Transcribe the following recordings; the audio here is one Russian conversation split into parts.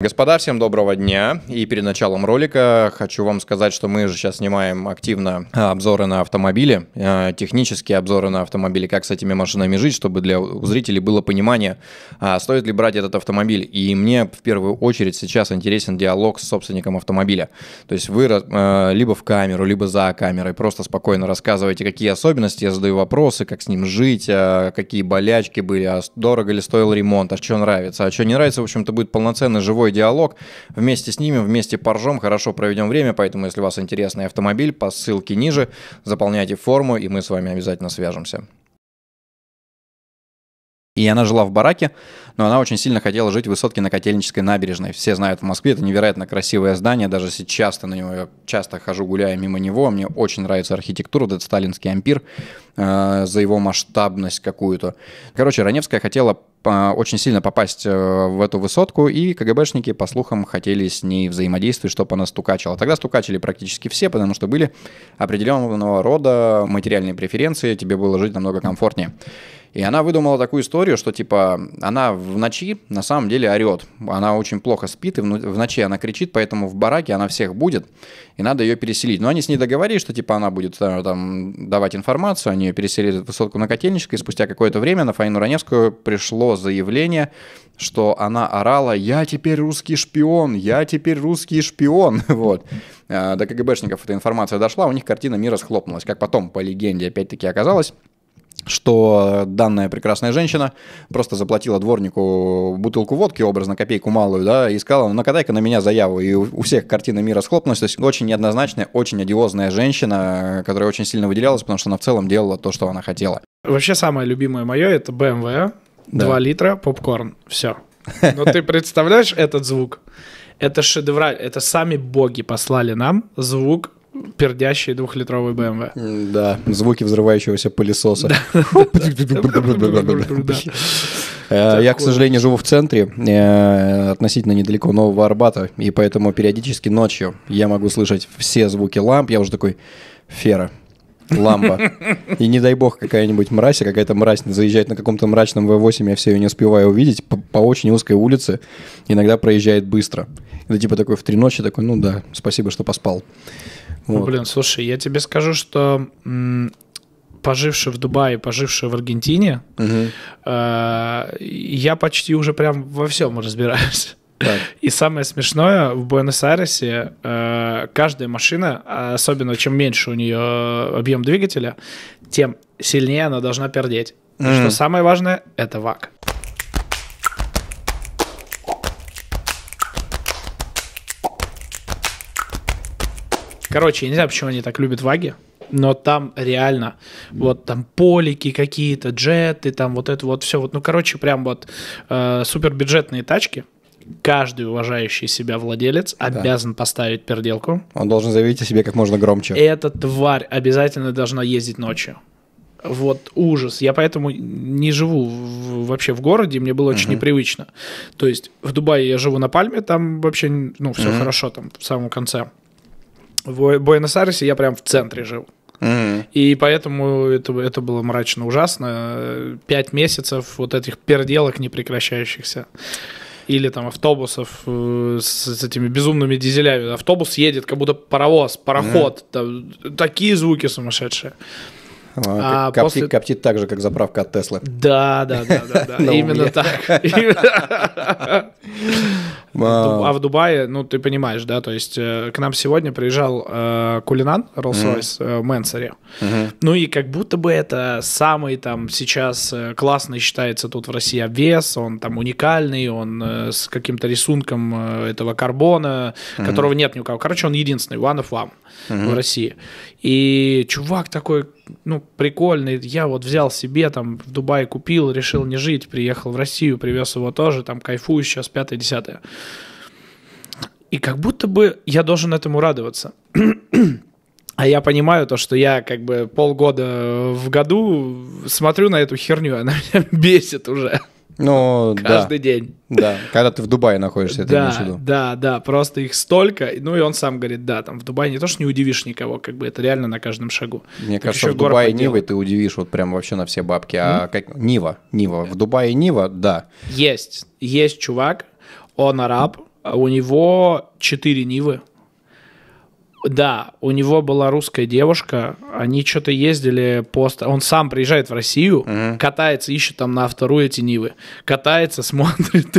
Господа, всем доброго дня. И перед началом ролика хочу вам сказать, что мы же сейчас снимаем активно а, обзоры на автомобили, а, технические обзоры на автомобили, как с этими машинами жить, чтобы для зрителей было понимание, а, стоит ли брать этот автомобиль. И мне в первую очередь сейчас интересен диалог с собственником автомобиля. То есть вы либо в камеру, либо за камерой просто спокойно рассказываете, какие особенности, я задаю вопросы, как с ним жить, какие болячки были, дорого ли стоил ремонт, а что нравится, а что не нравится, в общем-то будет полноценный живой живой диалог. Вместе с ними, вместе поржем, хорошо проведем время, поэтому если у вас интересный автомобиль, по ссылке ниже заполняйте форму, и мы с вами обязательно свяжемся. И она жила в бараке, но она очень сильно хотела жить в высотке на Котельнической набережной. Все знают в Москве, это невероятно красивое здание, даже сейчас на него я часто хожу, гуляю мимо него, мне очень нравится архитектура, этот сталинский ампир, э, за его масштабность какую-то. Короче, Раневская хотела э, очень сильно попасть э, в эту высотку, и КГБшники, по слухам, хотели с ней взаимодействовать, чтобы она стукачила. Тогда стукачили практически все, потому что были определенного рода материальные преференции, тебе было жить намного комфортнее. И она выдумала такую историю, что типа она в ночи на самом деле орет. Она очень плохо спит, и в ночи она кричит, поэтому в бараке она всех будет, и надо ее переселить. Но они с ней договорились, что типа она будет э, там давать информацию, они ее переселили в высотку на Котельничек, и спустя какое-то время на Фаину Раневскую пришло заявление, что она орала «Я теперь русский шпион! Я теперь русский шпион!» Вот. Э, до КГБшников эта информация дошла, у них картина мира схлопнулась, как потом, по легенде, опять-таки оказалось что данная прекрасная женщина просто заплатила дворнику бутылку водки, образно копейку малую, да, и сказала, «Ну, накатай-ка на меня заяву. И у всех картина мира схлопнулась. То есть очень неоднозначная, очень одиозная женщина, которая очень сильно выделялась, потому что она в целом делала то, что она хотела. Вообще самое любимое мое – это BMW, эм да. 2 литра, попкорн, все. Но ну, ты представляешь этот звук? Это шедевраль, это сами боги послали нам звук пердящий двухлитровый BMW. Да, звуки взрывающегося пылесоса. Э, я, к сожалению, живу в центре, э, относительно недалеко Нового Арбата, и поэтому периодически ночью я могу слышать все звуки ламп. Я уже такой, Фера, ламба. И не дай бог какая-нибудь мразь, а какая-то мразь заезжает на каком-то мрачном V8, я все ее не успеваю увидеть, по, по очень узкой улице, иногда проезжает быстро. Это типа такой в три ночи, такой, ну да, спасибо, что поспал. Ну, вот. Ну, блин, слушай, я тебе скажу, что поживший в Дубае, поживший в Аргентине, угу. я почти уже прям во всем разбираюсь. Так. И самое смешное, в Буэнос-Айресе э, каждая машина, особенно чем меньше у нее объем двигателя, тем сильнее она должна пердеть. Mm. Что самое важное, это вак. Короче, я не знаю, почему они так любят ваги, но там реально вот там полики какие-то, джеты, там вот это вот все. Вот, ну, короче, прям вот э, супербюджетные тачки. Каждый уважающий себя владелец да. обязан поставить перделку. Он должен заявить о себе как можно громче. Эта тварь обязательно должна ездить ночью. Вот ужас. Я поэтому не живу в, вообще в городе, мне было очень uh-huh. непривычно. То есть в Дубае я живу на Пальме, там вообще ну все uh-huh. хорошо, там в самом конце в Буэнос-Айресе я прям в центре жил. Mm-hmm. И поэтому это, это было мрачно ужасно. Пять месяцев вот этих переделок непрекращающихся или там автобусов э, с, с этими безумными дизелями. Автобус едет, как будто паровоз, пароход. Mm. Там, такие звуки сумасшедшие. а коптит, а, после... коптит так же, как заправка от Теслы. Да, да, да, да, да. именно так. А. а, в Дубае, ну, ты понимаешь, да, то есть э, к нам сегодня приезжал э, кулинан Rolls-Royce mm-hmm. в Менсере. Mm-hmm. Ну и как будто бы это самый там сейчас э, классный считается тут в России обвес, он там уникальный, он э, с каким-то рисунком э, этого карбона, mm-hmm. которого нет ни у кого. Короче, он единственный, one of one mm-hmm. в России. И чувак такой, ну, прикольный, я вот взял себе там в Дубае купил, решил не жить, приехал в Россию, привез его тоже, там кайфую сейчас пятое-десятое. И как будто бы я должен этому радоваться. А я понимаю то, что я как бы полгода в году смотрю на эту херню, она меня бесит уже. Ну, Каждый да. день. Да, когда ты в Дубае находишься, это да, имеешь Да, да, просто их столько. Ну и он сам говорит, да, там в Дубае не то, что не удивишь никого, как бы это реально на каждом шагу. Мне так кажется, в Дубае Нивы ты удивишь вот прям вообще на все бабки. А mm? как Нива, Нива, в Дубае Нива, да. Есть, есть чувак, он араб, а у него четыре Нивы. Да, у него была русская девушка, они что-то ездили по... Он сам приезжает в Россию, Uh -huh. катается, ищет там на автору эти Нивы. Катается, смотрит,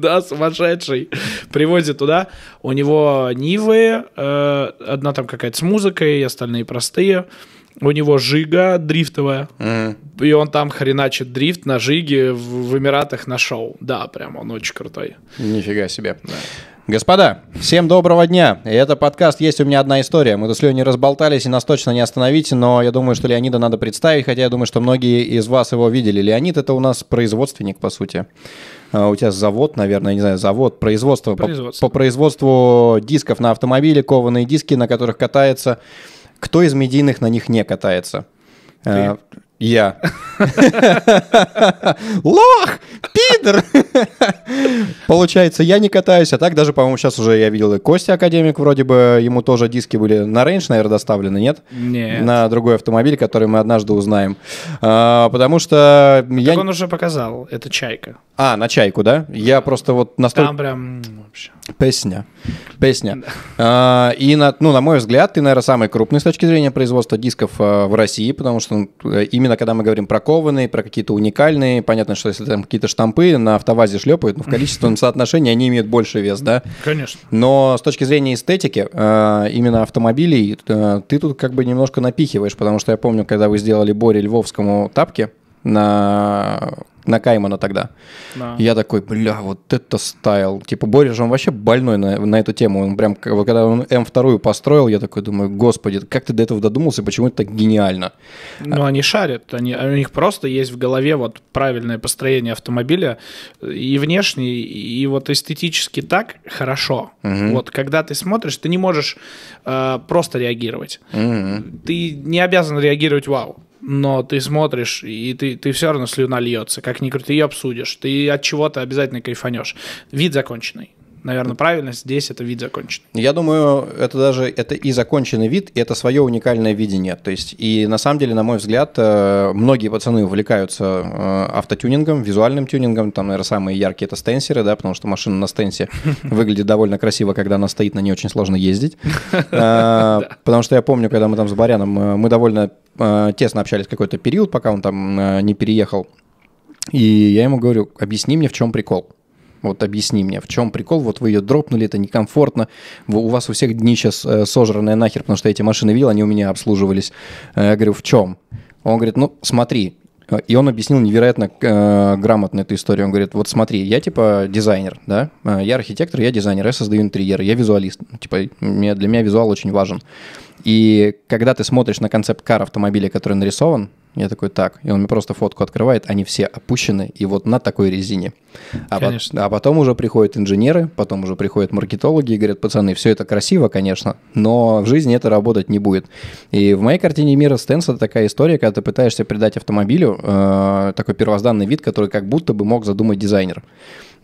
да, сумасшедший. Привозит туда. У него Нивы, э, одна там какая-то с музыкой, остальные простые. Э, у него жига дрифтовая, mm. и он там хреначит дрифт на жиге в, в Эмиратах на шоу. Да, прям он очень крутой. Нифига себе. Да. Господа, всем доброго дня. И это подкаст «Есть у меня одна история». Мы тут с Леней разболтались, и нас точно не остановите, но я думаю, что Леонида надо представить, хотя я думаю, что многие из вас его видели. Леонид – это у нас производственник, по сути. А, у тебя завод, наверное, не знаю, завод, производство, производство. По, по производству дисков на автомобиле, кованые диски, на которых катается кто из медийных на них не катается? Ты. Э, я. Лох! Пидор! Получается, я не катаюсь, а так даже, по-моему, сейчас уже я видел и Костя Академик, вроде бы ему тоже диски были на рейндж, наверное, доставлены, нет? Нет. На другой автомобиль, который мы однажды узнаем. А, потому что так я... он уже показал, это Чайка. А, на Чайку, да? Я просто вот настолько... Там прям вообще... Песня. Песня. Да. И, на, ну, на мой взгляд, ты, наверное, самый крупный с точки зрения производства дисков а, в России, потому что ну, э, именно когда мы говорим про кованые, про какие-то уникальные, понятно, что если там какие-то штампы на автовазе шлепают, но ну, в количественном соотношении они имеют больше вес, да? Конечно. Но с точки зрения эстетики, а, именно автомобилей, э, ты тут как бы немножко напихиваешь, потому что я помню, когда вы сделали Боре Львовскому тапки, на на Каймана тогда. Да. Я такой, бля, вот это стайл. Типа, Боря же он вообще больной на, на эту тему. Он прям, когда он М2 построил, я такой думаю, господи, как ты до этого додумался, почему это так гениально? Ну, а... они шарят. Они, у них просто есть в голове вот правильное построение автомобиля и внешне, и вот эстетически так хорошо. Угу. Вот, когда ты смотришь, ты не можешь э, просто реагировать. Угу. Ты не обязан реагировать вау но ты смотришь, и ты, ты все равно слюна льется. Как ни крути, ты ее обсудишь, ты от чего-то обязательно кайфанешь. Вид законченный наверное, правильно, здесь это вид закончен. Я думаю, это даже это и законченный вид, и это свое уникальное видение. То есть, и на самом деле, на мой взгляд, э, многие пацаны увлекаются э, автотюнингом, визуальным тюнингом. Там, наверное, самые яркие это стенсеры, да, потому что машина на стенсе выглядит довольно красиво, когда она стоит, на ней очень сложно ездить. Э, потому что я помню, когда мы там с Баряном, мы довольно тесно общались какой-то период, пока он там не переехал. И я ему говорю, объясни мне, в чем прикол. Вот объясни мне, в чем прикол? Вот вы ее дропнули, это некомфортно. Вы, у вас у всех дни сейчас э, сожранные нахер, потому что я эти машины видел, они у меня обслуживались. Э, я говорю, в чем? Он говорит, ну смотри. И он объяснил невероятно э, грамотно эту историю. Он говорит, вот смотри, я типа дизайнер, да? Э, я архитектор, я дизайнер, я создаю интерьер, я визуалист. Ну, типа для меня визуал очень важен. И когда ты смотришь на концепт-кар автомобиля, который нарисован, я такой, так. И он мне просто фотку открывает, они все опущены, и вот на такой резине. А, по- а потом уже приходят инженеры, потом уже приходят маркетологи и говорят, пацаны, все это красиво, конечно, но в жизни это работать не будет. И в моей картине мира Стенс это такая история, когда ты пытаешься придать автомобилю э, такой первозданный вид, который как будто бы мог задумать дизайнер.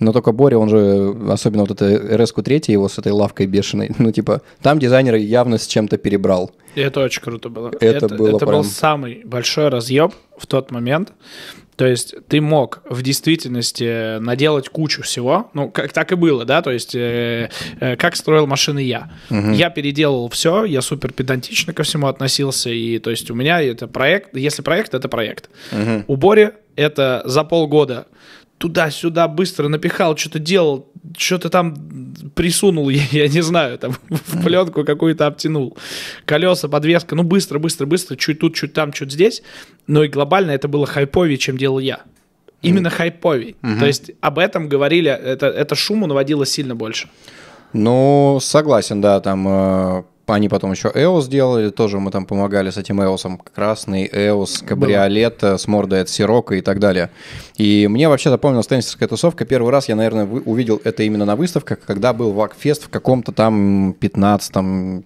Но только Боря, он же, особенно вот это РСК 3 его с этой лавкой бешеной, ну, типа, там дизайнер явно с чем-то перебрал. И это очень круто было. Это, это, было это прям... был самый большой разъеб в тот момент. То есть ты мог в действительности наделать кучу всего, ну как так и было, да, то есть э, э, как строил машины я. Угу. Я переделал все, я супер педантично ко всему относился, и то есть у меня это проект, если проект, это проект. Угу. У Бори это за полгода туда-сюда быстро напихал, что-то делал, что-то там присунул, я, я не знаю, там в пленку какую-то обтянул. Колеса, подвеска, ну быстро, быстро, быстро, чуть тут, чуть там, чуть здесь. Но и глобально это было хайповее, чем делал я. Именно mm. хайповей. Mm -hmm. То есть об этом говорили, это, это шуму наводило сильно больше. Ну, согласен, да, там э, они потом еще EOS делали, тоже мы там помогали с этим EOS. Красный EOS, кабриолет э, с мордой от Сирока и так далее. И мне вообще запомнилась теннисерская тусовка. Первый раз я, наверное, увидел это именно на выставках, когда был Вакфест в каком-то там 15-м,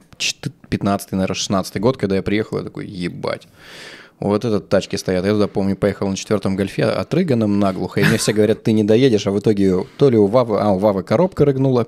15 наверное, 16 год, когда я приехал, я такой, ебать вот этот тачки стоят. Я туда, помню, поехал на четвертом гольфе отрыганом наглухо, и мне все говорят, ты не доедешь, а в итоге то ли у Вавы, а у Вавы коробка рыгнула,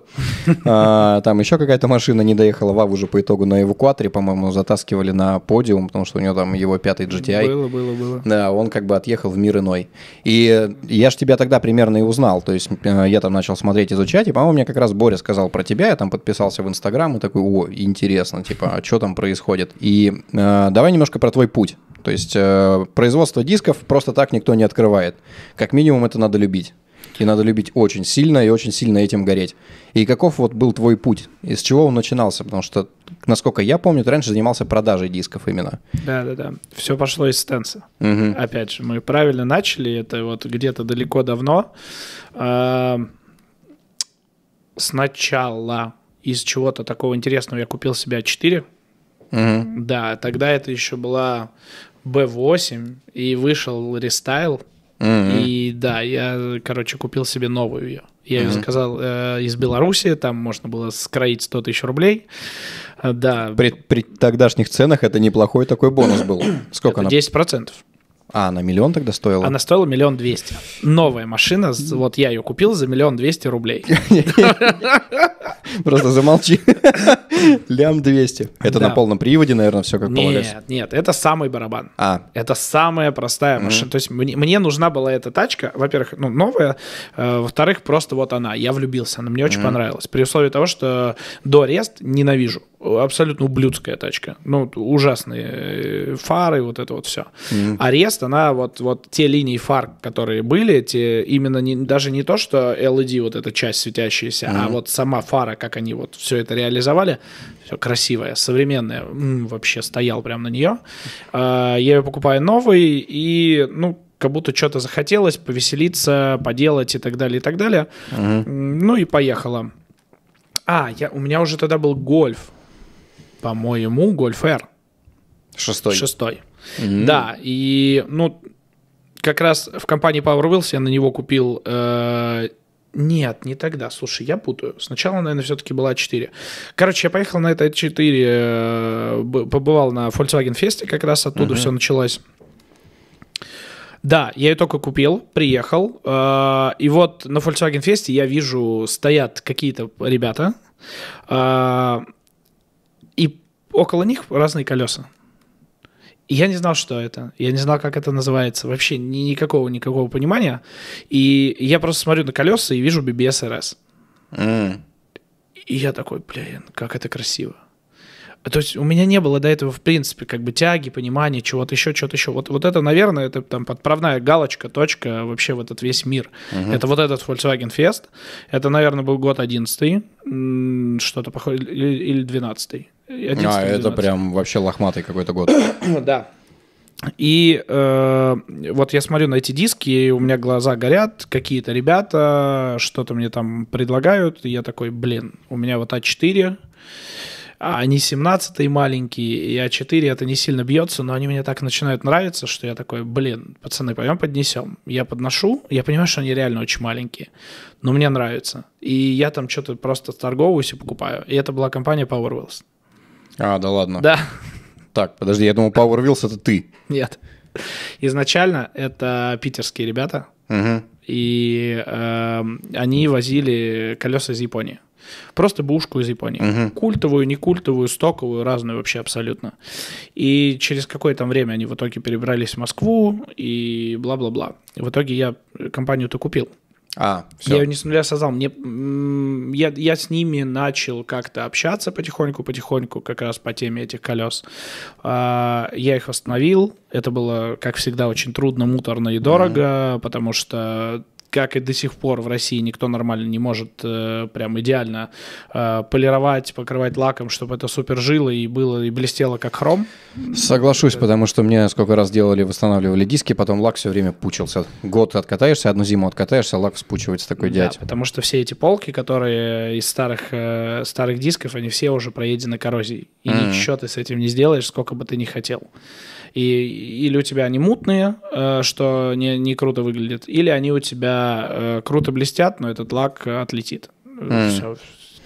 а, там еще какая-то машина не доехала, Ваву уже по итогу на эвакуаторе, по-моему, затаскивали на подиум, потому что у него там его пятый GTI. Было, было, было. Да, он как бы отъехал в мир иной. И я ж тебя тогда примерно и узнал, то есть э, я там начал смотреть, изучать, и, по-моему, мне как раз Боря сказал про тебя, я там подписался в Инстаграм и такой, о, интересно, типа, а что там происходит? И э, давай немножко про твой путь. То есть э, производство дисков просто так никто не открывает. Как минимум это надо любить. И надо любить очень сильно и очень сильно этим гореть. И каков вот был твой путь? Из чего он начинался? Потому что, насколько я помню, ты раньше занимался продажей дисков именно. Да-да-да. Все пошло из стенса. Угу. Опять же, мы правильно начали. Это вот где-то далеко давно. А, сначала из чего-то такого интересного я купил себе А4. Угу. Да, тогда это еще была B8 и вышел рестайл. Mm-hmm. И да, я, короче, купил себе новую ее. Я mm-hmm. ее заказал э, из Беларуси, там можно было скроить 100 тысяч рублей. Э, да. При, при тогдашних ценах это неплохой такой бонус был. Сколько это она? 10%. А, она миллион тогда стоила? Она стоила миллион двести. Новая машина, вот я ее купил за миллион двести рублей. Просто замолчи. Лям двести. Это на полном приводе, наверное, все как нет, полагается? Нет, нет, это самый барабан. А. Это самая простая машина. То есть мне, нужна была эта тачка, во-первых, ну, новая, э, во-вторых, просто вот она. Я влюбился, она мне очень понравилась. При условии того, что до Рест ненавижу абсолютно ублюдская тачка. Ну, ужасные э, фары, вот это вот все. Mm-hmm. Арест, она вот, вот те линии фар, которые были, те, именно не, даже не то, что LED, вот эта часть светящаяся, mm-hmm. а вот сама фара, как они вот все это реализовали, все красивое, современное, м-м, вообще стоял прям на нее. А, я ее покупаю новый, и, ну, как будто что-то захотелось повеселиться, поделать и так далее, и так далее. Mm-hmm. Ну и поехала. А, я, у меня уже тогда был гольф по-моему, Golf R. Шестой. Шестой. Mm-hmm. Да, и, ну, как раз в компании Power Wheels я на него купил... Э, нет, не тогда. Слушай, я путаю. Сначала, наверное, все-таки была 4. Короче, я поехал на это 4, э, побывал на Volkswagen Fest, как раз оттуда mm-hmm. все началось. Да, я ее только купил, приехал. Э, и вот на Volkswagen Fest я вижу, стоят какие-то ребята. Э, около них разные колеса. И я не знал, что это. Я не знал, как это называется. Вообще ни, никакого никакого понимания. И я просто смотрю на колеса и вижу BBS RS. Mm. И я такой, блин, как это красиво. То есть у меня не было до этого, в принципе, как бы тяги, понимания, чего-то еще, чего-то еще. Вот, вот это, наверное, это там подправная галочка, точка вообще в этот весь мир. Угу. Это вот этот Volkswagen Fest. Это, наверное, был год 11 что-то похоже, или, или 12 11 А, это прям вообще лохматый какой-то год. да. И э, вот я смотрю на эти диски, и у меня глаза горят, какие-то ребята что-то мне там предлагают, и я такой, блин, у меня вот А4, а они 17 маленькие, и А4 это не сильно бьется, но они мне так начинают нравиться, что я такой, блин, пацаны, пойдем поднесем. Я подношу, я понимаю, что они реально очень маленькие, но мне нравится. И я там что-то просто торговываюсь и покупаю. И это была компания Power Wheels. А, да ладно. Да. Так, подожди, я думал, Power Wheels это ты. Нет. Изначально это питерские ребята, угу. и э, они возили колеса из Японии. Просто бушку из Японии. Угу. Культовую, не культовую, стоковую, разную вообще абсолютно. И через какое там время они в итоге перебрались в Москву и бла-бла-бла. В итоге я компанию-то купил. А, все. Я ее не с создал. Мне, я, я с ними начал как-то общаться потихоньку-потихоньку, как раз по теме этих колес. А, я их восстановил. Это было, как всегда, очень трудно, муторно и дорого, mm-hmm. потому что как и до сих пор в России никто нормально не может э, прям идеально э, полировать, покрывать лаком, чтобы это супер жило и было и блестело как хром. Соглашусь, это... потому что мне сколько раз делали, восстанавливали диски, потом лак все время пучился. Год откатаешься, одну зиму откатаешься, лак вспучивается такой да, потому что все эти полки, которые из старых, э, старых дисков, они все уже проедены коррозией. И mm-hmm. ничего ты с этим не сделаешь, сколько бы ты ни хотел. И, или у тебя они мутные, э, что не, не круто выглядит, или они у тебя э, круто блестят, но этот лак отлетит. Mm. Все,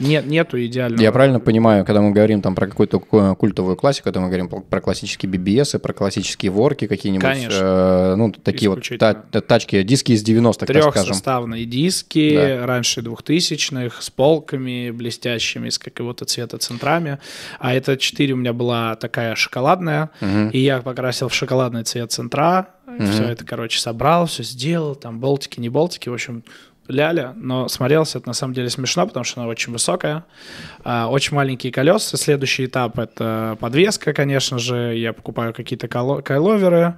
нет, нету идеального. Я правильно понимаю, когда мы говорим там про какую-то культовую классику, когда мы говорим про классические BBS, про классические ворки какие-нибудь, э, ну, такие вот та, тачки, диски из 90-х, так скажем. Трехсоставные диски, да. раньше 2000-х, с полками блестящими, с какого-то цвета центрами. А это 4 у меня была такая шоколадная, угу. и я покрасил в шоколадный цвет центра, mm Все это, короче, собрал, все сделал, там болтики, не болтики, в общем, ляля, но смотрелся это на самом деле смешно, потому что она очень высокая, а, очень маленькие колеса. Следующий этап — это подвеска, конечно же. Я покупаю какие-то кайловеры,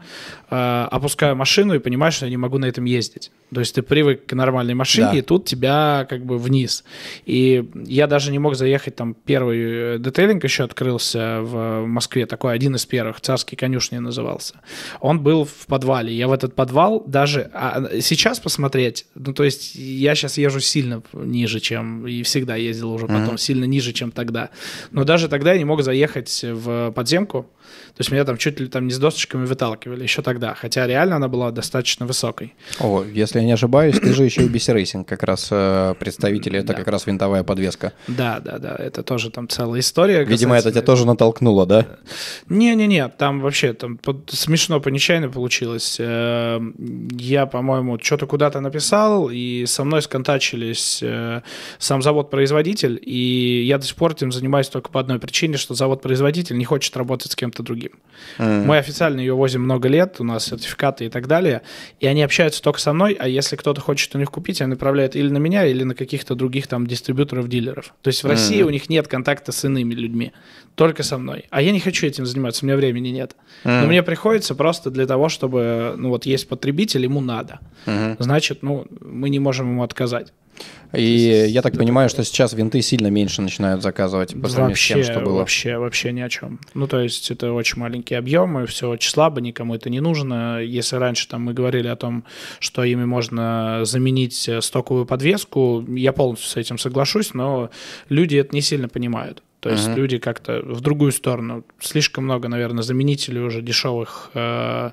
а, опускаю машину и понимаю, что я не могу на этом ездить. То есть ты привык к нормальной машине, да. и тут тебя как бы вниз. И я даже не мог заехать, там первый э, детейлинг еще открылся в Москве, такой один из первых, «Царский конюшни» назывался. Он был в подвале. Я в этот подвал даже... А сейчас посмотреть, ну то есть я сейчас езжу сильно ниже, чем и всегда ездил уже потом, mm-hmm. сильно ниже, чем тогда. Но даже тогда я не мог заехать в подземку, то есть меня там чуть ли там не с досочками выталкивали еще тогда, хотя реально она была достаточно высокой. О, если я не ошибаюсь, ты же еще и BC Racing как раз э, представитель, это да. как раз винтовая подвеска. Да, да, да, это тоже там целая история. Видимо, это тебя тоже натолкнуло, да? Не-не-не, там вообще там под... смешно по нечаянно получилось. Э, я, по-моему, что-то куда-то написал, и со мной сконтачились э, сам завод-производитель, и я до сих пор этим занимаюсь только по одной причине, что завод-производитель не хочет работать с кем-то чем-то другим. Mm-hmm. Мы официально ее возим много лет, у нас сертификаты и так далее, и они общаются только со мной, а если кто-то хочет у них купить, они направляют или на меня, или на каких-то других там дистрибьюторов-дилеров. То есть в mm-hmm. России у них нет контакта с иными людьми, только со мной. А я не хочу этим заниматься, у меня времени нет. Mm-hmm. Но мне приходится просто для того, чтобы, ну вот есть потребитель, ему надо. Mm-hmm. Значит, ну, мы не можем ему отказать. И я так да, понимаю, что сейчас винты сильно меньше начинают заказывать по сравнению вообще, с тем, что было. Вообще, вообще ни о чем. Ну, то есть это очень маленькие объемы, все очень слабо, никому это не нужно. Если раньше там мы говорили о том, что ими можно заменить э, стоковую подвеску, я полностью с этим соглашусь, но люди это не сильно понимают. То есть uh-huh. люди как-то в другую сторону. Слишком много, наверное, заменителей уже дешевых, э,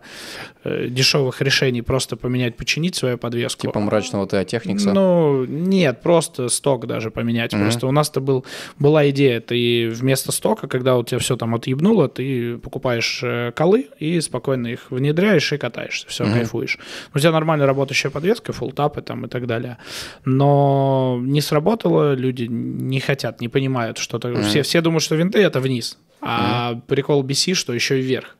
э, дешевых решений просто поменять, починить свою подвеску. Типа мрачного ты техникса? Ну, нет, просто сток даже поменять. Uh-huh. Просто у нас-то был, была идея, ты вместо стока, когда у тебя все там отъебнуло, ты покупаешь э, колы и спокойно их внедряешь и катаешься, все, uh-huh. кайфуешь. У тебя нормально работающая подвеска, фултапы там и так далее. Но не сработало, люди не хотят, не понимают, что-то. Uh-huh. Все все думают, что винты — это вниз. А mm-hmm. прикол BC, что еще и вверх.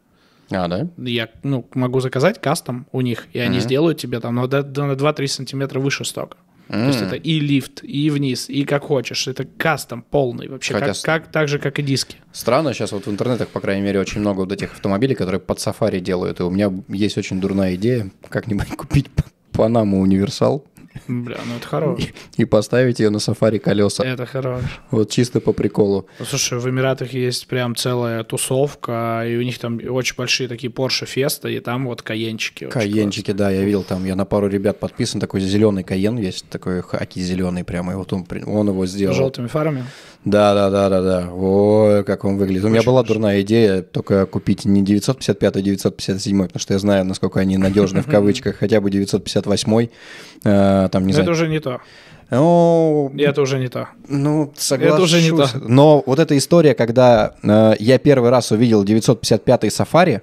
А, да? Я ну, могу заказать кастом у них, и они mm-hmm. сделают тебе там на 2-3 сантиметра выше стока. Mm. То есть это и лифт, и вниз, и как хочешь. Это кастом полный вообще, Хотя... как, как, так же, как и диски. Странно, сейчас вот в интернетах, по крайней мере, очень много вот этих автомобилей, которые под сафари делают. И у меня есть очень дурная идея как-нибудь купить Панаму Универсал Бля, ну это хорош. И поставить ее на сафари колеса. Это хорош. Вот чисто по приколу. Ну, слушай, в Эмиратах есть прям целая тусовка, и у них там очень большие такие Porsche Феста, и там вот каенчики. Каенчики, да, я видел там, я на пару ребят подписан, такой зеленый каен есть, такой хаки зеленый прямо, и вот он, он его сделал. С желтыми фарами? Да, да, да, да, да. Ой, как он выглядит. У меня была дурная идея только купить не 955, а 957, потому что я знаю, насколько они надежны в кавычках, хотя бы 958 там, не знаю... Это уже не то. Ну, и это уже не то. Ну, согласен, Это уже не то. Но вот эта история, когда э, я первый раз увидел 955-й сафари,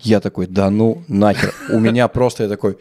я такой, да ну нахер. У меня просто я такой,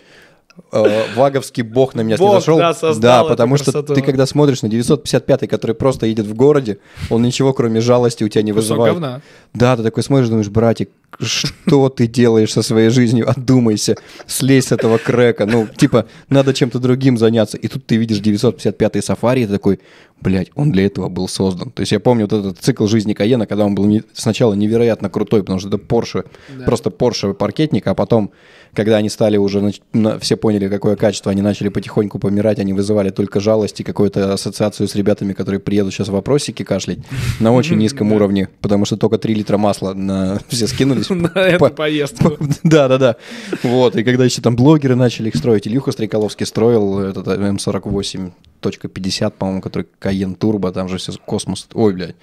Э, ваговский бог на меня бог, снизошел. Да, да потому что красоту. ты когда смотришь на 955 который просто едет в городе, он ничего кроме жалости у тебя не вызывает. Говна. Да, ты такой смотришь, думаешь, братик, что ты делаешь со своей жизнью? Отдумайся, слезь с этого крека. Ну, типа, надо чем-то другим заняться. И тут ты видишь 955-й сафари, и ты такой, блядь, он для этого был создан. То есть я помню вот этот цикл жизни Каена, когда он был не, сначала невероятно крутой, потому что это Porsche, да. просто Porsche паркетник, а потом, когда они стали уже, на, на, все поняли, какое качество, они начали потихоньку помирать, они вызывали только жалость и какую-то ассоциацию с ребятами, которые приедут сейчас в вопросики кашлять на очень низком уровне, потому что только 3 литра масла на все скинулись. На эту поездку. Да-да-да. Вот, и когда еще там блогеры начали их строить, Илюха Стрекаловский строил этот э, М48.50, по-моему, который Cayenne Turbo, там же все космос. Ой, блядь,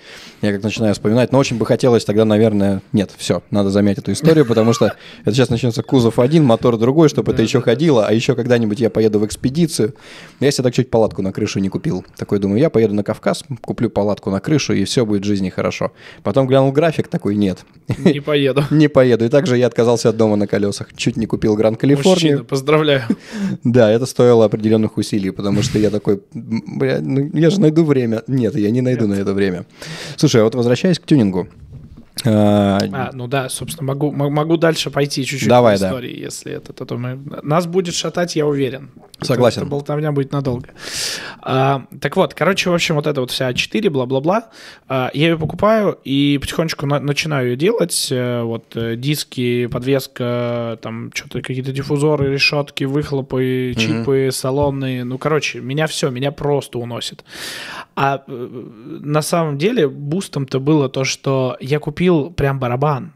я как начинаю вспоминать. Но очень бы хотелось тогда, наверное... Нет, все, надо заметить эту историю, потому что это сейчас начнется кузов один, мотор другой, чтобы это еще ходило, а еще когда-нибудь я поеду в экспедицию. Я себе так чуть палатку на крышу не купил. Такой думаю, я поеду на Кавказ, куплю палатку на крышу, и все будет в жизни хорошо. Потом глянул график, такой, нет. Не поеду. Не поеду. И также я отказался от дома на колесах. Чуть не купил Гранд Калифорнию. Мужчина, поздравляю. Да, это стоило определенных усилий, потому что я такой, бля, ну я же найду найду время. Нет, я не найду Нет. на это время. Слушай, а вот возвращаясь к тюнингу. А, а, ну да, собственно, могу, могу дальше пойти чуть-чуть по истории, да. если это, то, то мы... Нас будет шатать, я уверен. Согласен. Это болтовня будет надолго. А, так вот, короче, в общем, вот эта вот вся А4, бла-бла-бла. А, я ее покупаю и потихонечку на- начинаю ее делать. Э, вот э, диски, подвеска, там что-то какие-то диффузоры, решетки, выхлопы, чипы, mm-hmm. салоны. Ну, короче, меня все, меня просто уносит. А э, на самом деле бустом-то было то, что я купил был прям барабан.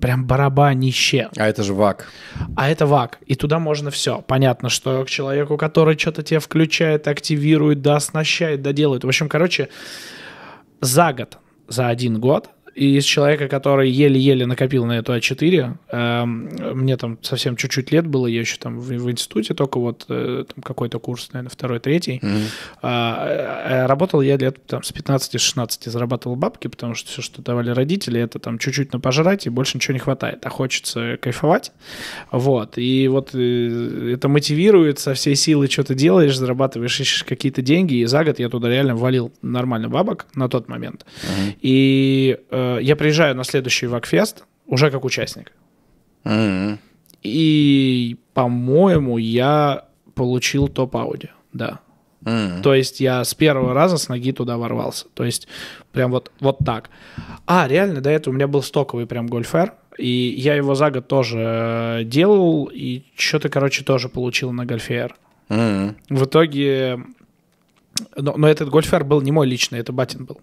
Прям барабанище. А это же ВАК. А это ВАК. И туда можно все. Понятно, что к человеку, который что-то тебе включает, активирует, дооснащает, доделает. В общем, короче, за год, за один год из человека, который еле-еле накопил на эту А4, э, эм, мне там совсем чуть-чуть лет было, я еще там в, в институте только вот э, какой-то курс, наверное, второй, третий. Mm-hmm. Э, работал я лет там с 15-16, зарабатывал бабки, потому что все, что давали родители, это там чуть-чуть на пожрать и больше ничего не хватает, а хочется кайфовать. Вот, и вот э, это мотивирует, со всей силы что-то делаешь, зарабатываешь, ищешь какие-то деньги, и за год я туда реально валил нормально бабок на тот момент. Mm-hmm. И э, Э, я приезжаю на следующий Вакфест уже как участник. Mm-hmm. И, по-моему, я получил топ-ауди, да. Mm-hmm. То есть я с первого раза с ноги туда ворвался. То есть прям вот, вот так. А, реально, до этого у меня был стоковый прям гольфер. И я его за год тоже э, делал. И что-то, короче, тоже получил на гольфер. Mm-hmm. В итоге но, но этот гольфер был не мой личный, это Батин был.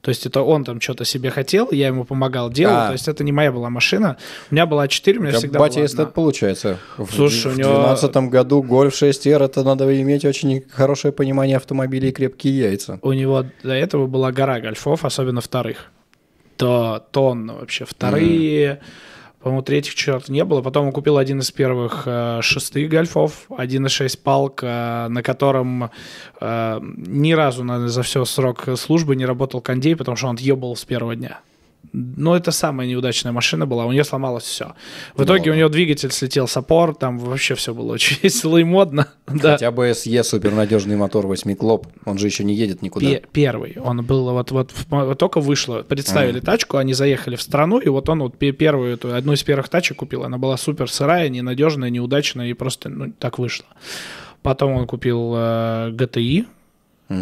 То есть это он там что-то себе хотел, я ему помогал делать, а. то есть это не моя была машина. У меня была 4, у меня как всегда Батя была эстет получается. В, Слушай, в 2012 него... году гольф 6R, это надо иметь очень хорошее понимание автомобилей и крепкие яйца. У него до этого была гора гольфов, особенно вторых. То тонна вообще. Вторые... Mm по-моему, третьих черт не было. Потом он купил один из первых э, шестых гольфов, 1,6 палк, э, на котором э, ни разу на, за все срок службы не работал кондей, потому что он отъебал с первого дня но это самая неудачная машина была, у нее сломалось все. В ну итоге у нее двигатель слетел с опор, там вообще все было очень весело и модно. Хотя бы СЕ супернадежный мотор 8 клоп, он же еще не едет никуда. первый, он был вот, вот, только вышло, представили тачку, они заехали в страну, и вот он вот первую, эту, одну из первых тачек купил, она была супер сырая, ненадежная, неудачная, и просто ну, так вышло. Потом он купил э, GTI,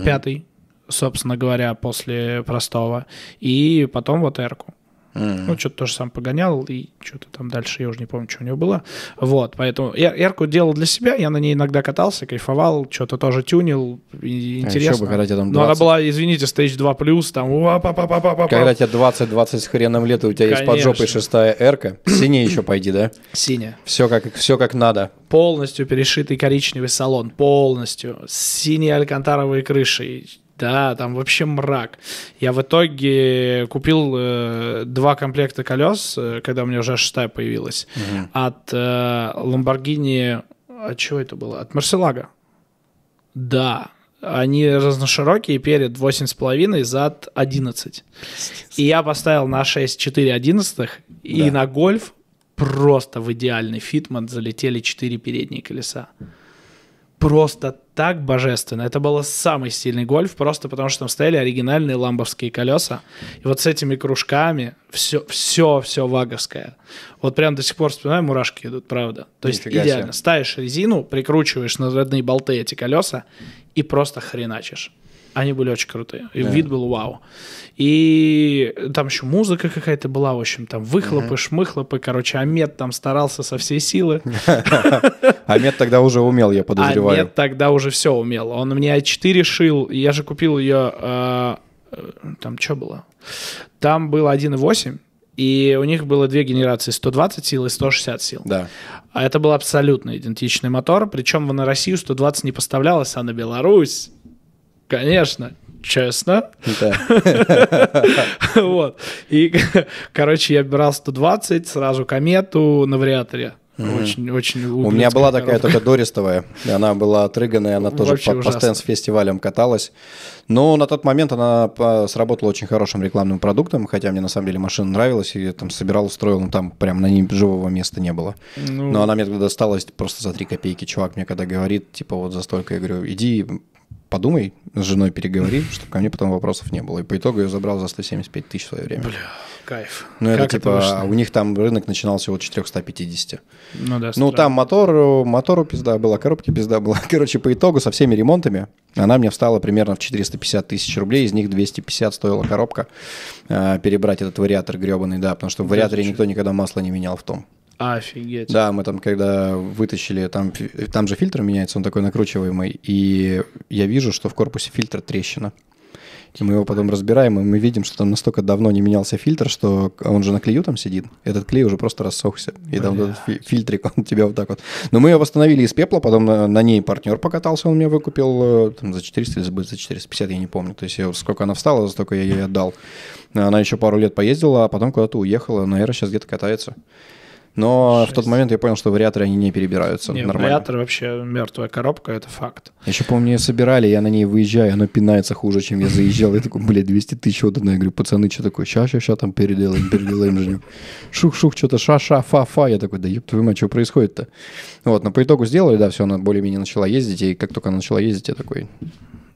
пятый, собственно говоря, после простого, и потом вот эрку. Mm-hmm. Ну, что-то тоже сам погонял, и что-то там дальше, я уже не помню, что у него было. Вот, поэтому я Эрку делал для себя, я на ней иногда катался, кайфовал, что-то тоже тюнил, и, а интересно. Еще бы, когда там 20... Но она была, извините, Stage 2+, плюс, там... Когда тебе 20-20 с хреном лет, и у тебя Конечно. есть под жопой шестая Эрка, синяя еще пойди, да? Синяя. Все как, все как надо. Полностью перешитый коричневый салон, полностью. Синие алькантаровые крыши, да, там вообще мрак. Я в итоге купил э, два комплекта колес, э, когда у меня уже шестая появилась, угу. от э, Lamborghini, от а чего это было? От Марселага. Да, они разноширокие, перед 8,5, зад 11. И я поставил на 6 4 11 и да. на гольф просто в идеальный фитмент залетели 4 передние колеса. Просто так божественно. Это был самый стильный гольф, просто потому что там стояли оригинальные ламбовские колеса. И вот с этими кружками все, все, все ваговское. Вот прям до сих пор вспоминаю, мурашки идут, правда. То есть Нифига идеально. Себе. Ставишь резину, прикручиваешь на родные болты эти колеса и просто хреначишь. Они были очень крутые. И да. вид был вау. И там еще музыка какая-то была, в общем, там выхлопы, uh шмыхлопы. Короче, Амет там старался со всей силы. Амет тогда уже умел, я подозреваю. Амет тогда уже все умел. Он мне А4 шил. Я же купил ее... А, э, там что было? Там было 1.8. И у них было две генерации, 120 сил и 160 сил. Да. А это был абсолютно идентичный мотор, причем на Россию 120 не поставлялось, а на Беларусь Конечно, честно. вот. И, короче, я брал 120, сразу комету на вариаторе. Очень, очень У меня была такая только дористовая. Она была отрыганная, она тоже по, по стенс-фестивалям каталась. Но на тот момент она а, сработала очень хорошим рекламным продуктом, хотя мне на самом деле машина нравилась, и я там собирал, устроил, но там прям на ней живого места не было. Ну. Но она мне тогда досталась просто за 3 копейки. Чувак мне когда говорит, типа вот за столько, я говорю, иди подумай, с женой переговори, чтобы ко мне потом вопросов не было. И по итогу я забрал за 175 тысяч в свое время. Бля, кайф. Ну, это типа, это у них там рынок начинался от 450. Ну, да, ну там мотор, мотору пизда была, коробки пизда была. Короче, по итогу со всеми ремонтами она мне встала примерно в 450 тысяч рублей, из них 250 стоила коробка. Э, перебрать этот вариатор гребаный, да, потому что в вариаторе никто никогда масло не менял в том. Офигеть. Да, мы там когда вытащили, там, там же фильтр меняется, он такой накручиваемый, и я вижу, что в корпусе фильтра трещина. И мы его потом разбираем, и мы видим, что там настолько давно не менялся фильтр, что он же на клею там сидит. Этот клей уже просто рассохся. И Бля. там этот фильтрик, он тебя вот так вот. Но мы ее восстановили из пепла, потом на, на ней партнер покатался, он мне выкупил э, там, за 400 или за 450, я не помню. То есть сколько она встала, столько я ей отдал. Она еще пару лет поездила, а потом куда-то уехала. наверное, сейчас где-то катается. Но 6. в тот момент я понял, что вариаторы они не перебираются не, нормально. Вариатор вообще мертвая коробка, это факт. Я еще помню, ее собирали, я на ней выезжаю, она пинается хуже, чем я заезжал. Я такой, блядь, 200 тысяч отдано. Я говорю, пацаны, что такое? Ща, ща, ща, там переделаем, переделаем же. Шух-шух, что-то ша-ша, фа-фа. Я такой, да ёб твою мать, что происходит-то? Вот, но по итогу сделали, да, все, она более-менее начала ездить, и как только она начала ездить, я такой,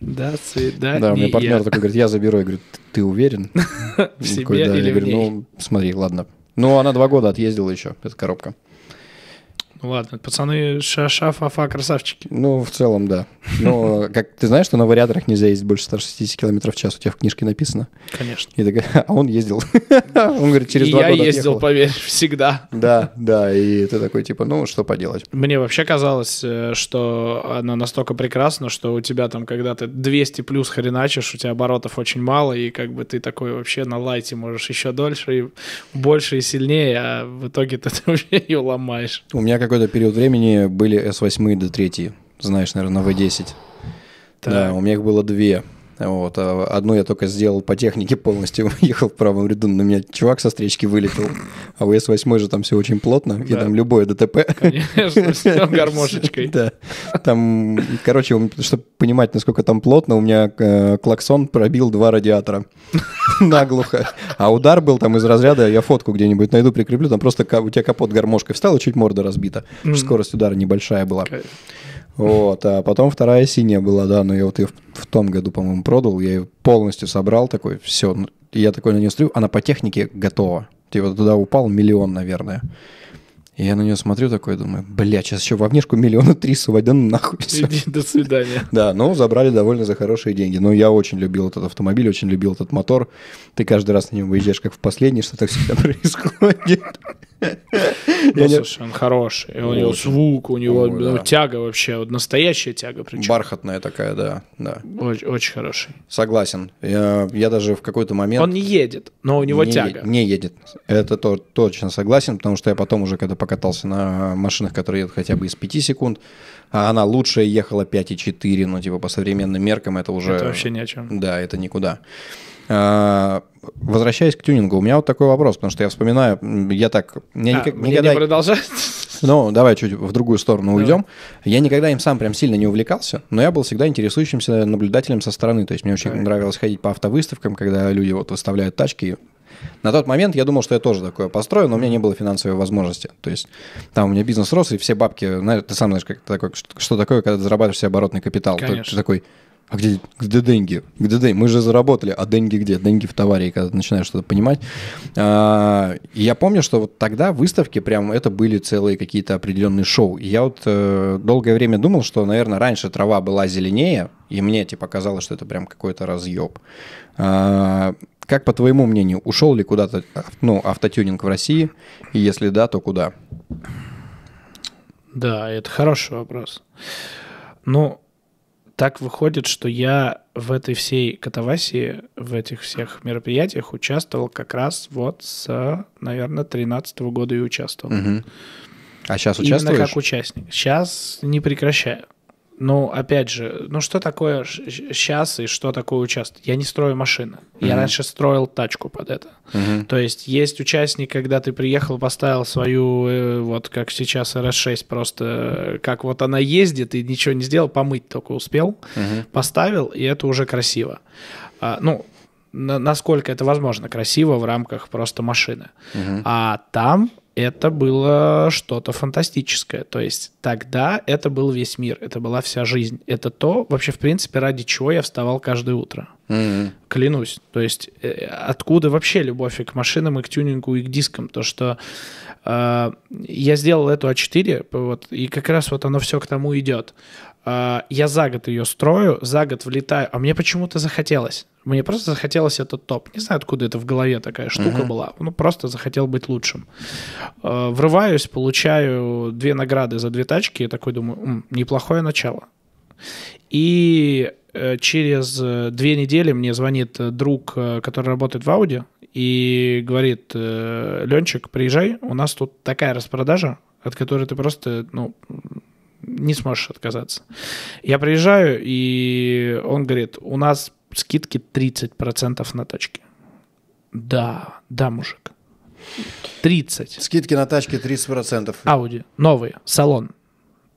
до свидания. Да, у меня партнер такой говорит, я заберу. Я говорю, ты уверен? В себе или Я говорю, ну, смотри, ладно, ну, она два года отъездила еще, эта коробка. Ну ладно, пацаны ша-ша-фа-фа красавчики. Ну, в целом, да. Но как ты знаешь, что на вариаторах нельзя ездить больше 160 км в час, у тебя в книжке написано. Конечно. И такая, а он ездил. Он говорит, через два я года я ездил, поверь, всегда. Да, да, и ты такой, типа, ну, что поделать. Мне вообще казалось, э, что она настолько прекрасна, что у тебя там, когда ты 200 плюс хреначишь, у тебя оборотов очень мало, и как бы ты такой вообще на лайте можешь еще дольше, и больше и сильнее, а в итоге ты вообще ее ломаешь. У меня какой-то период времени были s 8 до 3 Знаешь, наверное, V10. Да, у меня их было две. Вот. А одну я только сделал по технике полностью, ехал в правом ряду, но меня чувак со встречки вылетел. А у С8 же там все очень плотно, и там любое ДТП. Конечно, с гармошечкой. Да. Там, короче, чтобы понимать, насколько там плотно, у меня э, клаксон пробил два радиатора наглухо. А удар был там из разряда, я фотку где-нибудь найду, прикреплю, там просто у тебя капот гармошкой встал, и чуть морда разбита. Скорость удара небольшая была. Вот, а потом вторая синяя была, да, но я вот ее в, в том году, по-моему, продал, я ее полностью собрал такой, все, ну, я такой на нее смотрю, она по технике готова. ты типа, вот туда упал миллион, наверное. И я на нее смотрю такой, думаю, бля, сейчас еще во внешку миллиона три сувать, нахуй. Все. Иди, до свидания. Да, но ну, забрали довольно за хорошие деньги. Но ну, я очень любил этот автомобиль, очень любил этот мотор. Ты каждый раз на нем выезжаешь, как в последний, что так всегда происходит. Ну, слушай, он хороший. У него звук, у него ну, тяга вообще, вот настоящая тяга причем. Бархатная такая, да. да. Очень хороший. Согласен. Я даже в какой-то момент... Он не едет, но у него тяга. Не едет. Это точно согласен, потому что я потом уже, когда покатался на машинах, которые едут хотя бы из 5 секунд, а она лучшая ехала 5,4, ну, типа, по современным меркам это уже... Это вообще ни о чем. Да, это никуда. А, возвращаясь к тюнингу, у меня вот такой вопрос, потому что я вспоминаю, я так... Я а, никак, мне никогда... не продолжать? Ну, давай чуть в другую сторону давай. уйдем. Я никогда им сам прям сильно не увлекался, но я был всегда интересующимся наблюдателем со стороны. То есть мне очень а. нравилось ходить по автовыставкам, когда люди вот выставляют тачки, на тот момент я думал, что я тоже такое построю, но у меня не было финансовой возможности. То есть там у меня бизнес рос, и все бабки... знаешь Ты сам знаешь, как такое, что такое, когда ты зарабатываешь себе оборотный капитал. Ты, ты такой, а где, где деньги? Где деньги? Мы же заработали, а деньги где? Деньги в товаре, когда ты начинаешь что-то понимать. А, я помню, что вот тогда выставки прям это были целые какие-то определенные шоу. И я вот э, долгое время думал, что, наверное, раньше трава была зеленее, и мне типа казалось, что это прям какой-то разъеб. А, как по твоему мнению, ушел ли куда-то ну, автотюнинг в России? И если да, то куда? Да, это хороший вопрос. Ну, так выходит, что я в этой всей катавасии, в этих всех мероприятиях участвовал как раз вот с, наверное, тринадцатого года и участвовал. Угу. А сейчас участвуешь? Именно как участник. Сейчас не прекращаю. Ну, опять же, ну что такое сейчас и что такое участок? Я не строю машины. Mm-hmm. Я раньше строил тачку под это. Mm-hmm. То есть есть участник, когда ты приехал, поставил свою, э, вот как сейчас RS6, просто э, как вот она ездит и ничего не сделал, помыть только успел, mm-hmm. поставил, и это уже красиво. А, ну, насколько это возможно красиво в рамках просто машины. Угу. А там это было что-то фантастическое. То есть тогда это был весь мир, это была вся жизнь. Это то, вообще, в принципе, ради чего я вставал каждое утро. Mm-hmm. Клянусь. То есть э, откуда вообще любовь и к машинам, и к тюнингу, и к дискам? То, что э, я сделал эту А4, вот, и как раз вот оно все к тому идет. А, я за год ее строю, за год влетаю, а мне почему-то захотелось. Мне просто захотелось этот топ. Не знаю, откуда это в голове такая штука uh-huh. была. Ну, просто захотел быть лучшим. А, врываюсь, получаю две награды за две тачки. Я такой думаю, М, неплохое начало. И э, через э, две недели мне звонит э, друг, который работает в Ауди, и говорит, Ленчик, приезжай, у нас тут такая распродажа, от которой ты просто, ну, не сможешь отказаться. Я приезжаю, и он говорит, у нас скидки 30% на тачки. Да, да, мужик. 30. Скидки на тачки 30%. Ауди. Новые. Салон.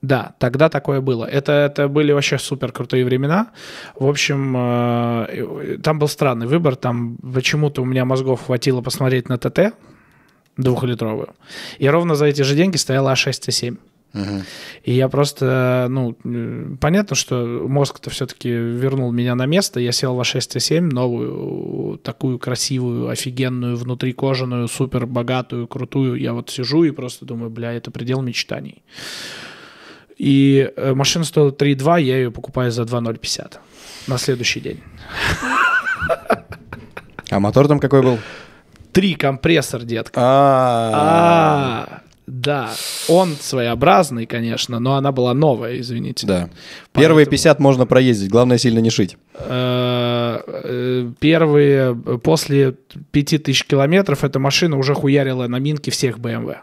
Да, тогда такое было. Это, это были вообще супер крутые времена. В общем, э, там был странный выбор. Там почему-то у меня мозгов хватило посмотреть на ТТ двухлитровую. И ровно за эти же деньги стояла А6 и 7. И я просто, ну, понятно, что мозг-то все-таки вернул меня на место. Я сел в а 6 новую, такую красивую, офигенную, внутри кожаную, супер богатую, крутую. Я вот сижу и просто думаю, бля, это предел мечтаний. И э, машина стоила 3,2, я ее покупаю за 2,050 на следующий день. А мотор там какой был? Три компрессор, детка. А, а. Да, он своеобразный, конечно, но она была новая, извините. Да. Поэтому... Первые 50 можно проездить, главное сильно не шить. Э, э, первые, после 5000 километров эта машина уже хуярила на минке всех BMW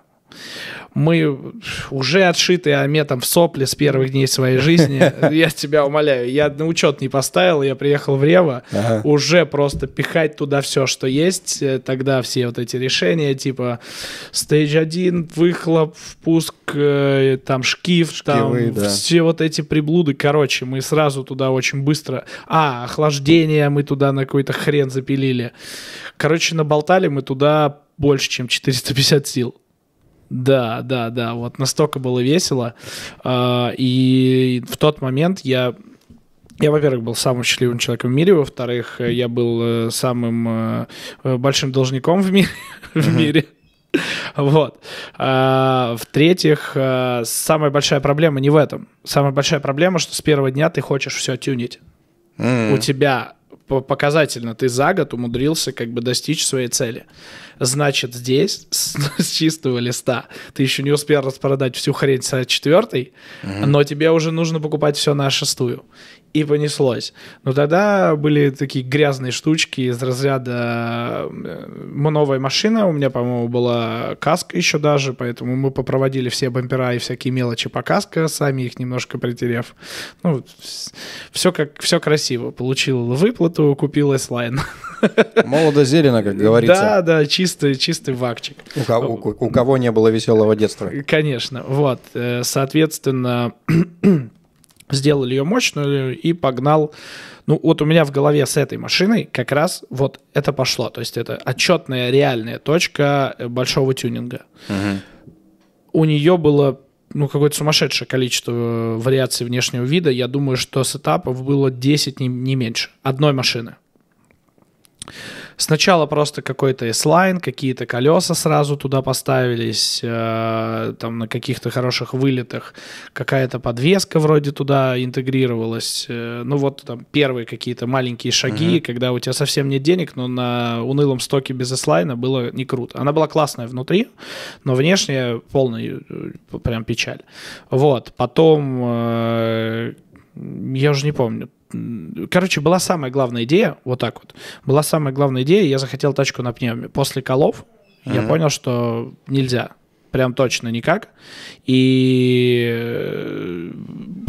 мы уже отшиты а Аметом в сопле с первых дней своей жизни. Я тебя умоляю, я на учет не поставил, я приехал в Рево, ага. уже просто пихать туда все, что есть, э, тогда все вот эти решения, типа стейдж 1, выхлоп, впуск, э, там шкив, Шкивы, там да. все вот эти приблуды, короче, мы сразу туда очень быстро... А, охлаждение мы туда на какой-то хрен запилили. Короче, наболтали мы туда больше, чем 450 сил. Да, да, да, вот настолько было весело. А, и в тот момент я я, во-первых, был самым счастливым человеком в мире, во-вторых, я был э, самым э, большим должником в мире. В мире. Вот. А, в-третьих, э, самая большая проблема не в этом. Самая большая проблема, что с первого дня ты хочешь все тюнить. У тебя показательно ты за год умудрился как бы достичь своей цели значит, здесь с, с чистого листа ты еще не успел распродать всю хрень с четвертой, угу. но тебе уже нужно покупать все на шестую. И понеслось. Но тогда были такие грязные штучки из разряда э, новая машина. У меня, по-моему, была каска еще даже, поэтому мы попроводили все бампера и всякие мелочи по каске сами их немножко притерев. Ну, все, как, все красиво. Получил выплату, купил S-Line. Молодо-зелено, как говорится. Да, да, чисто чистый, чистый вакчик. У кого, у, у кого не было веселого детства? Конечно, вот, э, соответственно, сделали ее мощную и погнал. Ну, вот у меня в голове с этой машиной как раз вот это пошло. То есть это отчетная реальная точка э, большого тюнинга. Угу. У нее было ну, какое-то сумасшедшее количество э, вариаций внешнего вида. Я думаю, что сетапов было 10, не, не меньше. Одной машины. Сначала просто какой-то S-Line, какие-то колеса сразу туда поставились, э, там на каких-то хороших вылетах какая-то подвеска вроде туда интегрировалась. Э, ну вот там первые какие-то маленькие шаги, uh когда у тебя совсем нет денег, но на унылом стоке без S-Line было не круто. Она была классная внутри, но внешняя полная э, прям печаль. Вот, потом... я уже не помню, Короче, была самая главная идея, вот так вот. Была самая главная идея, я захотел тачку на пневме. После колов mm-hmm. я понял, что нельзя. Прям точно никак. И э,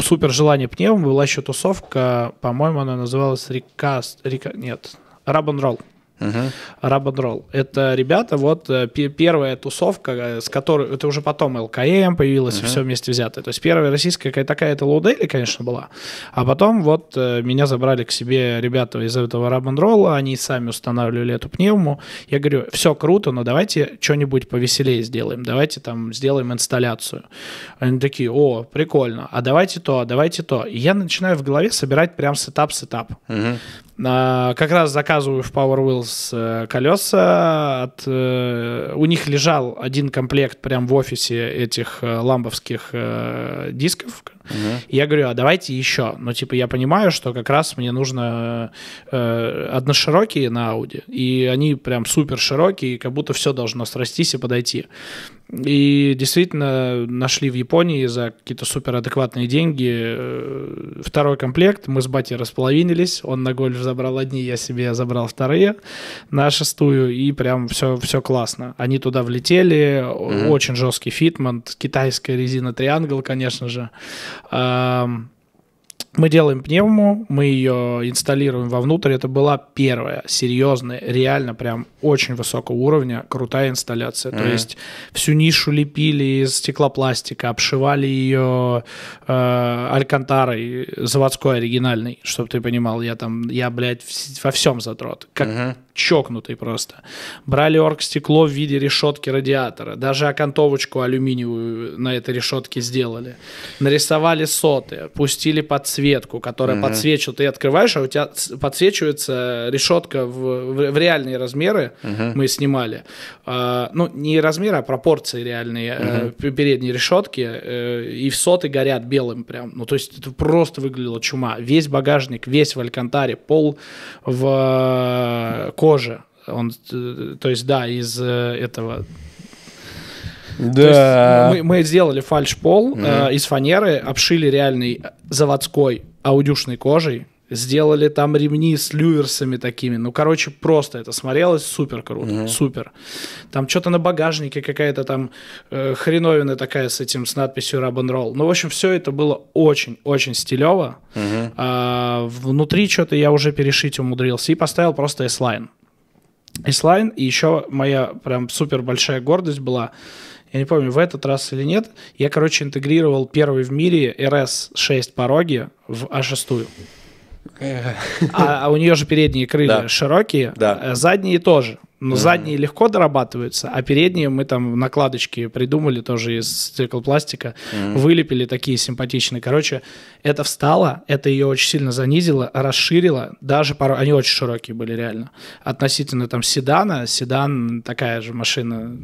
супер желание пневм была еще тусовка, по-моему, она называлась Рикаст... Рика... Нет, Раб Ролл. Uh-huh. Это ребята, вот э, первая тусовка, э, с которой это уже потом ЛКМ эм появилась, uh-huh. все вместе взятое. То есть первая российская какая такая это Лоудейли, конечно, была. А потом вот э, меня забрали к себе ребята из этого рабодрола, они сами устанавливали эту пневму. Я говорю, все круто, но давайте что-нибудь повеселее сделаем. Давайте там сделаем инсталляцию. Они такие, о, прикольно. А давайте то, а давайте то. И я начинаю в голове собирать прям сетап-сетап. Uh-huh. А, как раз заказываю в Power Wheels э, колеса. От, э, у них лежал один комплект прям в офисе этих э, ламбовских дисков. Угу. И я говорю, а давайте еще. Но ну, типа я понимаю, что как раз мне нужно одноширокие на Audi. И они прям супер широкие, как будто все должно срастись и подойти. И действительно нашли в Японии за какие-то суперадекватные деньги второй комплект. Мы с батей располовинились, он на гольф забрал одни, я себе забрал вторые на шестую, и прям все, все классно. Они туда влетели, mm-hmm. очень жесткий фитмент, китайская резина Триангл, конечно же. Эм, мы делаем пневму, мы ее инсталируем вовнутрь. Это была первая серьезная, реально прям очень высокого уровня крутая инсталляция. Mm-hmm. То есть всю нишу лепили из стеклопластика, обшивали ее э, алькантарой заводской оригинальной, чтобы ты понимал, я там, я, блядь, во всем затрот. Как, mm-hmm чокнутый просто. Брали оргстекло в виде решетки радиатора. Даже окантовочку алюминиевую на этой решетке сделали. Нарисовали соты, пустили подсветку, которая угу. подсвечивает. Ты открываешь, а у тебя подсвечивается решетка в, в, в реальные размеры. Угу. Мы снимали. А, ну, не размеры, а пропорции реальные угу. передней решетки. Э, и в соты горят белым прям. Ну, то есть это просто выглядело чума. Весь багажник, весь в Алькантаре, пол в э, кожи. Он, э, то есть, да, из э, этого да. Ну, мы, мы сделали фальш-пол mm э, из фанеры, обшили реальный заводской аудюшной кожей, сделали там ремни с люверсами такими. Ну, короче, просто это смотрелось супер круто, mm-hmm. супер. Там что-то на багажнике какая-то там э, хреновина такая с этим, с надписью Rub Roll. Ну, в общем, все это было очень-очень стилево. Mm-hmm. А, внутри что-то я уже перешить умудрился и поставил просто S-Line. S-Line, и еще моя прям супер большая гордость была, я не помню, в этот раз или нет, я, короче, интегрировал первый в мире RS6 пороги в А6. Э, а, а, у нее же передние крылья широкие, э, задние тоже. Но ну, да. задние легко дорабатываются, а передние мы там накладочки придумали тоже из стеклопластика, mm-hmm. вылепили такие симпатичные. Короче, это встало, это ее очень сильно занизило, расширило. Даже пару, они очень широкие были реально. Относительно там седана, седан такая же машина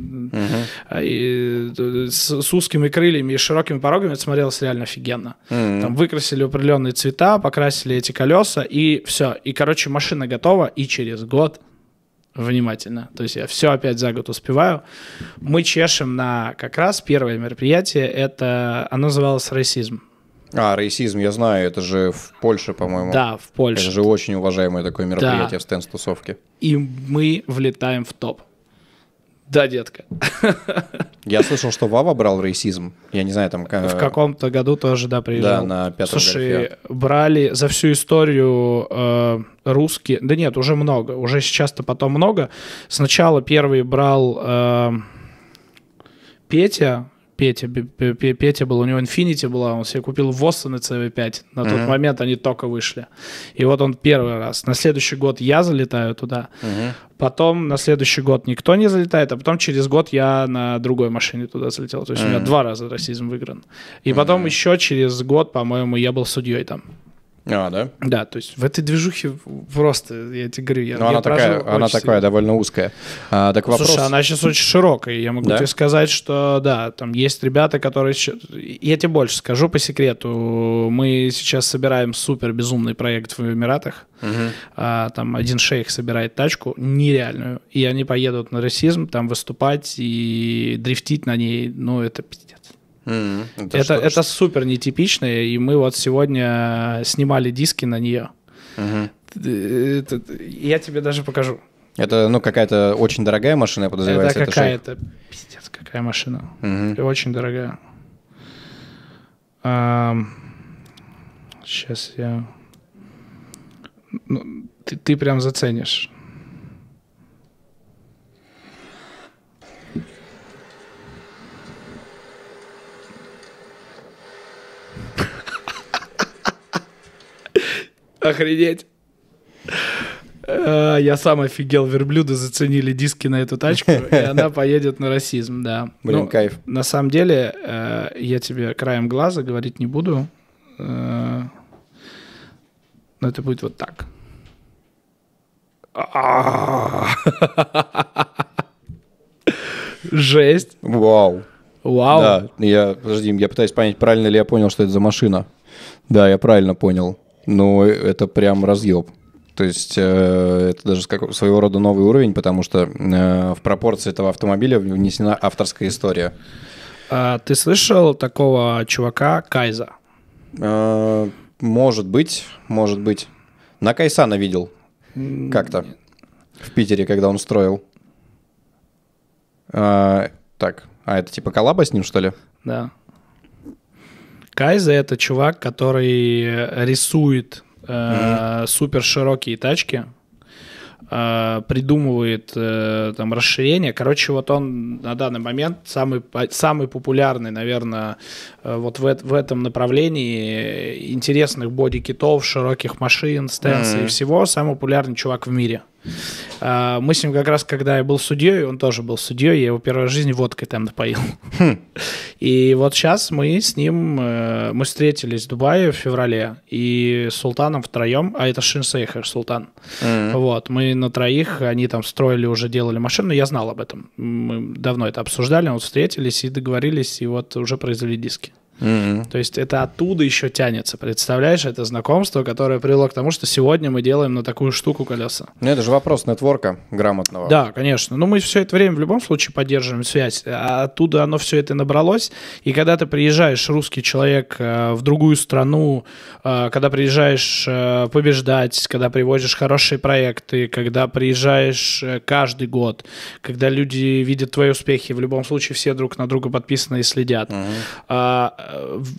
mm-hmm. и, э, с, с узкими крыльями и широкими порогами это смотрелось реально офигенно. Mm-hmm. Там выкрасили определенные цвета, покрасили эти колеса и все. И короче машина готова и через год внимательно. То есть я все опять за год успеваю. Мы чешем на как раз первое мероприятие. Это оно называлось «Расизм». А, расизм, я знаю, это же в Польше, по-моему. Да, в Польше. Это же очень уважаемое такое мероприятие да. в стенд-тусовке. И мы влетаем в топ. Да, детка. Я слышал, что Вава брал расизм. Я не знаю, там... В каком-то году тоже, да, приезжал. Да, на пятом Слушай, гольфе. брали за всю историю э, русские... Да нет, уже много. Уже сейчас-то потом много. Сначала первый брал э, Петя, Петя, Петя был, у него Infinity была, он себе купил Воссен и CV5. На тот uh-huh. момент они только вышли. И вот он первый раз. На следующий год я залетаю туда. Uh-huh. Потом на следующий год никто не залетает, а потом через год я на другой машине туда залетел. То есть uh-huh. у меня два раза расизм выигран. И потом еще через год, по-моему, я был судьей там. А, да? Да, то есть в этой движухе просто, я тебе говорю, я, Но я она такая, она такая довольно узкая. А, так вопрос... Слушай, она сейчас очень широкая, я могу да? тебе сказать, что да, там есть ребята, которые... Я тебе больше скажу по секрету, мы сейчас собираем супер безумный проект в Эмиратах, угу. а, там один шейх собирает тачку нереальную, и они поедут на расизм там выступать и дрифтить на ней, ну это Mm-hmm. Это, это, что, это супер нетипично, и мы вот сегодня снимали диски на нее. Mm-hmm. я тебе даже покажу. Это, ну, какая-то очень дорогая машина, я подозреваю. Это какая-то, пиздец, какая машина. Mm-hmm. очень дорогая. А, сейчас я... Ну, ты, ты прям заценишь. Охренеть. А, я сам офигел, Верблюда заценили диски на эту тачку, и она поедет на расизм, да. Блин, ну, кайф. На самом деле, э, я тебе краем глаза говорить не буду, э, но это будет вот так. Жесть. Вау. Вау. Да, я, подожди, я пытаюсь понять, правильно ли я понял, что это за машина. Да, я правильно понял. Ну, это прям разъеб. То есть э, это даже как, своего рода новый уровень, потому что э, в пропорции этого автомобиля внесена авторская история. А, ты слышал такого чувака Кайза? Э, может быть, может быть. На Кайсана видел как-то в Питере, когда он строил. Э, так, а это типа коллаба с ним, что ли? Да. Кайза это чувак, который э, рисует э, mm-hmm. супер широкие тачки, э, придумывает э, там расширения, Короче, вот он на данный момент самый самый популярный, наверное, э, вот в, в этом направлении интересных боди китов, широких машин, стенсов mm-hmm. и всего самый популярный чувак в мире. А, мы с ним как раз, когда я был судьей, он тоже был судьей, я его первой жизни водкой там напоил. Хм. И вот сейчас мы с ним, э, мы встретились в Дубае в феврале, и с Султаном втроем, а это Шинсейх Султан, вот, мы на троих, они там строили уже, делали машину, я знал об этом, мы давно это обсуждали, вот встретились и договорились, и вот уже произвели диски. Mm-hmm. То есть это оттуда еще тянется. Представляешь, это знакомство, которое привело к тому, что сегодня мы делаем на такую штуку колеса. Ну, это же вопрос нетворка грамотного. Да, конечно. Но мы все это время в любом случае поддерживаем связь. А оттуда оно все это набралось. И когда ты приезжаешь, русский человек, э, в другую страну, э, когда приезжаешь э, побеждать, когда привозишь хорошие проекты, когда приезжаешь каждый год, когда люди видят твои успехи, в любом случае все друг на друга подписаны и следят. Mm-hmm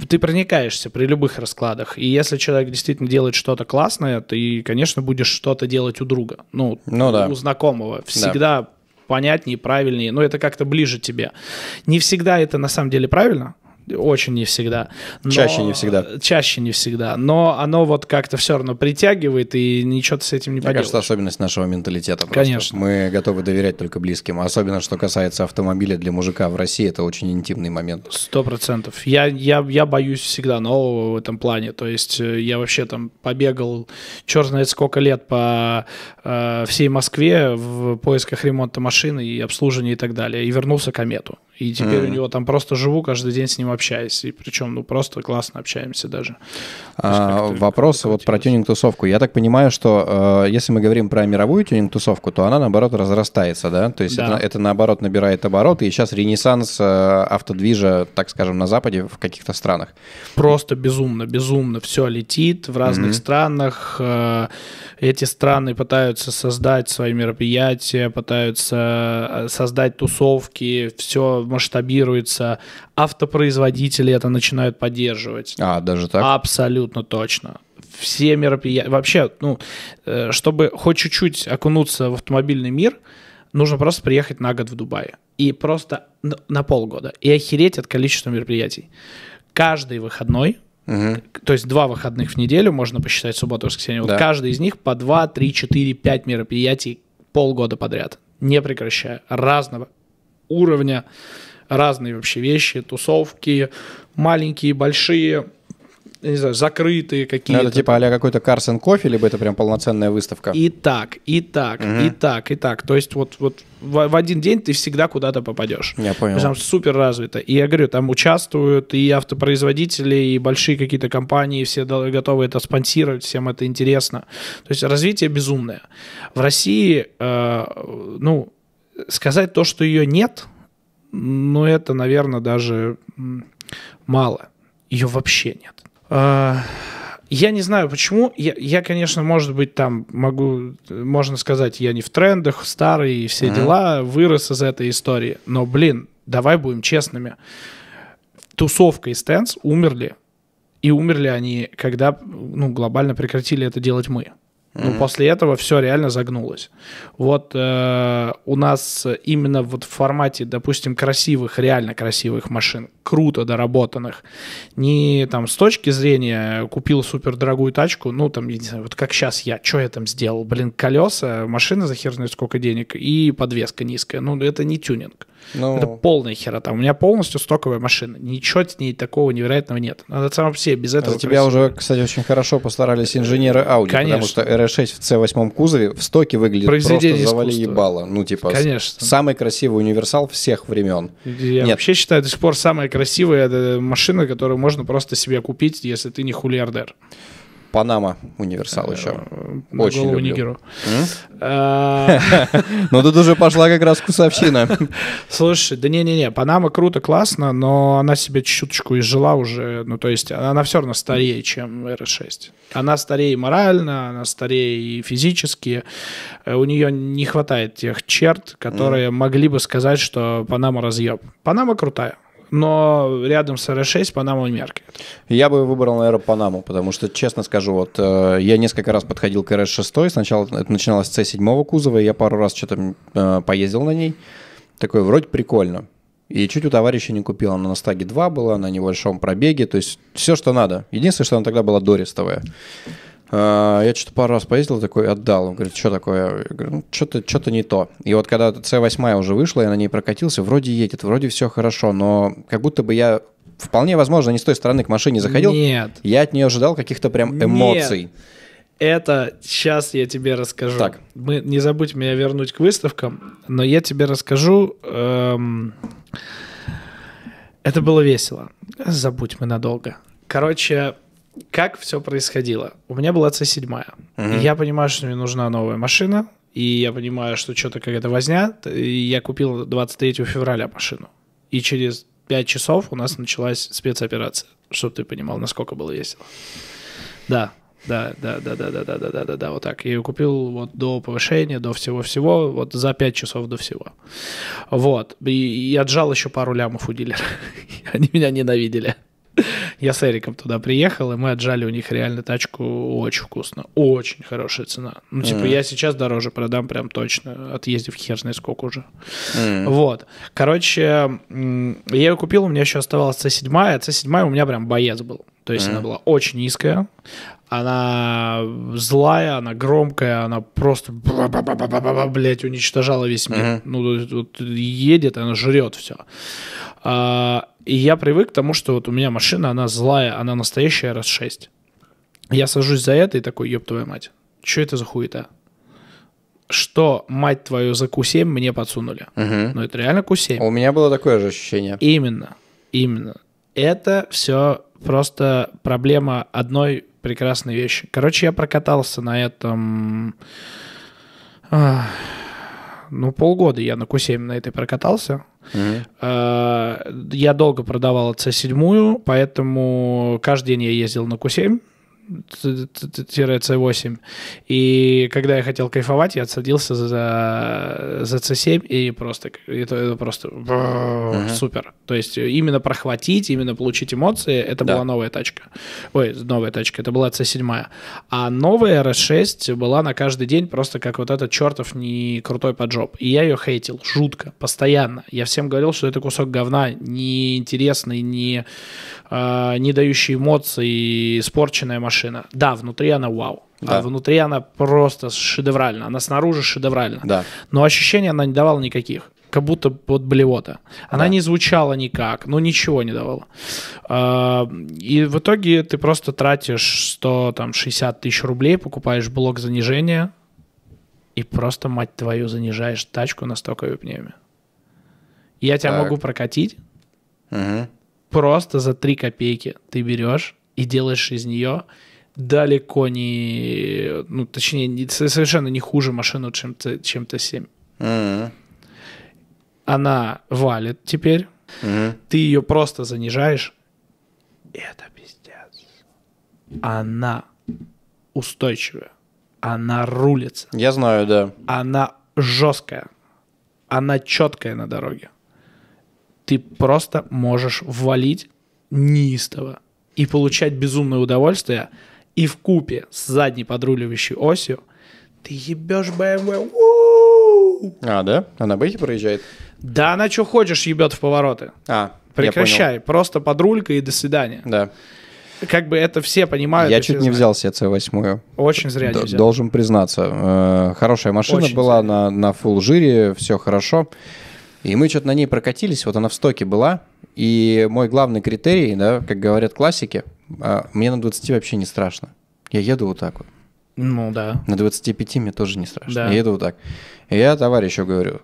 ты проникаешься при любых раскладах. И если человек действительно делает что-то классное, ты, конечно, будешь что-то делать у друга. Ну, ну да. у знакомого. Всегда да. понятнее, правильнее. Но это как-то ближе тебе. Не всегда это на самом деле правильно. Очень не всегда. Но, чаще не всегда. Чаще не всегда. Но оно вот как-то все равно притягивает, и ничего ты с этим не Мне поделаешь. кажется, особенность нашего менталитета. Просто. Конечно. Мы готовы доверять только близким. Особенно, что касается автомобиля для мужика в России, это очень интимный момент. Сто процентов. Я, я, я боюсь всегда нового в этом плане. То есть э, я вообще там побегал черт знает сколько лет по э, всей Москве в поисках ремонта машины и обслуживания и так далее. И вернулся к комету. И теперь mm-hmm. у него там просто живу, каждый день с ним общаюсь. И причем, ну, просто классно общаемся даже. А, вопрос вот про тюнинг-тусовку. Я так понимаю, что э, если мы говорим про мировую тюнинг-тусовку, то она, наоборот, разрастается, да? То есть да. Это, это, наоборот, набирает обороты. И сейчас ренессанс э, автодвижа, так скажем, на Западе в каких-то странах. Просто безумно, безумно. Все летит в разных mm-hmm. странах. Э, эти страны пытаются создать свои мероприятия, пытаются э, создать тусовки. Все масштабируется, автопроизводители это начинают поддерживать. А, даже так? Абсолютно точно все мероприятия. Вообще, ну, э, чтобы хоть чуть-чуть окунуться в автомобильный мир, нужно просто приехать на год в Дубай. И просто на полгода. И охереть от количества мероприятий. Каждый выходной, угу. то есть два выходных в неделю, можно посчитать субботу, и воскресенье, да. вот каждый из них по 2, 3, 4, 5 мероприятий полгода подряд. Не прекращая. Разного уровня, разные вообще вещи, тусовки, маленькие, большие, не знаю, закрытые какие-то. Это типа а какой-то Карсен кофе, либо это прям полноценная выставка? И так, и так, угу. и так, и так. То есть вот, вот в, в один день ты всегда куда-то попадешь. Я понял. Там супер развито. И я говорю, там участвуют и автопроизводители, и большие какие-то компании, все готовы это спонсировать, всем это интересно. То есть развитие безумное. В России, э, ну, сказать то, что ее нет, ну, это, наверное, даже мало. Ее вообще нет. А, я не знаю, почему. Я, я, конечно, может быть, там могу, можно сказать, я не в трендах, старый и все дела, вырос из этой истории. Но, блин, давай будем честными. Тусовка и Стэнс умерли. И умерли они, когда, ну, глобально прекратили это делать мы. Mm-hmm. Ну, Но после этого все реально загнулось. Вот э, у нас именно вот в формате, допустим, красивых, реально красивых машин, круто доработанных, не там с точки зрения купил супер дорогую тачку, ну там, я не знаю, вот как сейчас я, что я там сделал, блин, колеса, машина за хер знает сколько денег и подвеска низкая, ну это не тюнинг. Ну... Это полная хера, там У меня полностью стоковая машина. Ничего с ней такого невероятного нет. Она сама по себе без этого. За тебя красивая. уже, кстати, очень хорошо постарались инженеры Audi, Конечно. потому что 1.6 в C8 кузове в стоке выглядит Произведение просто завали искусства. ебало. Ну, типа, Конечно. самый красивый универсал всех времен. Я Нет. вообще считаю до сих пор самая красивая э, машина, которую можно просто себе купить, если ты не хулиардер. Панама универсал э, еще. Очень люблю. Нигеру. Э, ну тут уже пошла как раз вкусовщина. Слушай, да не-не-не, Панама круто, классно, но она себе чуточку изжила уже, ну то есть она все равно старее, чем R6. Она старее морально, она старее и физически. Э, у нее не хватает тех черт, которые могли бы сказать, что Панама разъеб. Панама крутая но рядом с R6 Панама не меркнет. Я бы выбрал, наверное, Панаму, потому что, честно скажу, вот э, я несколько раз подходил к RS6, сначала это начиналось с C7 кузова, я пару раз что-то э, поездил на ней, такой вроде прикольно. И чуть у товарища не купил. Она на стаге 2 была, на небольшом пробеге. То есть все, что надо. Единственное, что она тогда была дористовая. А, я что-то пару раз поездил, такой отдал. Он говорит, что такое? Я говорю, ну, что-то что то не то. И вот когда C8 уже вышла, я на ней прокатился, вроде едет, вроде все хорошо, но как будто бы я вполне возможно не с той стороны к машине заходил. Нет. Я от нее ожидал каких-то прям эмоций. Нет. Это сейчас я тебе расскажу. Так. Мы, не забудь меня вернуть к выставкам, но я тебе расскажу. Эм... Это было весело. Забудь мы надолго. Короче, как все происходило? У меня была C7. Угу. Я понимаю, что мне нужна новая машина, и я понимаю, что что-то какая-то возня. И я купил 23 февраля машину. И через 5 часов у нас началась спецоперация, чтобы ты понимал, насколько было весело. Да, да, да, да, да, да, да, да, да, да, да, вот так. Я ее купил вот до повышения, до всего-всего, вот за 5 часов до всего. Вот. И, и отжал еще пару лямов у дилера. Они меня ненавидели. Я с Эриком туда приехал, и мы отжали у них реально тачку очень вкусно. Очень хорошая цена. Ну, типа, mm. я сейчас дороже продам прям точно, отъездив хер знает сколько уже. Mm. Вот. Короче, я ее купил, у меня еще оставалась C7, а C7 у меня прям боец был. То есть mm. она была очень низкая, она злая, она громкая, она просто, блядь, уничтожала весь мир. Mm-hmm. Ну, вот, вот едет, она жрет все. А, и я привык к тому, что вот у меня машина, она злая, она настоящая раз 6 Я сажусь за это и такой, ёб твою мать, что это за хуета? Что, мать твою, за Q7 мне подсунули? Угу. Ну, это реально Q7. А у меня было такое же ощущение. Именно, именно. Это все просто проблема одной прекрасной вещи. Короче, я прокатался на этом... Ну, полгода я на Q7 на этой прокатался. Э, я долго продавал C7, поэтому каждый день я ездил на Q7 C8. И когда я хотел кайфовать, я отсадился за, за C7, и просто это, это просто uh-huh. супер. То есть именно прохватить, именно получить эмоции, это да. была новая тачка. Ой, новая тачка, это была C7. А новая RS6 была на каждый день просто как вот этот чертов не крутой поджоп. И я ее хейтил жутко, постоянно. Я всем говорил, что это кусок говна, неинтересный, не э, не дающая эмоций и испорченная машина. Да, внутри она вау. А да. А внутри она просто шедеврально. Она снаружи шедеврально. Да. Но ощущения она не давала никаких. Как будто под блевота. Она да. не звучала никак, ну ничего не давала. А, и в итоге ты просто тратишь 160 тысяч рублей, покупаешь блок занижения и просто, мать твою, занижаешь тачку на стоковой пневме. Я тебя так. могу прокатить, угу просто за 3 копейки ты берешь и делаешь из нее далеко не, ну, точнее, не, совершенно не хуже машину, чем, чем Т7. Mm-hmm. Она валит теперь, mm-hmm. ты ее просто занижаешь, и это пиздец. Она устойчивая, она рулится. Я знаю, да. Она жесткая, она четкая на дороге ты просто можешь ввалить неистово и получать безумное удовольствие, и в купе с задней подруливающей осью ты ебешь BMW. А, да? Она а бэхи проезжает? Да, она что хочешь ебет в повороты. А, Прекращай, просто подрулька и до свидания. Да. Как бы это все понимают. Я чуть не взял себе C8. Очень зря Д- не взял. Должен признаться. Э, хорошая машина Очень была зря. на, на фул жире, все хорошо. И мы что-то на ней прокатились, вот она в стоке была. И мой главный критерий, да, как говорят классики, а, мне на 20 вообще не страшно. Я еду вот так вот. Ну да. На 25 мне тоже не страшно. Да. Я еду вот так. И я товарищу говорю,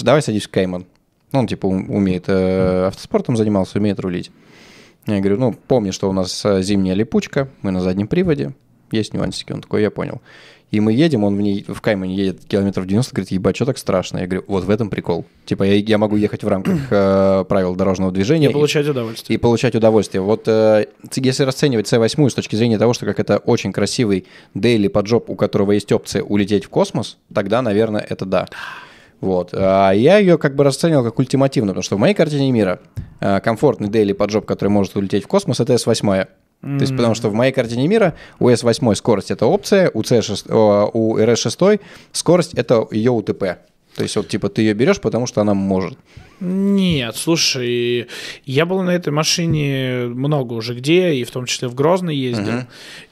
давай садись в Кайман. Ну, он типа умеет, э, автоспортом занимался, умеет рулить. Я говорю, ну, помни, что у нас э, зимняя липучка, мы на заднем приводе, есть нюансики. Он такой, я понял. И мы едем, он в, ней, в Каймане едет километров 90, говорит, ебать, что так страшно? Я говорю, вот в этом прикол. Типа я, я могу ехать в рамках э, правил дорожного движения. И, и получать удовольствие. И получать удовольствие. Вот э, если расценивать с 8 с точки зрения того, что как это очень красивый дейли поджоп, у которого есть опция улететь в космос, тогда, наверное, это да. Вот. А я ее как бы расценивал как ультимативно, потому что в моей картине мира э, комфортный дейли поджоп, который может улететь в космос, это с 8 Mm-hmm. То есть, потому что в моей картине мира у S8 скорость это опция, у, C6, э, у RS6 скорость это ее УТП. То есть, вот типа ты ее берешь, потому что она может. Нет, слушай, я был на этой машине много уже где, и в том числе в Грозный ездил. Uh-huh.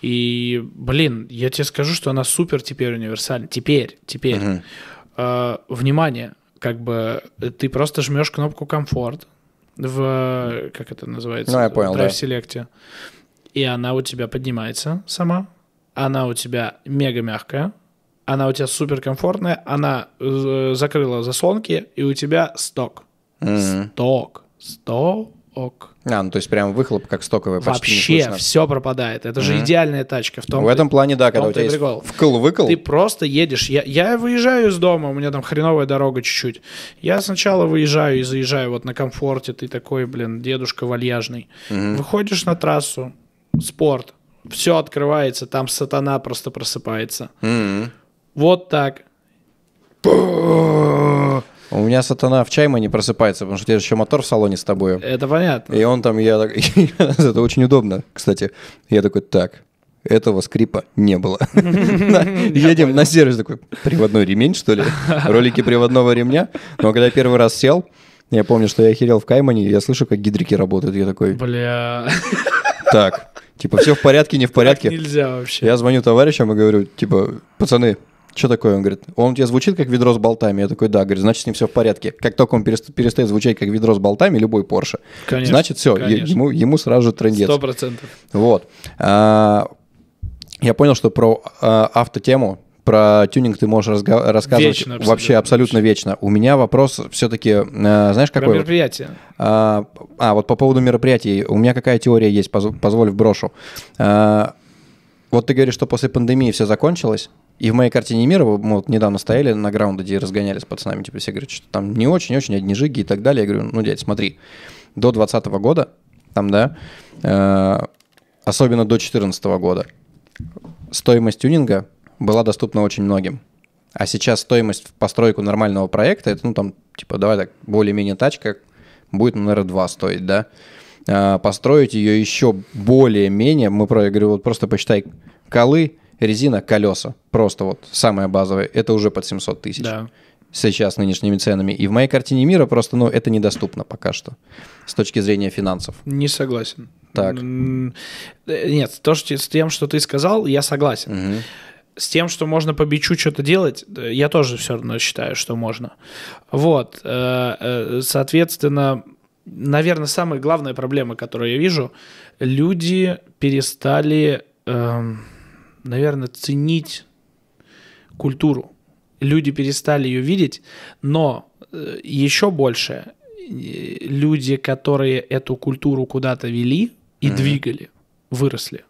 И, блин, я тебе скажу, что она супер теперь универсальна. Теперь, теперь. Uh-huh. Э, внимание, как бы ты просто жмешь кнопку комфорт в, как это называется, ну, я понял, в Drive да. Select и она у тебя поднимается сама, она у тебя мега мягкая, она у тебя супер комфортная, она э, закрыла заслонки, и у тебя сток. Mm-hmm. Сток. Сток. А, ну то есть прям выхлоп как стоковый почти Вообще все пропадает. Это же mm-hmm. идеальная тачка. В, том, в этом плане, да, когда у тебя есть вкл-выкл. Ты просто едешь. Я, я выезжаю из дома, у меня там хреновая дорога чуть-чуть. Я сначала выезжаю и заезжаю вот на комфорте. Ты такой, блин, дедушка вальяжный. Mm-hmm. Выходишь на трассу, спорт. Все открывается, там сатана просто просыпается. Mm-hmm. Вот так. У меня сатана в чайма не просыпается, потому что у тебя еще мотор в салоне с тобой. Это понятно. И он там, я так... Это очень удобно, кстати. Я такой, так, этого скрипа не было. Едем на сервис, такой, приводной ремень, что ли? Ролики приводного ремня. Но когда я первый раз сел, я помню, что я херел в Каймане, я слышу, как гидрики работают. Я такой... Бля... Так, Типа, все в порядке, не в порядке. Так нельзя вообще. Я звоню товарищам и говорю, типа, пацаны, что такое? Он говорит, он у тебя звучит как ведро с болтами. Я такой, да, говорит, значит, с ним все в порядке. Как только он перестает звучать как ведро с болтами, любой Порше. конечно, значит, все, конечно. ему, ему сразу же трендец. Сто процентов. Вот. А, я понял, что про а, автотему про тюнинг ты можешь разга- рассказывать вечно, абсолютно, вообще абсолютно вечно. У меня вопрос все-таки, э, знаешь, какой? Про мероприятие. А, а, вот по поводу мероприятий. У меня какая теория есть, поз- позволь вброшу. А, вот ты говоришь, что после пандемии все закончилось, и в моей картине мира, мы вот недавно стояли на граунде, где разгонялись с пацанами, типа все говорят, что там не очень-очень, одни жиги и так далее. Я говорю, ну, дядь, смотри, до 2020 года, там, да, э, особенно до 2014 года, стоимость тюнинга – была доступна очень многим. А сейчас стоимость в постройку нормального проекта, это, ну, там, типа, давай так, более-менее тачка будет, ну, наверное, 2 стоить, да? А, построить ее еще более-менее, мы про, я говорю, вот просто посчитай, колы, резина, колеса, просто вот самое базовое, это уже под 700 тысяч. Да. Сейчас нынешними ценами. И в моей картине мира просто, ну, это недоступно пока что с точки зрения финансов. Не согласен. Так. Нет, то, что, с тем, что ты сказал, я согласен. Угу с тем, что можно по бичу что-то делать, я тоже все равно считаю, что можно. Вот, э, э, соответственно, наверное, самая главная проблема, которую я вижу, люди перестали, эм, наверное, ценить культуру. Люди перестали ее видеть, но э, еще больше люди, которые эту культуру куда-то вели и mm-hmm. двигали, выросли.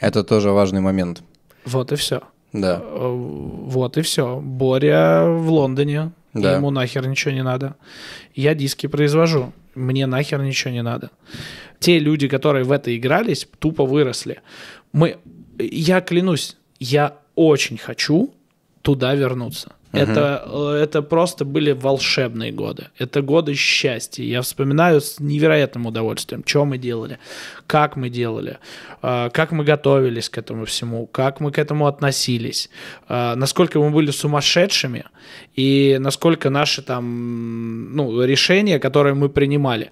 Это тоже важный момент вот и все. Да. Э, вот и все. Боря в Лондоне. Да. Ему нахер ничего не надо. Я диски произвожу. Мне нахер ничего не надо. Те люди, которые в это игрались, тупо выросли. Мы, я клянусь, я очень хочу туда вернуться. Uh-huh. Это, э, это просто были волшебные годы. Это годы счастья. Я вспоминаю с невероятным удовольствием, что мы делали, как мы делали, э, как мы готовились к этому всему, как мы к этому относились, э, насколько мы были сумасшедшими и насколько наши там ну, решения, которые мы принимали,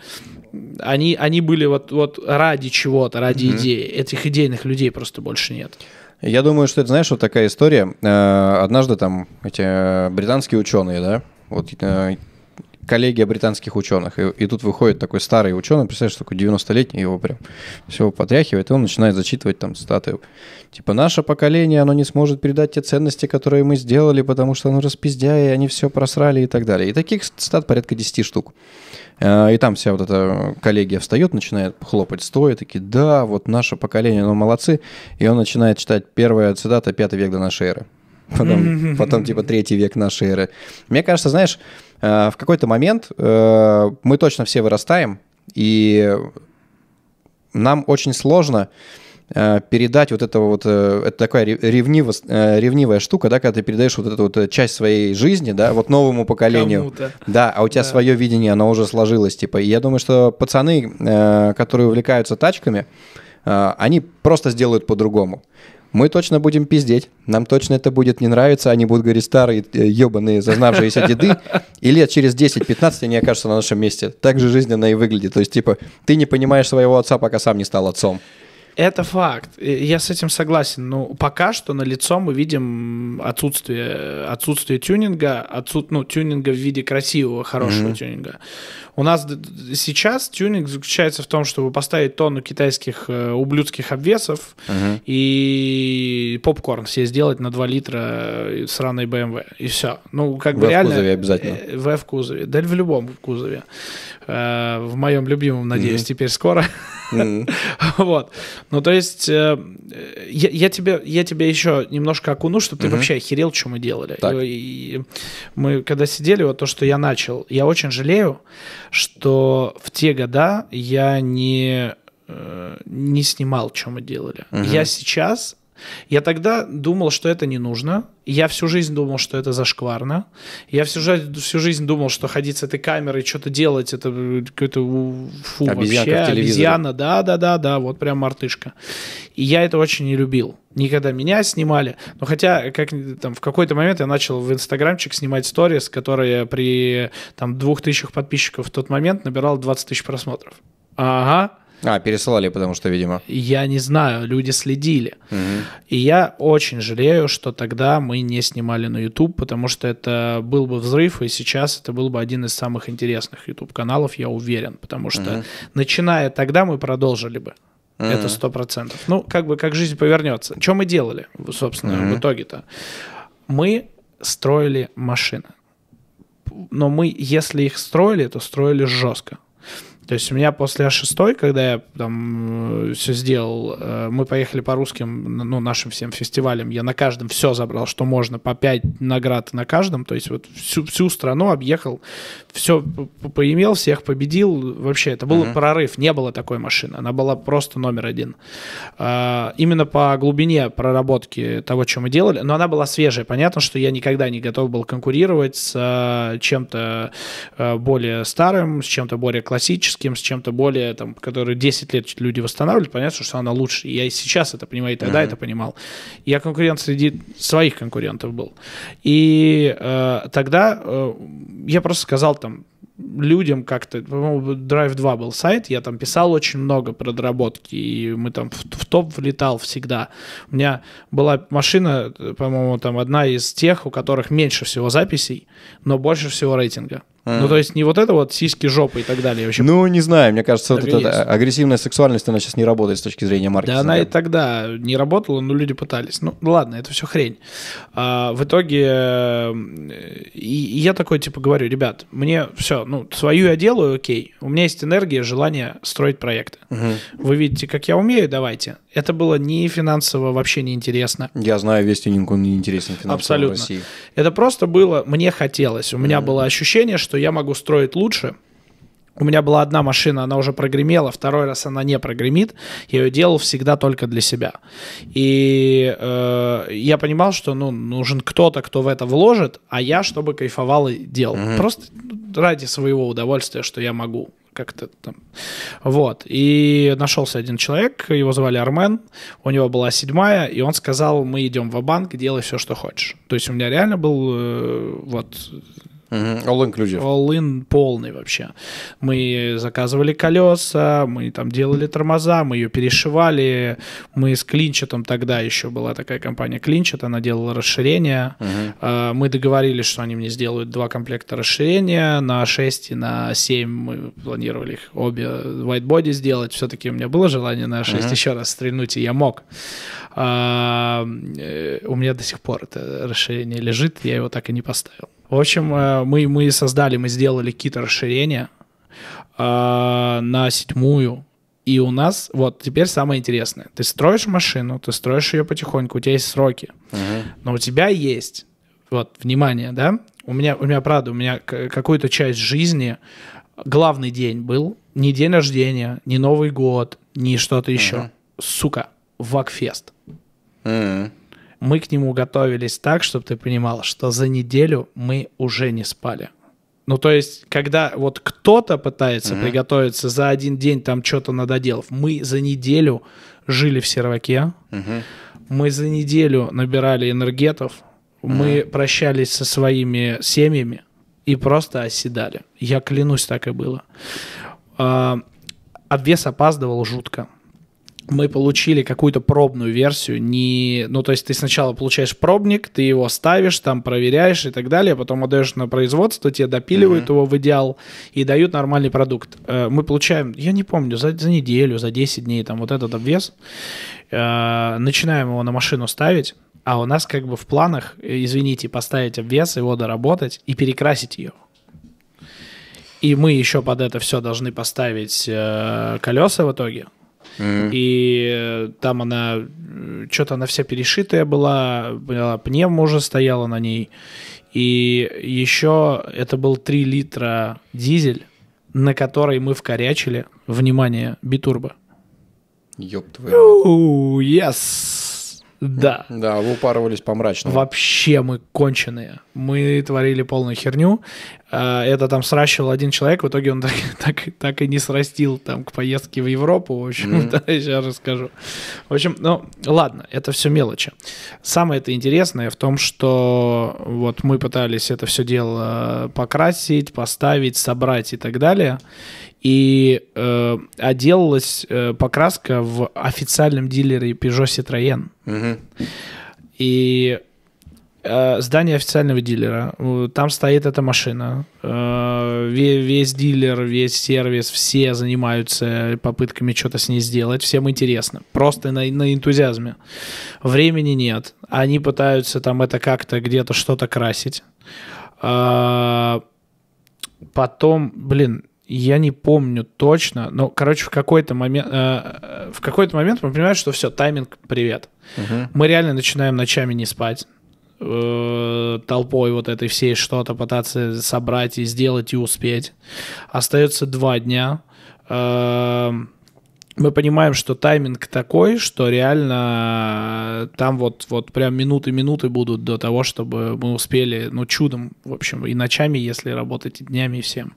они, они были вот, вот ради чего-то, ради uh-huh. идеи. Этих идейных людей просто больше нет. Я думаю, что это, знаешь, вот такая история. Э, однажды там эти э, британские ученые, да, вот э, коллегия британских ученых. И, и тут выходит такой старый ученый, представляешь, такой 90-летний, его прям все потряхивает, и он начинает зачитывать там статы Типа, наше поколение, оно не сможет передать те ценности, которые мы сделали, потому что оно распиздя, и они все просрали и так далее. И таких стат порядка 10 штук. Э, и там вся вот эта коллегия встает, начинает хлопать стоя, такие, да, вот наше поколение, оно молодцы. И он начинает читать первая цитата, пятый век до нашей эры. Потом, потом типа, третий век нашей эры. Мне кажется, знаешь, Э, в какой-то момент э, мы точно все вырастаем, и нам очень сложно э, передать вот это вот, это такая ревниво, ревнивая штука, да, когда ты передаешь вот эту вот часть своей жизни, да, вот новому поколению. Кому-то. Да, а у тебя да. свое видение, оно уже сложилось, типа. И я думаю, что пацаны, которые увлекаются тачками, они просто сделают по-другому мы точно будем пиздеть, нам точно это будет не нравиться, они будут говорить старые, э, ебаные, зазнавшиеся деды, и лет через 10-15 они окажутся на нашем месте. Так же жизненно и выглядит. То есть, типа, ты не понимаешь своего отца, пока сам не стал отцом. Это факт. Я с этим согласен. Но ну, пока что на лицо мы видим отсутствие, отсутствие тюнинга, отсут, ну, тюнинга в виде красивого, хорошего mm-hmm. тюнинга. У нас сейчас тюнинг заключается в том, чтобы поставить тонну китайских э, ублюдских обвесов mm-hmm. и попкорн все сделать на 2 литра э, сраной BMW. И все. Ну, как в бы реально... Э, в кузове обязательно. В кузове. Да в любом кузове. Э, в моем любимом, надеюсь, mm-hmm. теперь скоро. Mm-hmm. вот. Ну, то есть, э, я, я, тебе, я тебе еще немножко окуну, чтобы mm-hmm. ты вообще охерел, что мы делали. И, и мы, когда сидели, вот то, что я начал, я очень жалею, что в те года я не э, не снимал, что мы делали. Угу. Я сейчас я тогда думал, что это не нужно. Я всю жизнь думал, что это зашкварно. Я всю, жизнь, всю жизнь думал, что ходить с этой камерой, что-то делать, это э, какой-то фу Обезьянка вообще. Обезьяна, да-да-да-да, вот прям мартышка. И я это очень не любил. Никогда меня снимали. Но хотя как, там, в какой-то момент я начал в Инстаграмчик снимать сторис, которые при там, двух тысячах подписчиков в тот момент набирал 20 тысяч просмотров. Ага. А, пересылали, потому что, видимо. Я не знаю, люди следили. Угу. И я очень жалею, что тогда мы не снимали на YouTube, потому что это был бы взрыв, и сейчас это был бы один из самых интересных YouTube-каналов, я уверен, потому что угу. начиная тогда мы продолжили бы. mm Это сто процентов. Ну, как бы как жизнь повернется. Что мы делали, собственно, mm в итоге-то? Мы строили машины. Но мы, если их строили, то строили жестко. То есть у меня после А6, когда я там э, все сделал, э, мы поехали по русским, ну, нашим всем фестивалям, я на каждом все забрал, что можно, по 5 наград на каждом, то есть вот всю, всю страну объехал, все поимел, всех победил, вообще это был uh-huh. прорыв, не было такой машины, она была просто номер один. А, именно по глубине проработки того, что мы делали, но она была свежая, понятно, что я никогда не готов был конкурировать с э, чем-то более старым, с чем-то более классическим, классическим, с чем-то более, там, который 10 лет люди восстанавливают, понятно, что она лучше. я и сейчас это понимаю, и тогда uh-huh. это понимал. Я конкурент среди своих конкурентов был. И э, тогда э, я просто сказал там, людям как-то, по-моему, Drive 2 был сайт, я там писал очень много про доработки, и мы там в, в топ влетал всегда. У меня была машина, э, по-моему, там одна из тех, у которых меньше всего записей, но больше всего рейтинга. А. Ну, то есть не вот это вот сиськи, жопы и так далее. Вообще... Ну, не знаю, мне кажется, вот эта агрессивная сексуальность, она сейчас не работает с точки зрения маркетинга. Да она и тогда не работала, но люди пытались. Ну, ладно, это все хрень. А, в итоге э, и, и я такой, типа, говорю, ребят, мне все, ну, свою я делаю, окей. У меня есть энергия, желание строить проекты. Угу. Вы видите, как я умею, давайте. Это было не финансово вообще не интересно. Я знаю, весь тюнинг, он не интересен финансово Абсолютно. в России. Это просто было, мне хотелось. У угу. меня было ощущение, что я могу строить лучше. У меня была одна машина, она уже прогремела, второй раз она не прогремит. Я ее делал всегда только для себя. И э, я понимал, что ну, нужен кто-то, кто в это вложит, а я, чтобы кайфовал и делал. Mm-hmm. Просто ради своего удовольствия, что я могу как-то там. Вот. И нашелся один человек, его звали Армен, у него была седьмая, и он сказал, мы идем в банк делай все, что хочешь. То есть у меня реально был э, вот All-inclusive. All-in полный вообще. Мы заказывали колеса, мы там делали тормоза, мы ее перешивали. Мы с Клинчетом тогда еще была такая компания Клинчет, она делала расширение. Uh-huh. Мы договорились, что они мне сделают два комплекта расширения на 6 и на 7. Мы планировали их обе body сделать. Все-таки у меня было желание на 6 uh-huh. еще раз стрельнуть, и я мог. А, э, у меня до сих пор это расширение лежит, я его так и не поставил. В общем, э, мы, мы создали, мы сделали какие-то расширения э, на седьмую, и у нас, вот теперь самое интересное. Ты строишь машину, ты строишь ее потихоньку, у тебя есть сроки. uh Но у тебя есть, вот, внимание, да? У меня, у меня, правда, у меня какую-то часть жизни главный день был. Не день рождения, не Новый год, не что-то uh-huh. еще. Сука, вакфест. uh мы к нему готовились так, чтобы ты понимал, что за неделю мы уже не спали. Ну, то есть, когда вот кто-то пытается mm-hmm. приготовиться за один день, там что-то надоделав, мы за неделю жили в серваке, mm-hmm. мы за неделю набирали энергетов, mm-hmm. мы прощались со своими семьями и просто оседали. Я клянусь, так и было. Обвес а, а опаздывал жутко мы получили какую-то пробную версию, не, ну то есть ты сначала получаешь пробник, ты его ставишь, там проверяешь и так далее, потом отдаешь на производство, тебе допиливают mm-hmm. его в идеал и дают нормальный продукт. Э, мы получаем, я не помню, за, за неделю, за 10 дней там вот этот обвес, э, начинаем его на машину ставить, а у нас как бы в планах, э, извините, поставить обвес, его доработать и перекрасить ее. И мы еще под это все должны поставить э, колеса в итоге. И э, там она, э, что-то она вся перешитая была, пневма уже стояла на ней. И еще это был 3 литра дизель, на который мы вкорячили, внимание, битурбо. Ёб твою. Yes! Да. Да, вы упарывались по мрачному. Вообще мы конченые. Мы творили полную херню. А, это там сращивал один человек, в итоге он так, так, так и не срастил там к поездке в Европу, в общем, mm-hmm. да, сейчас расскажу. В общем, ну, ладно, это все мелочи. Самое это интересное в том, что вот мы пытались это все дело покрасить, поставить, собрать и так далее, и э, а э, покраска в официальном дилере Peugeot Citroën. Угу. И э, здание официального дилера, э, там стоит эта машина. Э, весь дилер, весь сервис, все занимаются попытками что-то с ней сделать. Всем интересно. Просто на, на энтузиазме. Времени нет. Они пытаются там это как-то где-то что-то красить. потом, блин, я не помню точно, но, короче, в какой-то момент, э, э в какой-то момент мы понимаем, что все, тайминг, привет. Угу. Мы реально начинаем ночами не спать э, толпой вот этой всей что-то пытаться собрать и сделать и успеть. Остается два дня. Э, мы понимаем, что тайминг такой, что реально э, там вот, вот прям минуты-минуты будут до того, чтобы мы успели, ну, чудом, в общем, и ночами, если работать, и днями, и всем.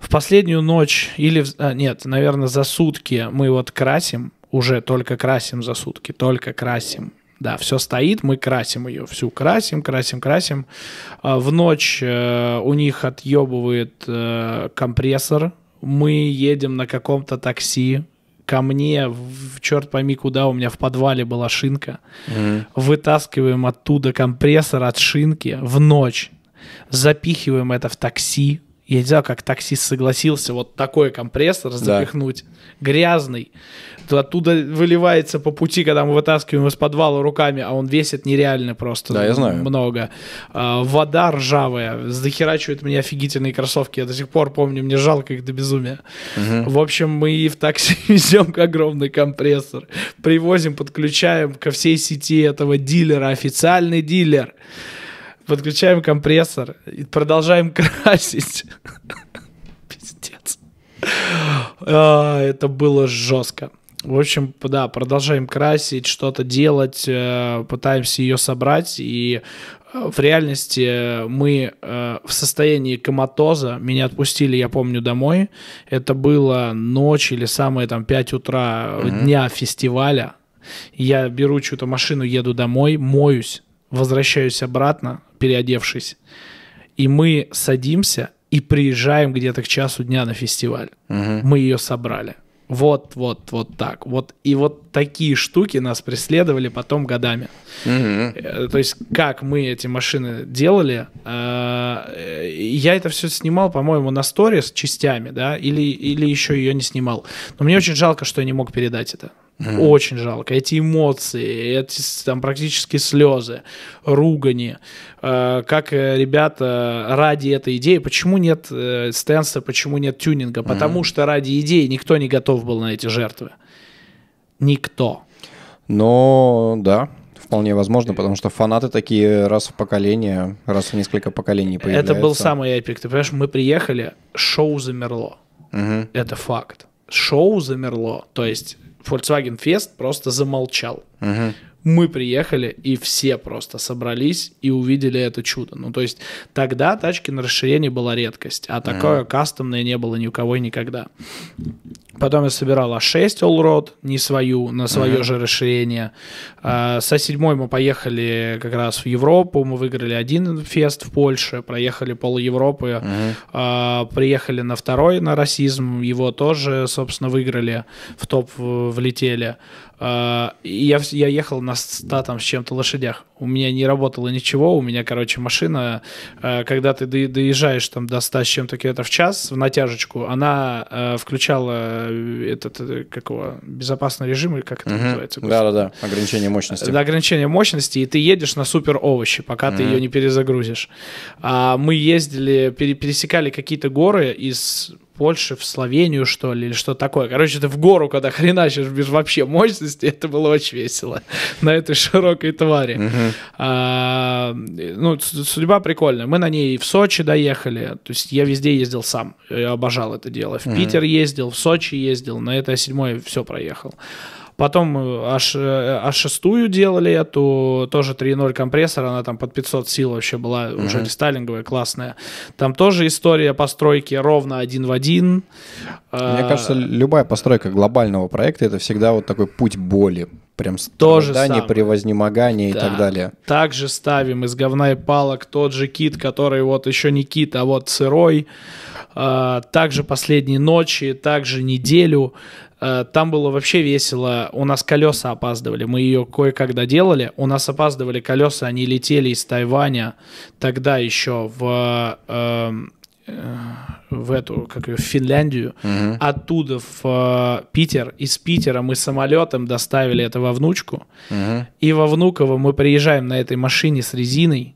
В последнюю ночь или... А, нет, наверное, за сутки мы вот красим, уже только красим за сутки, только красим. Да, все стоит, мы красим ее, всю красим, красим, красим. А, в ночь э, у них отъебывает э, компрессор, мы едем на каком-то такси, ко мне, в, черт пойми куда, у меня в подвале была шинка. Mm-hmm. Вытаскиваем оттуда компрессор от шинки в ночь, запихиваем это в такси, я не знаю, как таксист согласился вот такой компрессор запихнуть. Да. Грязный. То оттуда выливается по пути, когда мы вытаскиваем из подвала руками, а он весит нереально просто. Да, я знаю. Много. А, вода ржавая. захерачивает меня офигительные кроссовки. Я до сих пор помню, мне жалко их до безумия. Угу. В общем, мы и в такси везем огромный компрессор. Привозим, подключаем ко всей сети этого дилера. Официальный дилер подключаем компрессор и продолжаем красить. Пиздец. А, это было жестко. В общем, да, продолжаем красить, что-то делать, э, пытаемся ее собрать, и э, в реальности э, мы в состоянии коматоза. Меня отпустили, я помню, домой. Это было ночь или самое там 5 утра mm-hmm. дня фестиваля. Я беру что-то машину, еду домой, моюсь возвращаюсь обратно, переодевшись, и мы садимся и приезжаем где-то к часу дня на фестиваль. Угу. Мы ее собрали. Вот, вот, вот так. Вот и вот такие штуки нас преследовали потом годами. Угу. То есть как мы эти машины делали, э, я это все снимал, по-моему, на сторис частями, да, или или еще ее не снимал. Но мне очень жалко, что я не мог передать это mm Очень жалко. Эти эмоции, эти там практически слезы, ругани. Э, как э, ребята ради этой идеи, почему нет э, стенса, почему нет тюнинга? Потому mm что ради идеи никто не готов был на эти жертвы. Никто. Но да, вполне возможно, потому что фанаты такие раз в поколение, раз в несколько поколений появляются. Это был самый эпик. Ты понимаешь, мы приехали, шоу замерло. Угу. Это факт. Шоу замерло. То есть Volkswagen Fest просто замолчал. Угу мы приехали, и все просто собрались и увидели это чудо. Ну, то есть тогда тачки на расширении была редкость, а такое mm-hmm. кастомное не было ни у кого никогда. Потом я собирал А6 Allroad, не свою, на свое mm-hmm. же расширение. А, со седьмой мы поехали как раз в Европу, мы выиграли один фест в Польше, проехали пол Европы, mm-hmm. приехали на второй, на расизм, его тоже, собственно, выиграли, в топ влетели. А, я, я ехал на 100 там, с чем-то лошадях у меня не работало ничего, у меня, короче, машина, э, когда ты доезжаешь там до 100 с чем-то километров в час в натяжечку, она э, включала э, этот, как его, безопасный режим, или как это угу. называется? Да-да-да, ограничение мощности. Да, ограничение мощности, и ты едешь на супер овощи, пока угу. ты ее не перезагрузишь. А мы ездили, пересекали какие-то горы из Польши, в Словению, что ли, или что такое. Короче, ты в гору, когда хреначишь без вообще мощности, это было очень весело на этой широкой твари. Угу. А, ну, судьба прикольная. Мы на ней в Сочи доехали. То есть я везде ездил сам. Я обожал это дело. В Питер ездил, в Сочи ездил. На это седьмое все проехал. Потом H, э, H6 э, делали эту, тоже 3.0 компрессор, она там под 500 сил вообще была, mm-hmm. уже рестайлинговая, классная. Там тоже история постройки ровно один в один. Мне а, кажется, любая постройка глобального проекта — это всегда вот такой путь боли, прям страдания, превознемогания да. и так далее. Также ставим из говна и палок тот же кит, который вот еще не кит, а вот сырой. А, также последние ночи, также неделю. Э, там было вообще весело. У нас колеса опаздывали. Мы ее кое-как доделали. У нас опаздывали колеса. Они летели из Тайваня тогда еще в... Эм, э, в эту, как ее, в Финляндию, угу. оттуда в э, Питер, из Питера мы самолетом доставили это во внучку, угу. и во Внуково мы приезжаем на этой машине с резиной,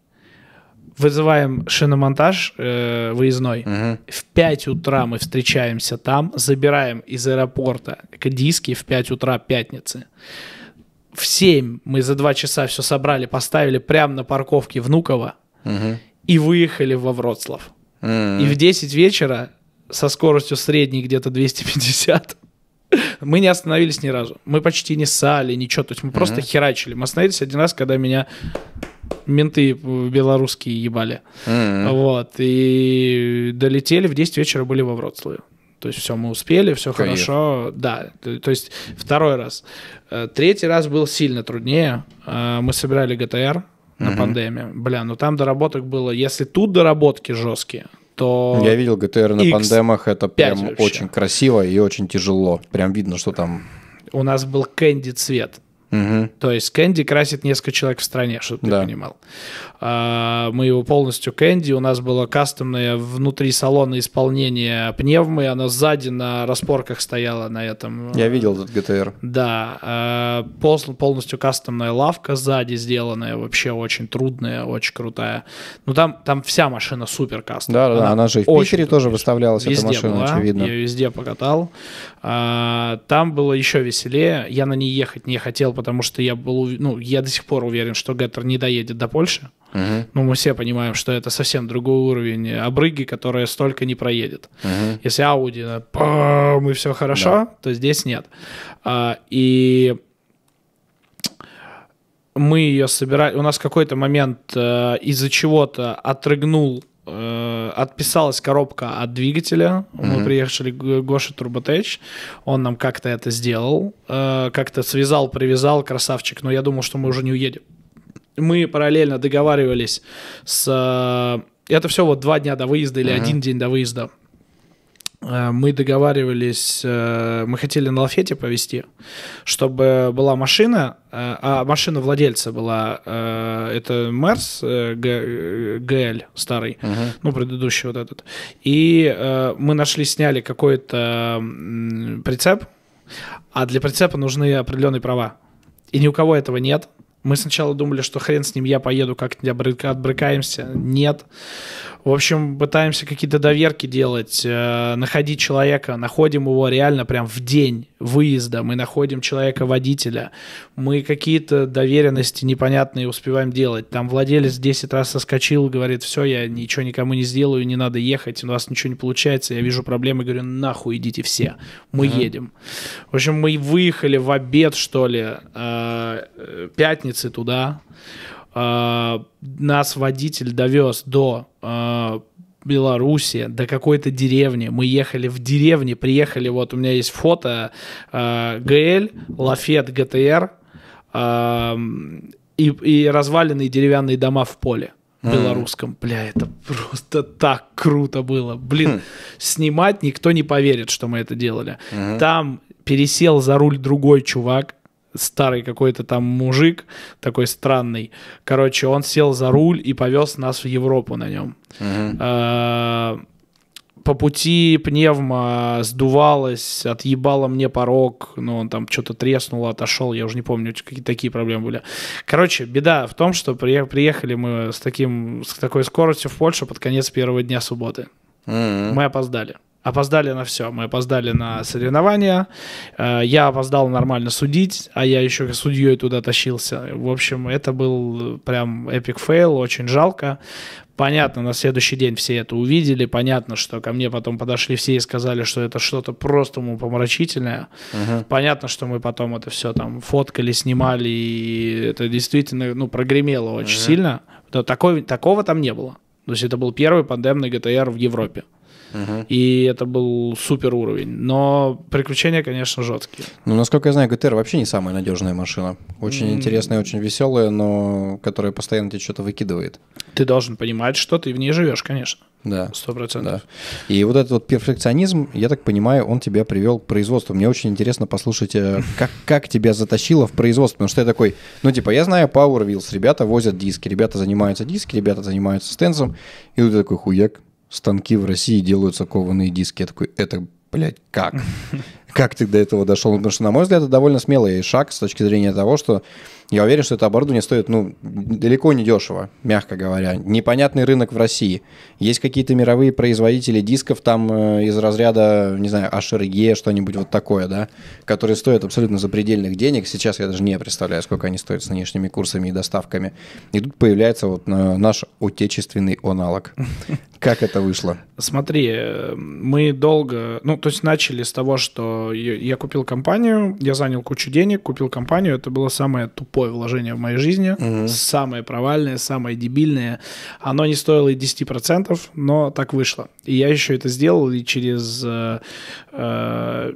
вызываем шиномонтаж э, выездной. Угу. В 5 утра мы встречаемся там, забираем из аэропорта диски в 5 утра пятницы. В 7 мы за 2 часа все собрали, поставили прямо на парковке Внуково угу. и выехали во Вроцлав. Угу. И в 10 вечера со скоростью средней где-то 250 мы не остановились ни разу. Мы почти не сали, ничего. То есть мы угу. просто херачили. Мы остановились один раз, когда меня менты белорусские ебали. Mm-hmm. Вот. И долетели в 10 вечера были во Вроцлаве. То есть все, мы успели, все Кайф. хорошо. Да, то, есть второй раз. Э, третий раз был сильно труднее. Э, мы собирали ГТР на угу. пандемии. Бля, ну там доработок было. Если тут доработки жесткие, то... Я видел ГТР на X пандемах, это прям вообще. очень красиво и очень тяжело. Прям видно, что там... У нас был кэнди цвет. Угу. То есть Кэнди красит несколько человек в стране, чтобы да. ты понимал. А, мы его полностью Кэнди. У нас было кастомное внутри салона исполнение пневмы. Она сзади на распорках стояла на этом. Э, я видел этот ГТР. Да. А, полностью кастомная лавка сзади сделанная. Вообще очень трудная, очень крутая. Ну там, там вся машина супер кастом. Да, да, она, она же и в Питере тоже выставлялась, везде эта машина, была, очевидно. Я ее везде покатал. А, там было еще веселее. Я на ней ехать не хотел, потому потому что я был, ну, я до сих пор уверен, что Геттер не доедет до Польши. Угу. Ну, мы все понимаем, что это совсем другой уровень обрыги, которая столько не проедет. Угу. Если Ауди, э, мы все хорошо, да. то здесь нет. А, и мы ее собирали. У нас какой-то момент э, из-за чего-то отрыгнул Э, отписалась коробка от двигателя. Mm-hmm. Мы приехали к Гоше Турботеч. Он нам как-то это сделал. Э, как-то связал, привязал, красавчик. Но я думал, что мы уже не уедем. Мы параллельно договаривались с... Э, это все вот два дня до выезда или mm-hmm. один день до выезда Э, мы договаривались, э, мы хотели на лафете повезти, чтобы была машина, э, а машина владельца была, это Мерс ГЛ старый, Uh-huh. ну, предыдущий вот этот. И мы нашли, сняли какой-то прицеп, а для прицепа нужны определенные права. И ни у кого этого нет. Мы сначала думали, что хрен с ним, я поеду, как-нибудь отбрыкаемся. Нет. В общем, пытаемся какие-то доверки делать, э, находить человека, находим его реально прям в день выезда, мы находим человека-водителя, мы какие-то доверенности непонятные успеваем делать. Там владелец 10 раз соскочил, говорит, все, я ничего никому не сделаю, не надо ехать, у вас ничего не получается, я вижу проблемы, говорю, нахуй идите все, мы mm едем. В общем, мы выехали в обед, что ли, э, э, пятницы туда, э, нас водитель довез до э, Беларуси, до какой-то деревни. Мы ехали в деревне, приехали, вот у меня есть фото, э, ГЛ, Лафет, ГТР э, и, и разваленные деревянные дома в поле белорусском. Mm. Бля, это просто так круто было. Блин, хм. снимать никто не поверит, что мы это делали. Там пересел за руль другой чувак, старый какой-то там мужик, такой странный. Короче, он сел за руль и повез нас в Европу на нем. А, по пути пневма сдувалась, отъебала мне порог, ну, он там что-то треснуло, отошел, я уже не помню, какие такие проблемы были. Короче, беда в том, что приехали мы с, таким, с такой скоростью в Польшу под конец первого дня субботы. Mm-hmm. Мы опоздали опоздали на все. Мы опоздали на соревнования, э, я опоздал нормально судить, а я еще судьей туда тащился. В общем, это был прям эпик фейл, очень жалко. Понятно, на следующий день все это увидели, понятно, что ко мне потом подошли все и сказали, что это что-то просто умопомрачительное. Угу. Понятно, что мы потом это все там фоткали, снимали, и это действительно, ну, прогремело очень угу. сильно. Но такой, такого там не было. То есть это был первый пандемный ГТР в Европе. Угу. И это был супер уровень. Но приключения, конечно, жесткие. Ну, насколько я знаю, ГТР вообще не самая надежная машина. Очень mm. интересная, очень веселая, но которая постоянно тебе что-то выкидывает. Ты должен понимать, что ты в ней живешь, конечно. Да. Сто процентов. Да. И вот этот вот перфекционизм, я так понимаю, он тебя привел к производству. Мне очень интересно послушать, э, как, как тебя затащило в производство. Потому что я такой, ну, типа, я знаю Power Wheels, ребята возят диски, ребята занимаются диски, ребята занимаются стенсом. И вот ты такой хуяк, станки в России делаются кованые диски. Я такой, это, блядь, как? Как ты до этого дошел? Ну, потому что, на мой взгляд, это довольно смелый шаг с точки зрения того, что я уверен, что это оборудование стоит, ну, далеко не дешево, мягко говоря. Непонятный рынок в России. Есть какие-то мировые производители дисков там э, из разряда, не знаю, HRG, что-нибудь вот такое, да, которые стоят абсолютно запредельных денег. Сейчас я даже не представляю, сколько они стоят с нынешними курсами и доставками. И тут появляется вот э, наш отечественный аналог. Как это вышло? Смотри, э, мы долго, ну, то есть начали с того, что я купил компанию, я занял кучу денег, купил компанию, это было самое тупое тупое вложение в моей жизни, угу. самое провальное, самое дебильное. Оно не стоило и 10%, но так вышло. И я еще это сделал, и через... Э, э,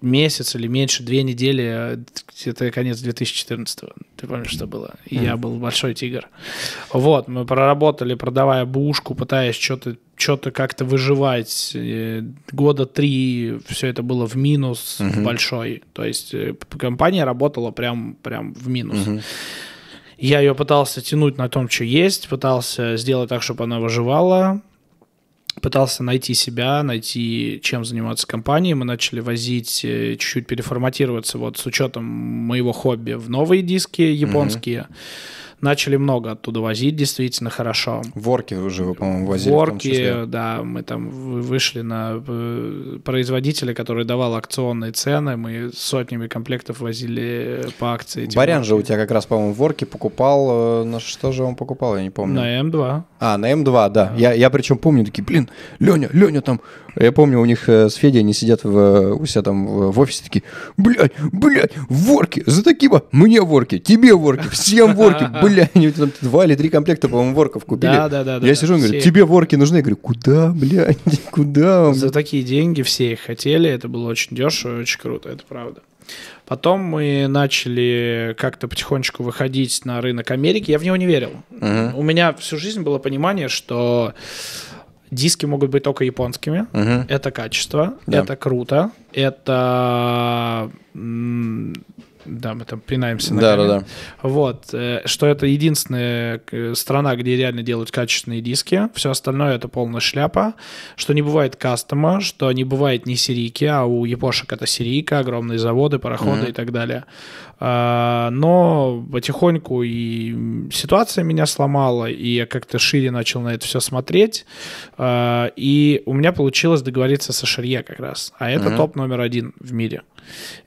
месяц или меньше, две недели, а это конец 2014 -го. Ты помнишь, что было? И mm. я был большой тигр. Вот, мы проработали, продавая бушку, пытаясь что-то что-то как-то выживать. Э, года три все это было в минус mm-hmm. большой. То есть э, компания работала прям, прям в минус. Mm-hmm. Я ее пытался тянуть на том, что есть, пытался сделать так, чтобы она выживала пытался найти себя, найти, чем заниматься компанией. Мы начали возить, э, чуть-чуть переформатироваться вот с учетом моего хобби в новые диски японские. Mm-hmm начали много оттуда возить, действительно хорошо. Ворки уже по-моему, возили. Ворки, да, мы там вышли на э, производителя, который давал акционные цены, мы сотнями комплектов возили э, по акции. Барян же у тебя как раз, по-моему, ворки покупал, э, на что же он покупал, я не помню. На М2. А, на М2, да. Я, я причем помню, такие, блин, Леня, Леня там, я помню, у них с Федей они сидят в, у себя там в офисе такие, блядь, блядь, ворки, за такие, мне ворки, тебе ворки, всем ворки, блядь были они, там два или три комплекта, по-моему, ворков купили. Да, да, да. Я сижу и говорю, тебе ворки нужны? Я говорю, куда, блядь, куда? За такие деньги все их хотели, это было очень дешево очень круто, это правда. Потом мы начали как-то потихонечку выходить на рынок Америки. Я в него не верил. Uh-huh. У меня всю жизнь было понимание, что диски могут быть только японскими. Uh-huh. Это качество, yeah. это круто, это да, мы там пинаемся на Да, да, да. Вот, э, что это единственная э, страна, где реально делают качественные диски, все остальное это полная шляпа, что не бывает кастома, что не бывает не серийки, а у япошек это серийка, огромные заводы, пароходы mm-hmm. и так далее. А, но потихоньку и ситуация меня сломала, и я как-то шире начал на это все смотреть, а, и у меня получилось договориться со Шарье как раз, а это mm-hmm. топ номер один в мире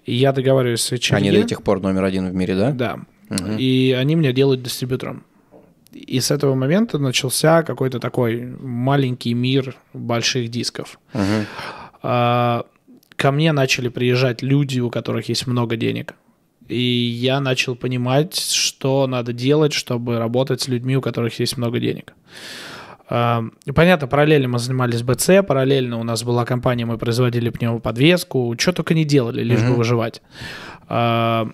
я договариваюсь с HRG. Они до тех пор номер один в мире, да? Да. Угу. И они меня делают дистрибьютором. И с этого момента начался какой-то такой маленький мир больших дисков. Угу. ко мне начали приезжать люди, у которых есть много денег. И я начал понимать, что надо делать, чтобы работать с людьми, у которых есть много денег. Uh, Понятно, параллельно мы занимались БЦ, параллельно у нас была компания, мы производили пневмоподвеску, что только не делали, лишь mm бы выживать. Но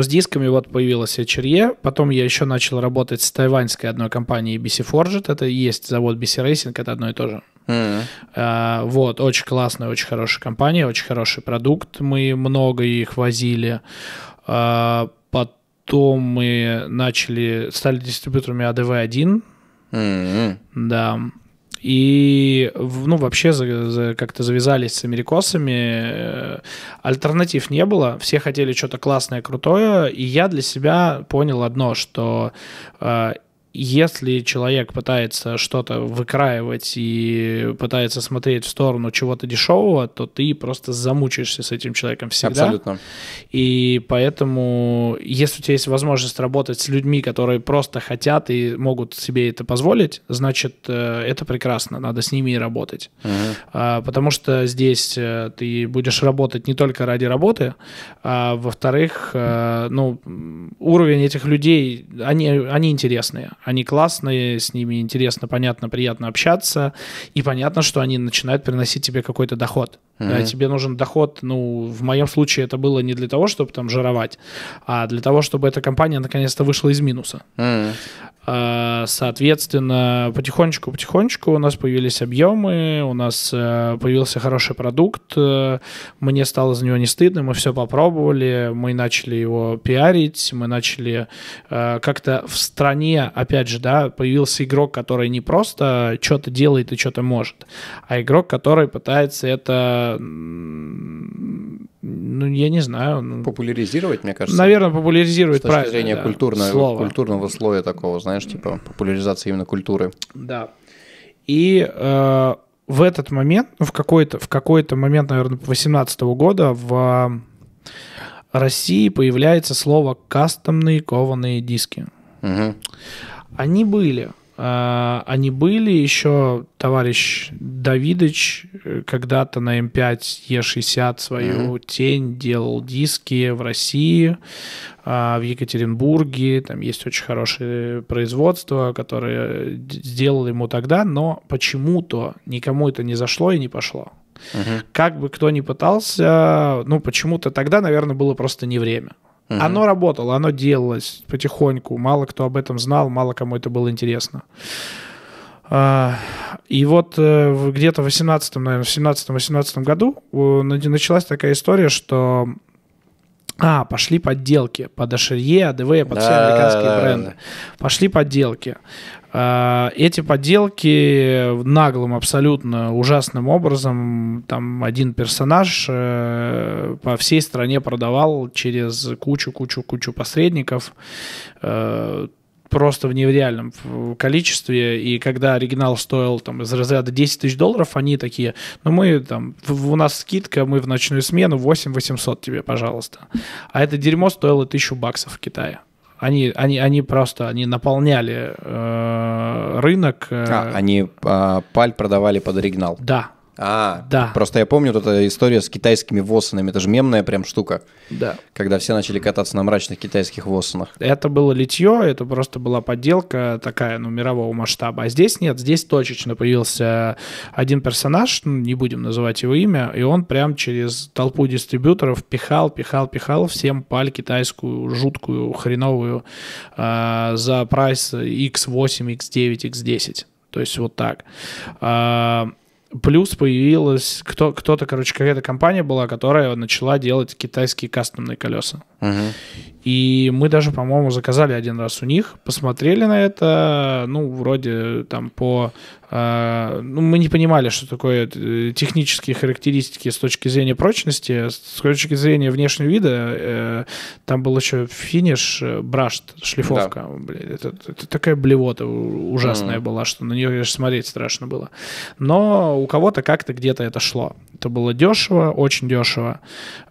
с дисками вот появилась HRE, потом я еще начал работать с тайваньской одной компанией BC Forged, это и есть завод BC Racing, это одно и то же. Mm-hmm. вот, очень классная, очень хорошая компания, очень хороший продукт, мы много их возили. А, потом мы начали, стали дистрибьюторами ADV1, а Mm-hmm. Да. И, ну, вообще за, за, как-то завязались с америкосами. Э, альтернатив не было. Все хотели что-то классное, крутое. И я для себя понял одно, что э, если человек пытается что-то выкраивать и пытается смотреть в сторону чего-то дешевого, то ты просто замучаешься с этим человеком всегда. Абсолютно. И поэтому, если у тебя есть возможность работать с людьми, которые просто хотят и могут себе это позволить, значит, э, это прекрасно, надо с ними и работать. Угу. Потому что здесь э, ты будешь работать не только ради работы, а во-вторых, э, ну, уровень этих людей, они, они интересные они классные, с ними интересно, понятно, приятно общаться. И понятно, что они начинают приносить тебе какой-то доход. Mm-hmm. тебе нужен доход, ну, в моем случае это было не для того, чтобы там жировать, а для того, чтобы эта компания наконец-то вышла из минуса. Mm-hmm. Соответственно, потихонечку-потихонечку у нас появились объемы, у нас э, появился хороший продукт, э, мне стало за него не стыдно, мы все попробовали, мы начали его пиарить, мы начали э, как-то в стране, опять опять же, да, появился игрок, который не просто что-то делает и что-то может, а игрок, который пытается это, ну, я не знаю. Ну, популяризировать, мне кажется. Наверное, популяризировать, с точки правильно. зрения да, культурного, слова. культурного слоя такого, знаешь, типа популяризации именно культуры. Да. И э, в этот момент, ну, в какой-то, в какой-то момент, наверное, 18 -го года в России появляется слово «кастомные кованые диски». Угу. Они были. А, они были еще товарищ Давидыч э, когда-то на М5 Е60 свою mm-hmm. тень делал диски в России, а, в Екатеринбурге. Там есть очень хорошее производство, которое э, сделали ему тогда, но почему-то никому это не зашло и не пошло. Угу. Как бы кто ни пытался, ну почему-то тогда, наверное, было просто не время. Угу. Оно работало, оно делалось потихоньку. Мало кто об этом знал, мало кому это было интересно. А, и вот э, где-то в 18 наверное, в 17-18 году э, началась такая история, что а, пошли подделки под Ашерье, АДВ, под да, все американские да, бренды. Да. Пошли подделки. Э, эти подделки наглым, абсолютно ужасным образом, там один персонаж э, по всей стране продавал через кучу-кучу-кучу посредников, э, просто в нереальном количестве, и когда оригинал стоил там из разряда 10 тысяч долларов, они такие, ну мы там, у нас скидка, мы в ночную смену 8 800 тебе, пожалуйста. А это дерьмо стоило тысячу баксов в Китае они, они, они просто они наполняли э, рынок. Э, а, они э, паль продавали под оригинал. Да, а, да. Просто я помню вот эту историю с китайскими восанами. Это же мемная прям штука. Да. Когда все начали кататься на мрачных китайских восанах. Это было литье, это просто была подделка такая, ну, мирового масштаба. А здесь нет, здесь точечно появился один персонаж, ну, не будем называть его имя, и он прям через толпу дистрибьюторов пихал, пихал, пихал всем паль китайскую жуткую, хреновую э, за прайс X8, X9, X10. То есть вот так. Э, Плюс появилась кто, кто-то, короче, какая-то компания была, которая начала делать китайские кастомные колеса. Uh-huh. И мы даже, по-моему, заказали один раз у них, посмотрели на это, ну, вроде там по а, ну, мы не понимали, что такое э, технические характеристики с точки зрения прочности, с точки зрения внешнего вида, э, там был еще финиш, э, браш, шлифовка. Да. Блин, это, это такая блевота ужасная mm была, что на нее, конечно, смотреть страшно было. Но у кого-то как-то где-то это шло. Это было дешево, очень дешево.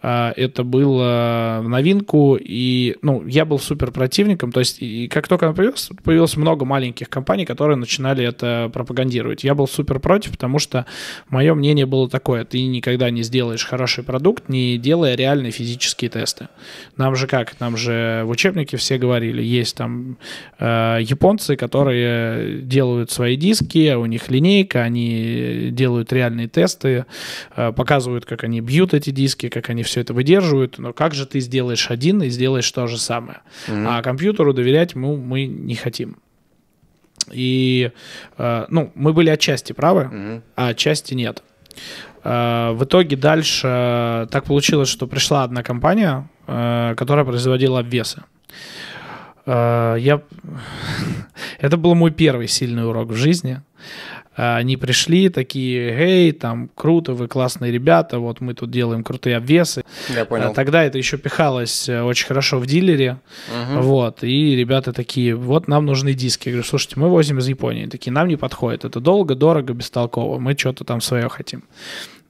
А, это было в новинку, и, ну, я был супер противником, то есть, и как только она появилась, появилось много маленьких компаний, которые начинали это пропагандировать брендировать. Я был супер против, потому что мое мнение было такое, ты никогда не сделаешь хороший продукт, не делая реальные физические тесты. Нам же как, нам же в учебнике все говорили, есть там э, японцы, которые делают свои диски, а у них линейка, они делают реальные тесты, э, показывают, как они бьют эти диски, как они все это выдерживают, но как же ты сделаешь один и сделаешь то же самое. Mm-hmm. А компьютеру доверять мы, мы не хотим. И, э, ну, мы были отчасти правы, mm-hmm. а отчасти нет. Э, в итоге дальше так получилось, что пришла одна компания, э, которая производила обвесы. Э, я... Это был мой первый сильный урок в жизни. Э, а они пришли такие, эй, там круто, вы классные ребята, вот мы тут делаем крутые обвесы. Я понял. А тогда это еще пихалось э, очень хорошо в дилере, угу. вот, и ребята такие, вот нам нужны диски. Я говорю, слушайте, мы возим из Японии, такие, нам не подходит, это долго, дорого, бестолково, мы что-то там свое хотим.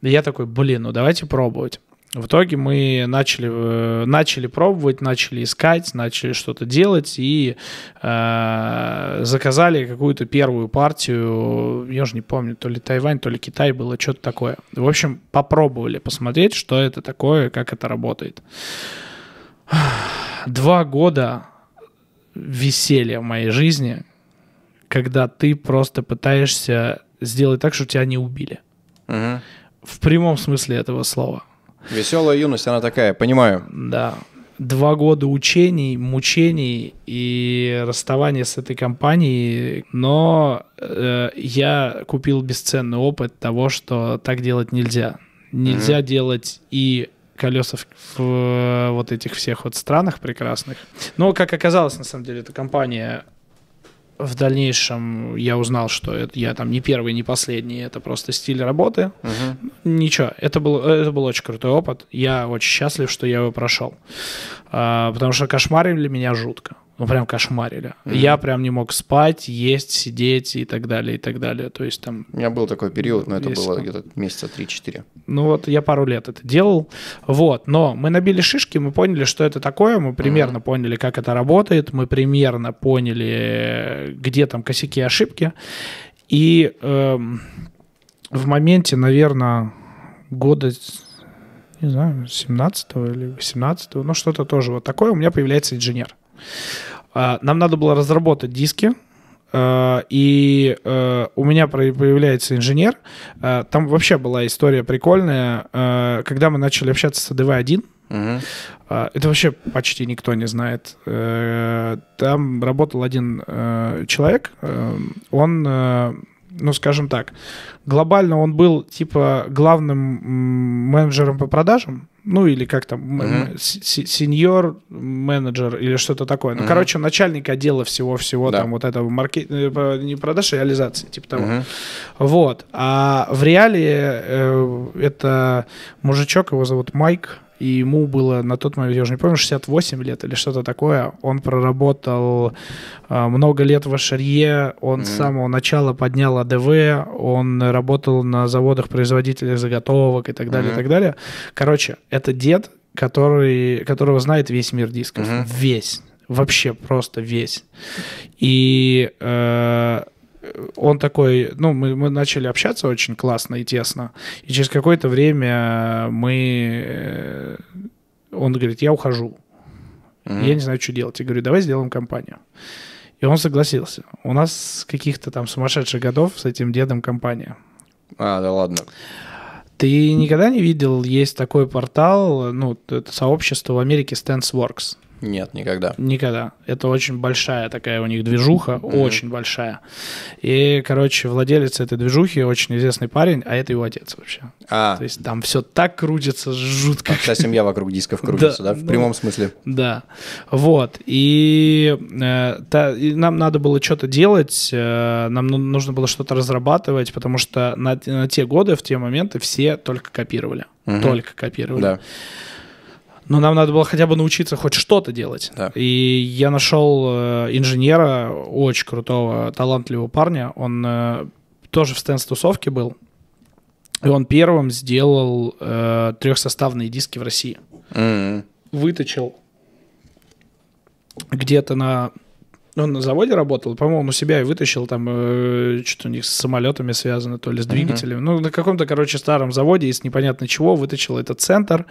И я такой, блин, ну давайте пробовать. В итоге мы начали, э, начали пробовать, начали искать, начали что-то делать и э, заказали какую-то первую партию, я уже не помню, то ли Тайвань, то ли Китай было, что-то такое. В общем, попробовали посмотреть, что это такое, как это работает. Два года веселья в моей жизни, когда ты просто пытаешься сделать так, чтобы тебя не убили. Угу. В прямом смысле этого слова Веселая юность, она такая, понимаю. Да. Два года учений, мучений и расставания с этой компанией, но э, я купил бесценный опыт того, что так делать нельзя. Нельзя mm-hmm. делать и колеса в, в э, вот этих всех вот странах прекрасных. Но, как оказалось, на самом деле, эта компания в дальнейшем я узнал, что это, я там не первый, не последний, это просто стиль работы. Угу. Ничего, это был, это был очень крутой опыт. Я очень счастлив, что я его прошел. А, потому что кошмарили меня жутко мы прям кошмарили. Mm-hmm. Я прям не мог спать, есть, сидеть и так далее, и так далее. То есть там... У меня был такой период, но это есть, было где-то месяца 3-4. Ну вот, я пару лет это делал. Вот, но мы набили шишки, мы поняли, что это такое, мы примерно mm-hmm. поняли, как это работает, мы примерно поняли, где там косяки и ошибки. И эм, в моменте, наверное, года не знаю, 17 или 18, ну что-то тоже вот такое, у меня появляется инженер. А, нам надо было разработать диски, а, и а, у меня появляется инженер. Там вообще была история прикольная. Когда мы начали общаться с АДВ-1, Угу. Это вообще почти никто не знает. Там работал один человек. Он, ну скажем так, глобально он был типа главным менеджером по продажам ну или как там, mm-hmm. сеньор менеджер или что-то такое. Ну, mm-hmm. короче, начальник отдела всего-всего да. там вот этого маркет... Э, не продаж, а реализации, типа того. Mm-hmm. Вот. А в реале э, это мужичок, его зовут Майк, и ему было на тот момент, я уже не помню, 68 лет или что-то такое. Он проработал э, много лет в Ашарье, он mm-hmm. с самого начала поднял АДВ, он работал на заводах-производителях заготовок и так далее, mm-hmm. и так далее. Короче, это дед, который, которого знает весь мир дисков. Mm-hmm. Весь. Вообще просто весь. И... Э, он такой, ну, мы, мы начали общаться очень классно и тесно, и через какое-то время мы, э, он говорит, я ухожу, mm-hmm. я не знаю, что делать. Я говорю, давай сделаем компанию. И он согласился. У нас с каких-то там сумасшедших годов с этим дедом компания. А, да ладно. Ты никогда не видел, есть такой портал, ну, это сообщество в Америке Stance Works? Нет, никогда. Никогда. Это очень большая такая у них движуха, mm-hmm. очень большая. И, короче, владелец этой движухи очень известный парень, а это его отец вообще. А. То есть там все так крутится, жутко. вся семья вокруг дисков крутится, да, В ну, прямом смысле. Да. Вот. И, э, нам надо было что-то делать, э, нам ну, нужно было что-то разрабатывать, потому что на, те годы, в те моменты все только копировали. Только копировали. Да. Но нам надо было хотя бы научиться хоть что-то делать. Да. И я нашел э, инженера, очень крутого, талантливого парня. Он э, тоже в стенд тусовке был. И он первым сделал э, трехсоставные диски в России. Mm-hmm. Выточил где-то на он ну, на заводе работал, по-моему, у себя и вытащил там э, что-то у них с самолетами связано, то ли с двигателями. Mm-hmm. Ну, на каком-то, короче, старом заводе из непонятно чего вытащил этот центр,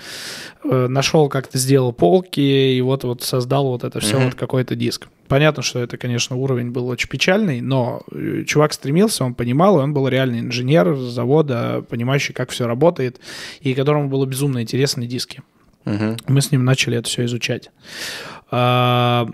э, нашел как-то, сделал полки и вот вот создал вот это все, mm-hmm. вот какой-то диск. Понятно, что это, конечно, уровень был очень печальный, но э, чувак стремился, он понимал, и он был реальный инженер завода, понимающий, как все работает, и которому было безумно интересны диски. Угу. Мы с ним начали это все изучать. А,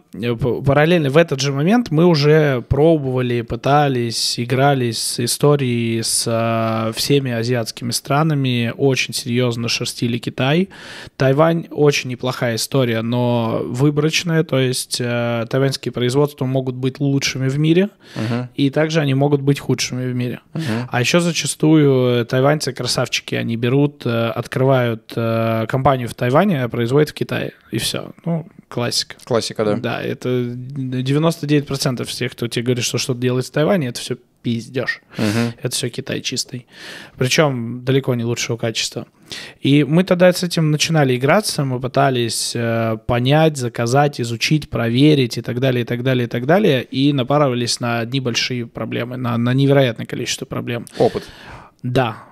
параллельно в этот же момент мы уже пробовали, пытались, играли с историей с а, всеми азиатскими странами, очень серьезно шерстили Китай. Тайвань очень неплохая история, но выборочная, то есть а, тайваньские производства могут быть лучшими в мире, uh-huh. и также они могут быть худшими в мире. Uh-huh. А еще зачастую тайваньцы красавчики, они берут, открывают компанию в Тайване, производят в Китае, и все. Ну, классика. Классика, да. Да, это 99% всех, кто тебе говорит, что что-то делает в Тайване, это все пиздеж. Угу. Это все Китай чистый. Причем далеко не лучшего качества. И мы тогда с этим начинали играться, мы пытались э, понять, заказать, изучить, проверить и так далее, и так далее, и так далее. И напарывались на небольшие проблемы, на, на невероятное количество проблем. Опыт. Да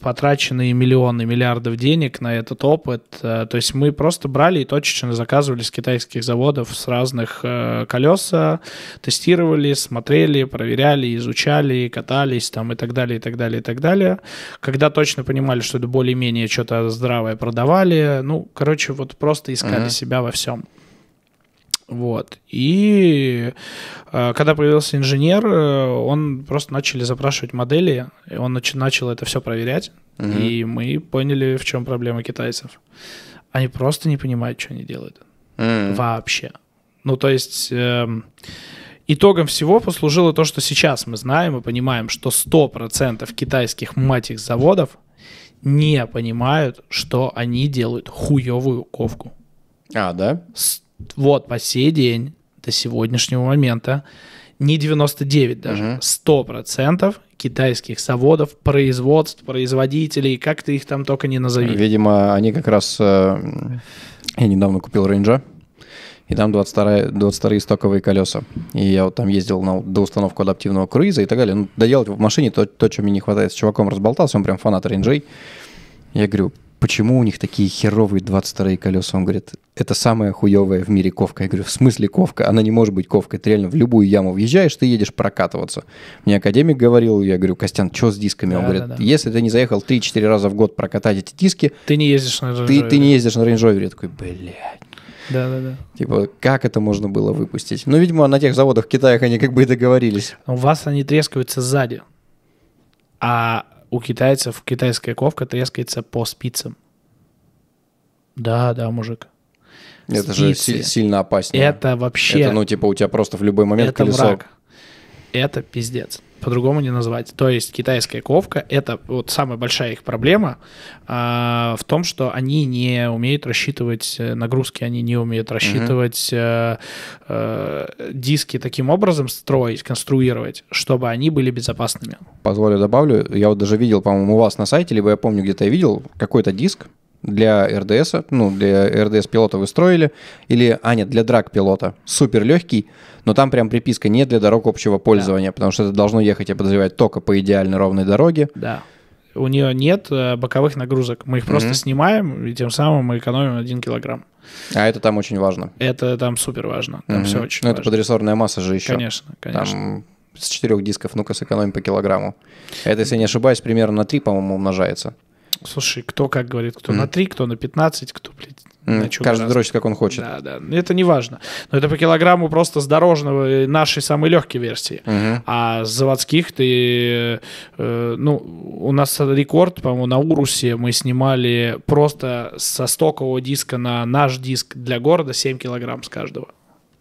потраченные миллионы, миллиардов денег на этот опыт. Э, то есть мы просто брали и точечно заказывали с китайских заводов с разных э, колеса, тестировали, смотрели, проверяли, изучали, катались там и так далее, и так далее, и так далее. Когда точно понимали, что это более-менее что-то здравое продавали, ну, короче, вот просто искали uh-huh. себя во всем. Вот. И э, когда появился инженер, э, он просто начали запрашивать модели, и он нач- начал это все проверять, угу. и мы поняли, в чем проблема китайцев. Они просто не понимают, что они делают. Mm. Вообще. Ну, то есть... Э, Итогом всего послужило то, что сейчас мы знаем и понимаем, что 100% китайских мать их заводов не понимают, что они делают хуевую ковку. А, да? вот по сей день, до сегодняшнего момента, не 99 даже, сто процентов китайских заводов, производств, производителей, как ты их там только не назови. Видимо, они как раз... Э, я недавно купил рейнджа, и там 22, 22 стоковые колеса. И я вот там ездил на доустановку адаптивного круиза и так далее. Ну, доделать в машине то, то, что мне не хватает. С чуваком разболтался, он прям фанат рейнджей. Я говорю, почему у них такие херовые 22-е колеса? Он говорит, это самая хуевая в мире ковка. Я говорю, в смысле ковка? Она не может быть ковкой. Ты реально в любую яму въезжаешь, ты едешь прокатываться. Мне академик говорил, я говорю, Костян, что с дисками? Да, Он говорит, да, да. если ты не заехал 3-4 раза в год прокатать эти диски, ты не ездишь на Range Ты, ты не ездишь на Range Я такой, блядь. Да, да, да. Типа, как это можно было выпустить? Ну, видимо, на тех заводах в Китае они как бы и договорились. У вас они трескаются сзади. А у китайцев китайская ковка трескается по спицам. Да, да, мужик. Это Спицы. же сильно опаснее. Это вообще... Это, ну, типа, у тебя просто в любой момент это колесо... Враг. Это пиздец по-другому не назвать. То есть китайская ковка — это вот самая большая их проблема а, в том, что они не умеют рассчитывать э, нагрузки, они не умеют рассчитывать угу. а, а, диски таким образом строить, конструировать, чтобы они были безопасными. Позволю добавлю, я вот даже видел, по-моему, у вас на сайте, либо я помню, где-то я видел какой-то диск, для РДС, ну, для РДС-пилота вы строили, или, а нет, для драк пилота супер легкий, но там прям приписка не для дорог общего пользования, да. потому что это должно ехать, я подозреваю, только по идеально ровной дороге. Да. У нее нет э, боковых нагрузок. Мы их просто mm-hmm. снимаем, и тем самым мы экономим 1 килограмм. А это там очень важно. Это там супер важно. Там mm-hmm. все очень Ну, это подрессорная масса же еще. Конечно, конечно. Там с четырех дисков, ну-ка сэкономим по килограмму. А это, если не ошибаюсь, примерно на 3, по-моему, умножается. Слушай, кто как говорит, кто mm. на 3, кто на 15, кто, блядь, на чем Каждый раз. дрочит, как он хочет. Да, да. Ну, это не важно. Но это по килограмму просто с дорожного э, нашей самой легкой версии. Угу. А с заводских ты... Э, ну, у нас рекорд, по-моему, на Урусе мы снимали просто со стокового диска на наш диск для города 7 килограмм с каждого.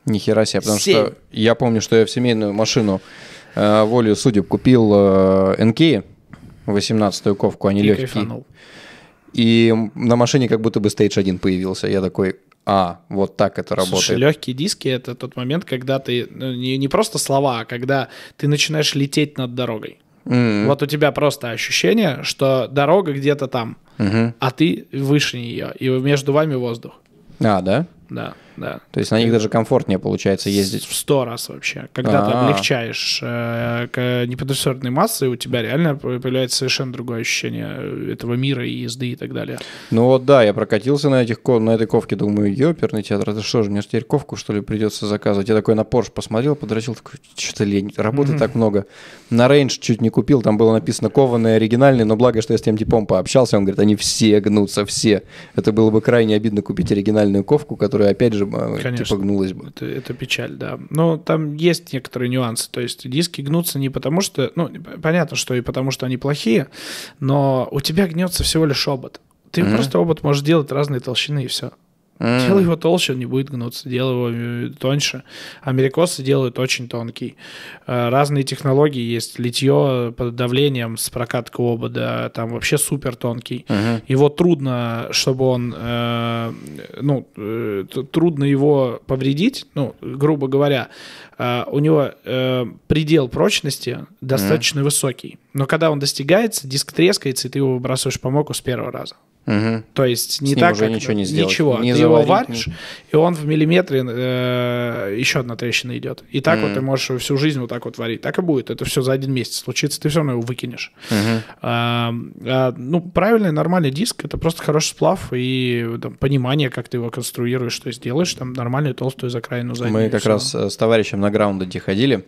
Ни хера себе, потому 7. что я помню, что я в семейную машину э, волю судеб купил э, NK, 18-ю ковку, они и легкие. Кайфанул. И на машине как будто бы Stage один появился. Я такой, а, вот так это работает. Слушай, легкие диски — это тот момент, когда ты... Ну, не, не просто слова, а когда ты начинаешь лететь над дорогой. Mm-hmm. Вот у тебя просто ощущение, что дорога где-то там, mm-hmm. а ты выше нее, и между вами воздух. А, да? Да да. То есть на них даже комфортнее получается ездить. В сто раз вообще. Когда А-а-а. ты облегчаешь э, неподвесорной массы, у тебя реально появляется совершенно другое ощущение э, этого мира и езды и так далее. Ну вот да, я прокатился на, этих, на этой ковке, думаю, ёперный театр, это что же, мне теперь ковку, что ли, придется заказывать? Я такой на Porsche посмотрел, подрочил, такой, что-то лень, работы так много. На Range чуть не купил, там было написано кованые, оригинальные, но благо, что я с тем типом пообщался, он говорит, они все гнутся, все. Это было бы крайне обидно купить оригинальную ковку, которая, опять же, же типа, Конечно. типа гнулась бы. Это, это печаль, да. Но там есть некоторые нюансы. То есть диски гнутся не потому, что... Ну, понятно, что и потому, что они плохие, но у тебя гнется всего лишь обод. Ты mm-hmm. просто обод можешь делать разной толщины, и все. Mm. Делай его толще, он не будет гнуться. Делай его э, тоньше. Америкосы делают очень тонкий. Э, разные технологии есть. Литье под давлением с прокатка обода. Там вообще супер тонкий. Mm-hmm. Его трудно, чтобы он... Э, ну, э, трудно его повредить. Ну, грубо говоря, э, у него э, предел прочности достаточно mm-hmm. высокий. Но когда он достигается, диск трескается, и ты его выбрасываешь по моку с первого раза. Угу. То есть не С так, уже как... ничего не сделать. Ничего. А не его варишь, и он в миллиметре э, еще одна трещина идет. И так mm-hmm. вот ты можешь всю жизнь вот так вот варить. Так и будет. Это все за один месяц случится, ты все равно его выкинешь. Mm-hmm. А, а, ну, правильный, нормальный диск это просто хороший сплав и там, понимание, как ты его конструируешь, что сделаешь, там нормальную толстую закраину заднюю. Мы как раз э, с товарищем на граундеде ходили.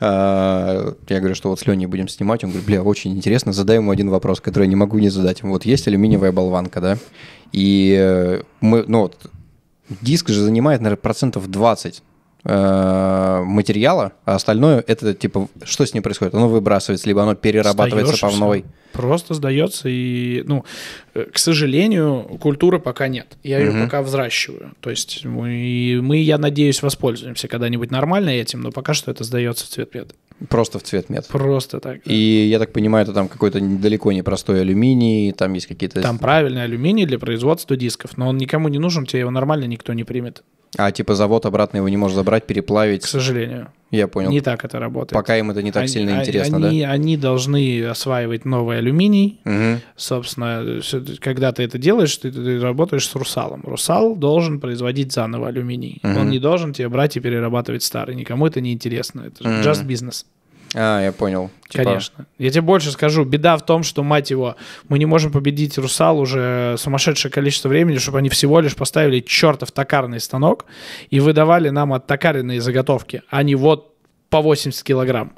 А, я говорю, что вот с Леней будем снимать. Он говорит, бля, очень интересно, задай ему один вопрос, который я не могу не задать. Вот есть алюминиевая болванка, да? И э, мы, ну вот, диск же занимает, наверное, процентов 20 Э, материала, а остальное это типа что с ним происходит? Оно выбрасывается, либо оно перерабатывается Сдаешь по новой. Все. Просто сдается и, ну, э, к сожалению, культуры пока нет. Я ее угу. пока взращиваю. То есть мы, ну, мы, я надеюсь, воспользуемся когда-нибудь нормально этим, но пока что это сдается в цвет мед. Просто в цвет мед. Просто так. И я так понимаю, это там какой-то далеко не простой алюминий, там есть какие-то. Там правильный алюминий для производства дисков, но он никому не нужен, тебе его нормально никто не примет. А типа завод обратно его не может забрать, переплавить? К сожалению. Я понял. Не так это работает. Пока им это не так они, сильно а, интересно, они, да? Они должны осваивать новый алюминий. Угу. Собственно, когда ты это делаешь, ты, ты работаешь с русалом. Русал должен производить заново алюминий. Угу. Он не должен тебе брать и перерабатывать старый. Никому это не интересно. Это угу. just business. А, я понял. Типа... Конечно. Я тебе больше скажу, беда в том, что, мать его, мы не можем победить Русал уже сумасшедшее количество времени, чтобы они всего лишь поставили чертов токарный станок и выдавали нам оттокаренные заготовки, а не вот по 80 килограмм.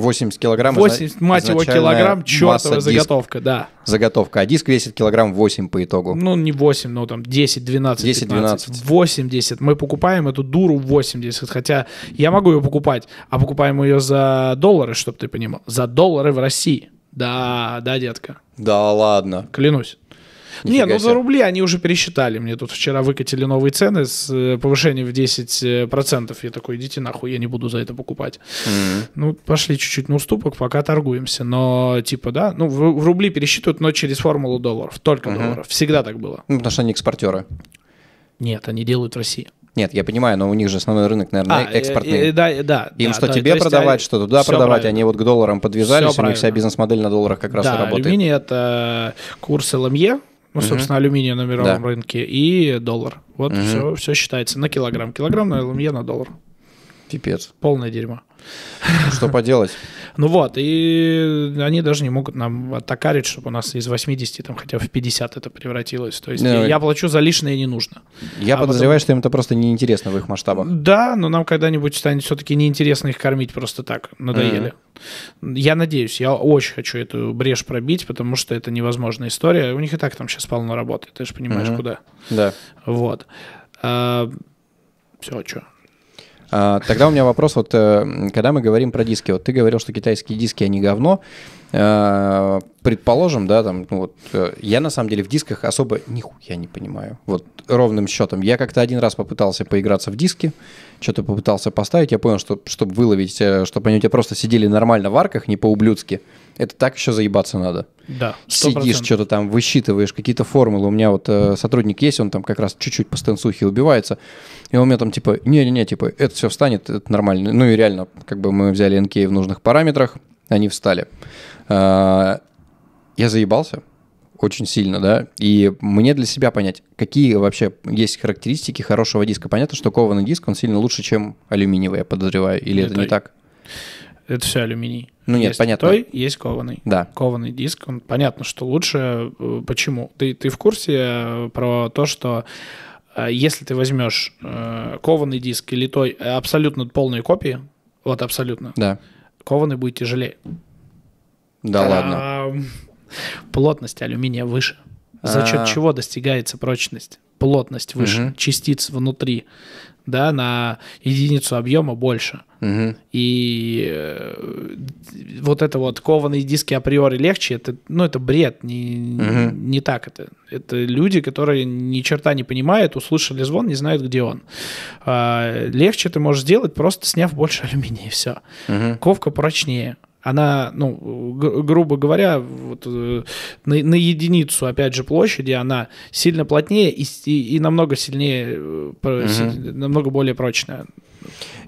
80 килограмм. 80, мать его, килограмм, чертова заготовка, да. Заготовка, а диск весит килограмм 8 по итогу. Ну, не 8, но там 10, 12, 10, 15, 12. 80. Мы покупаем эту дуру 80, хотя я могу ее покупать, а покупаем ее за доллары, чтобы ты понимал. За доллары в России. Да, да, детка. Да ладно. Клянусь. Нифига не, ну за рубли они уже пересчитали. Мне тут вчера выкатили новые цены с э, повышением в 10%. Э, я такой, идите нахуй, я не буду за это покупать. Mm-hmm. Ну, пошли чуть-чуть на уступок, пока торгуемся. Но, типа, да, ну, в, в рубли пересчитывают, но через формулу долларов. Только mm-hmm. долларов. Всегда так было. Ну, потому что они экспортеры. Нет, они делают в России. Нет, я понимаю, но у них же основной рынок, наверное, а, э, экспортный. да, да. Им да, что да, тебе продавать, есть, что туда продавать, правильно. они вот к долларам подвязались, все у них правильно. вся бизнес-модель на долларах как раз да, и работает. Алюминий это курс ЛМЕ, ну, угу. собственно, алюминия на мировом да. рынке, и доллар. Вот угу. все, все считается на килограмм. Килограмм на ЛМЕ на доллар. Пипец. Полное дерьмо. Что поделать? Ну вот, и они даже не могут нам оттокарить, чтобы у нас из 80 там хотя бы в 50 это превратилось. То есть ну, я плачу за лишнее не нужно. Я а подозреваю, потом... что им это просто неинтересно в их масштабах. Да, но нам когда-нибудь станет все-таки неинтересно их кормить просто так, надоели. Mm-hmm. Я надеюсь, я очень хочу эту брешь пробить, потому что это невозможная история. У них и так там сейчас полно работы, ты же понимаешь, mm-hmm. куда. Да. Вот. А, все, что. А, тогда у меня вопрос, вот э, когда мы говорим про диски, вот ты говорил, что китайские диски, они говно, а, предположим, да, там, ну вот, э, я на самом деле в дисках особо нихуя не понимаю. Вот ровным счетом. Я как-то один раз попытался поиграться в диски, что-то попытался поставить, я понял, что, чтобы выловить, э, чтобы они у тебя просто сидели нормально в арках, не по-ублюдски, это так еще заебаться надо. Да, 100%. Сидишь, что-то там высчитываешь, какие-то формулы. У меня вот э, сотрудник есть, он там как раз чуть-чуть по стенсухе убивается, и он у меня там типа, не-не-не, типа, это все встанет, это нормально. Ну и реально, как бы мы взяли NK в нужных параметрах, они встали. Э, я заебался очень сильно, да, и мне для себя понять, какие вообще есть характеристики хорошего диска. Понятно, что кованый диск, он сильно лучше, чем алюминиевый, я подозреваю, или это, это не так? Это все алюминий. Ну нет, есть понятно. Той, есть кованый. Да. Кованый диск, он понятно, что лучше. Э, почему? Ты, ты в курсе э, про то, что э, если ты возьмешь э, кованый диск или той абсолютно полные копии, вот абсолютно, да. кованый будет тяжелее. Да а, ладно плотность алюминия выше. За счет а. чего достигается прочность? Плотность выше, угу. частиц внутри, да, на единицу объема больше. Угу. И э, вот это вот кованые диски априори легче, это, ну, это бред, не, угу. не так это. Это люди, которые ни черта не понимают, услышали звон, не знают, где он. А, легче ты можешь сделать, просто сняв больше алюминия, и все. Угу. Ковка прочнее, она, ну, грубо говоря, вот, э, на, на единицу, опять же, площади она сильно плотнее и, и, и намного сильнее, Uh э, -huh. намного более прочная.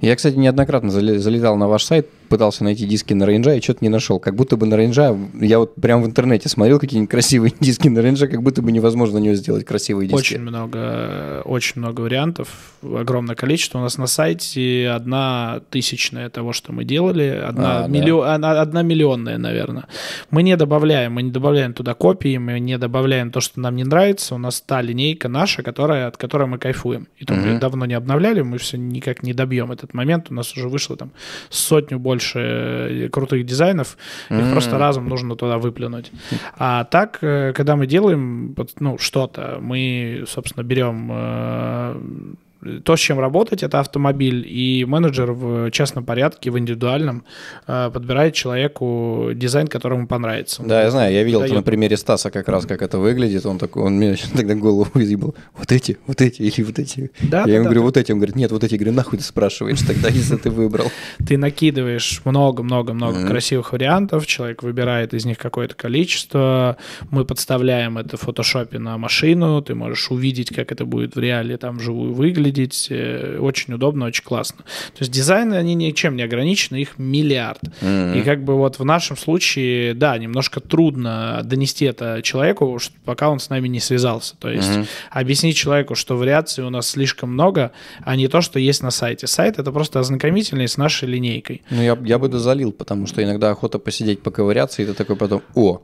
Я, кстати, неоднократно залетал на ваш сайт, пытался найти диски на рейнджа и что-то не нашел. Как будто бы на рейнджа, я вот прям в интернете смотрел какие-нибудь красивые диски на рейнджа, как будто бы невозможно на него сделать красивые диски. Очень много, очень много вариантов, огромное количество. У нас на сайте одна тысячная того, что мы делали, одна, а, миллион, да. одна, миллионная, наверное. Мы не добавляем, мы не добавляем туда копии, мы не добавляем то, что нам не нравится. У нас та линейка наша, которая, от которой мы кайфуем. И то угу. мы давно не обновляли, мы все никак не добавляем добьем этот момент. У нас уже вышло там сотню больше э, крутых дизайнов, mm-hmm. их просто разом нужно туда выплюнуть. А так, э, когда мы делаем ну, что-то, мы, собственно, берем э, то, с чем работать, это автомобиль, и менеджер в частном порядке, в индивидуальном э, подбирает человеку дизайн, который ему понравится. Да, я знаю, я видел это на примере Стаса как раз, как это выглядит, он такой, он мне тогда голову изъебал, вот эти, вот эти или вот эти. Да, я да, ему да, говорю, да. вот эти, он говорит, нет, вот эти, я говорю, нахуй ты спрашиваешь тогда, если ты выбрал. Ты накидываешь много-много-много красивых вариантов, человек выбирает из них какое-то количество, мы подставляем это в фотошопе на машину, ты можешь увидеть, как это будет в реале там живую выглядеть, выглядеть э, очень удобно, очень классно. То есть дизайны, они ничем не ограничены, их миллиард. Mm-hmm. И как бы вот в нашем случае, да, немножко трудно донести это человеку, пока он с нами не связался. То есть mm-hmm. объяснить человеку, что вариаций у нас слишком много, а не то, что есть на сайте. Сайт — это просто ознакомительный с нашей линейкой. Ну, я, я бы залил, потому что иногда охота посидеть, поковыряться, и ты такой потом, о,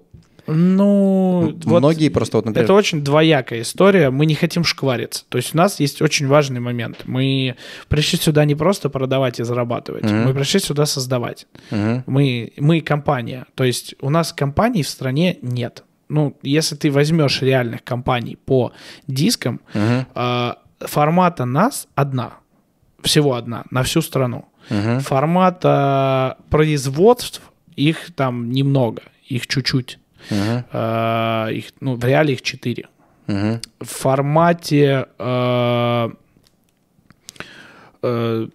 ну, многие вот просто вот, например... Это очень двоякая история. Мы не хотим шквариться. То есть у нас есть очень важный момент. Мы пришли сюда не просто продавать и зарабатывать. Mm-hmm. Мы пришли сюда создавать. Mm-hmm. Мы, мы компания. То есть у нас компаний в стране нет. Ну, если ты возьмешь реальных компаний по дискам, mm-hmm. э, формата нас одна. Всего одна. На всю страну. Mm-hmm. Формата производств их там немного их чуть-чуть. Uh-huh. Э, их, ну, в реале их четыре Uh-huh. В формате э,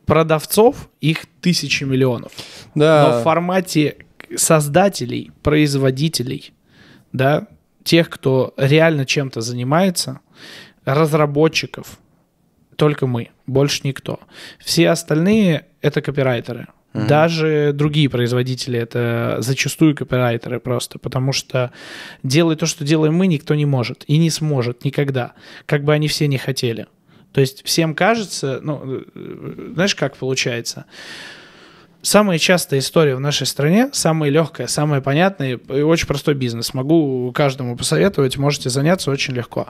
продавцов их тысячи миллионов. Да. Но в формате создателей, производителей, да, тех, кто реально чем-то занимается, разработчиков, только мы, больше никто. Все остальные — это копирайтеры. Mm-hmm. Даже другие производители это зачастую копирайтеры просто, потому что делать то, что делаем мы, никто не может и не сможет никогда, как бы они все не хотели. То есть всем кажется, ну, э, э, знаешь, как получается? самая частая история в нашей стране, самая легкая, самая понятная и очень простой бизнес. Могу каждому посоветовать, можете заняться очень легко.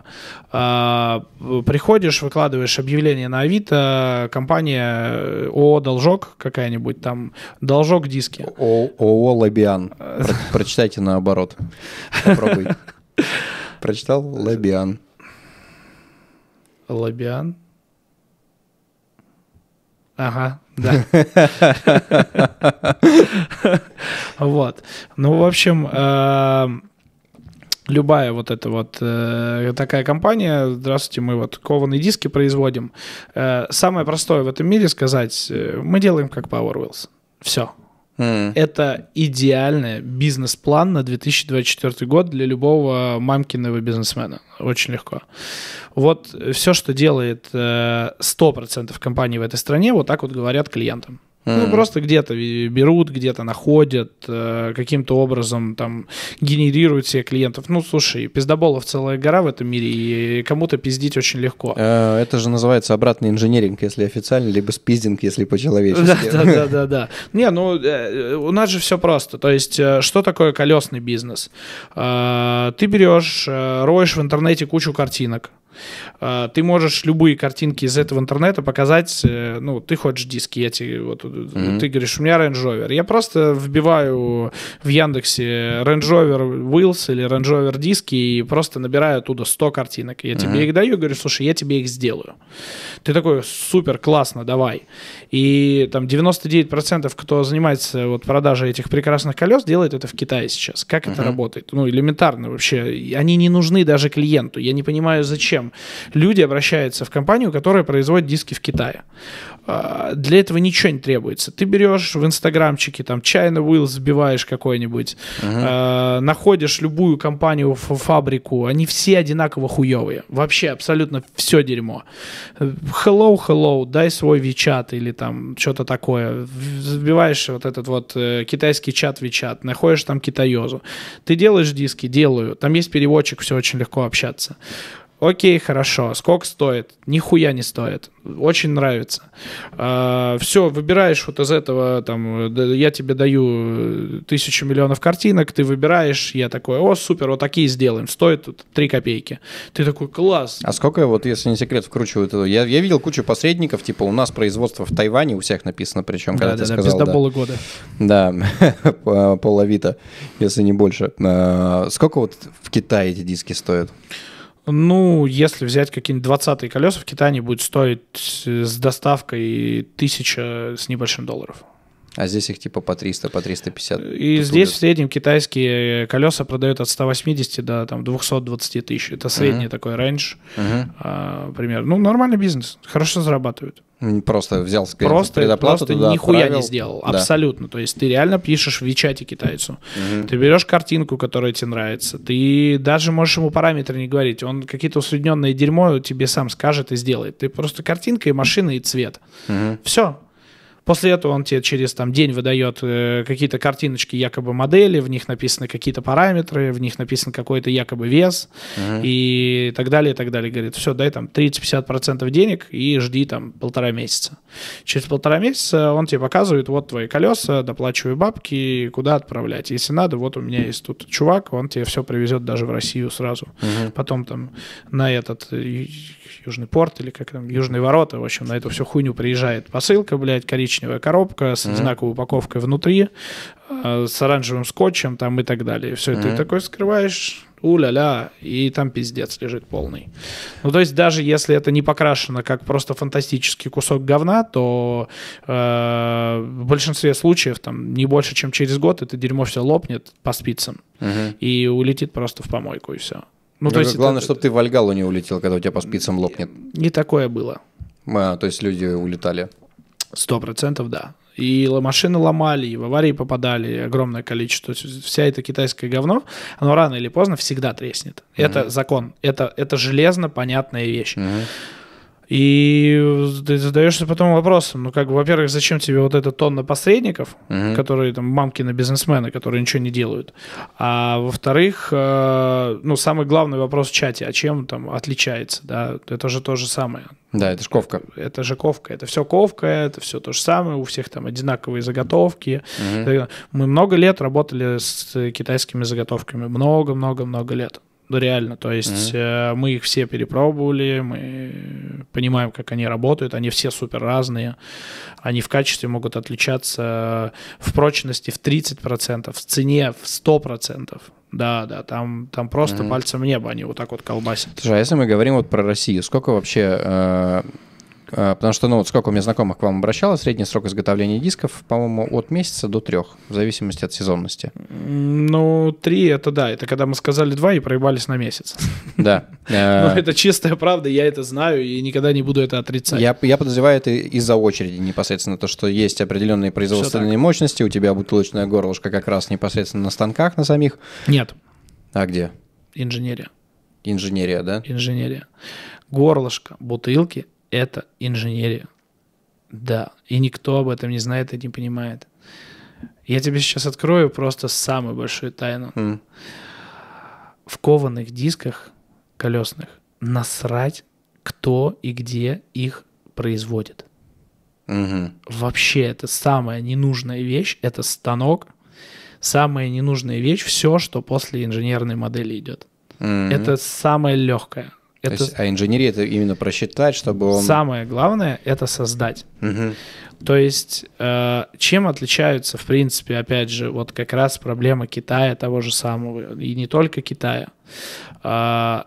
А, приходишь, выкладываешь объявление на Авито, компания ООО «Должок» какая-нибудь, там «Должок диски». ООО «Лабиан». Прочитайте наоборот. Попробуй. Прочитал «Лабиан». «Лабиан». Ага, да. Вот. Ну, в общем, эм, любая вот эта вот э, такая компания, здравствуйте, мы вот кованые диски производим. Э, самое простое в этом мире сказать, э, мы делаем как Power Wheels. Все. Это идеальный бизнес-план на 2024 год для любого мамкиного бизнесмена. Очень легко. Вот все, что делает 100% э, компаний в этой стране, вот так вот говорят клиентам. Mm. Ну, просто где-то берут, где-то находят, э, каким-то образом там генерируют себе клиентов. Ну, слушай, пиздоболов целая гора в этом мире, и кому-то пиздить очень легко. Э, это же называется обратный инженеринг, если официально, либо спиздинг, если по-человечески. Да, да, да, да, да. Не, ну, э, у нас же все просто. То есть, что такое колесный бизнес? Ты берешь, роешь в интернете кучу картинок, Э, ты можешь любые картинки из этого интернета показать. Э, ну, ты хочешь диски, я тебе вот, mm-hmm. ты говоришь, у меня Range Rover. Я просто вбиваю в Яндексе Range Rover Wheels или Range Rover диски и просто набираю оттуда 100 картинок. Я mm-hmm. тебе их даю, говорю, слушай, я тебе их сделаю. Ты такой, супер, классно, давай. И там 99% кто занимается вот продажей этих прекрасных колес, делает это в Китае сейчас. Как mm-hmm. это работает? Ну, элементарно вообще. Они не нужны даже клиенту. Я не понимаю, зачем зачем люди обращаются в компанию, которая производит диски в Китае. А, для этого ничего не требуется. Ты берешь в инстаграмчике там China Wheels сбиваешь какой-нибудь, uh-huh. э, находишь любую компанию, фабрику, они все одинаково хуевые. Вообще абсолютно все дерьмо. Hello, hello, дай свой WeChat или там что-то такое. Вбиваешь вот этот вот э, китайский чат WeChat, находишь там китайозу. Ты делаешь диски, делаю. Там есть переводчик, все очень легко общаться. Окей, хорошо. Сколько стоит? Нихуя не стоит. Очень нравится. А, все, выбираешь вот из этого, там, я тебе даю э, тысячу миллионов картинок, ты выбираешь, я такой, о, супер, вот такие сделаем. Стоит тут 3 копейки. Ты такой, класс. А сколько, вот если не секрет, вкручивают это? Я, я видел кучу посредников, типа, у нас производство в Тайване, у всех написано, причем, когда да, ты да, сказал. Пиздоболы да, года. Да, половита, если не больше. А, сколько вот в Китае эти диски стоят? Ну, если взять какие-нибудь 20 колеса, в Китае они будут стоить с доставкой тысяча с небольшим долларов. А здесь их типа по 300, по 350. И тут здесь в среднем китайские колеса продают от 180 до там, 220 тысяч. Это средний uh-huh. такой рейндж, uh-huh. а, пример. Ну, нормальный бизнес, хорошо зарабатывают. Просто взял скрин, просто, просто туда нихуя отправил. не сделал, да. абсолютно. То есть ты реально пишешь в Вичате китайцу. Угу. Ты берешь картинку, которая тебе нравится. Ты даже можешь ему параметры не говорить. Он какие-то усредненное дерьмо тебе сам скажет и сделает. Ты просто картинка и машина и цвет. Угу. Все. После этого он тебе через там, день выдает э, какие-то картиночки якобы модели, в них написаны какие-то параметры, в них написан какой-то якобы вес uh-huh. и так далее, и так далее. Говорит, все, дай там 30-50% денег и жди там полтора месяца. Через полтора месяца он тебе показывает, вот твои колеса, доплачивай бабки, куда отправлять. Если надо, вот у меня есть тут чувак, он тебе все привезет даже в Россию сразу. Uh-huh. Потом там на этот э, Южный порт или как там, Южные ворота, в общем, на эту всю хуйню приезжает посылка, блядь, коричневая коричневая коробка с одинаковой упаковкой внутри, э, с оранжевым скотчем там и так далее. Все это ты такой скрываешь, у-ля-ля, и там пиздец лежит полный. Ну, то есть даже если это не покрашено как просто фантастический кусок говна, то э, в большинстве случаев, там, не больше, чем через год, это дерьмо все лопнет по спицам и улетит просто в помойку, и все. Ну, ну то есть главное, это, чтобы ты в Альгалу не улетел, когда у тебя по спицам лопнет. Не такое было. А, то есть люди улетали. Сто процентов, да. И машины ломали, и в аварии попадали огромное количество. То есть Вся это китайское говно, оно рано или поздно всегда треснет. Mm-hmm. Это закон, это, это железно понятная вещь. Mm-hmm. И ты задаешься потом вопросом, ну как во-первых, зачем тебе вот эта тонна посредников, угу. которые там мамкины бизнесмены, которые ничего не делают. А во-вторых, э, ну самый главный вопрос в чате, а чем там отличается, да, это же то же самое. Да, это же ковка. Это же ковка, это все ковка, это все то же самое, у всех там одинаковые заготовки. Угу. Мы много лет работали с китайскими заготовками, много-много-много лет. Ну, реально, то есть mm-hmm. мы их все перепробовали, мы понимаем, как они работают, они все супер разные, они в качестве могут отличаться в прочности в 30%, в цене в 100%. Да, да, там, там просто mm-hmm. пальцем в небо они вот так вот колбасят. Слушай, а если мы говорим вот про Россию, сколько вообще э, а, потому что, ну, вот сколько у меня знакомых к вам обращалось, средний срок изготовления дисков, по-моему, от месяца до трех, в зависимости от сезонности. Ну, три — это да, это когда мы сказали два и проебались на месяц. Да. Но ну, э, это чистая правда, я это знаю и никогда не буду это отрицать. Я, я подозреваю это из-за очереди непосредственно, то, что есть определенные производственные мощности, у тебя бутылочное горлышко как раз непосредственно на станках на самих. Нет. А где? Инженерия. Инженерия, да? Инженерия. Горлышко, бутылки это инженерия. Да, и никто об этом не знает и не понимает. Я тебе сейчас открою просто самую большую тайну. Mm. В кованых дисках колесных насрать, кто и где их производит. Mm-hmm. Вообще, это самая ненужная вещь, это станок, самая ненужная вещь, все, что после инженерной модели идет. Mm-hmm. Это самое легкое. Это... есть, а инженерия это именно просчитать, чтобы он... Самое главное это создать. Угу. То есть э, чем отличаются, в принципе, опять же, вот как раз проблема Китая того же самого, и не только Китая. Э,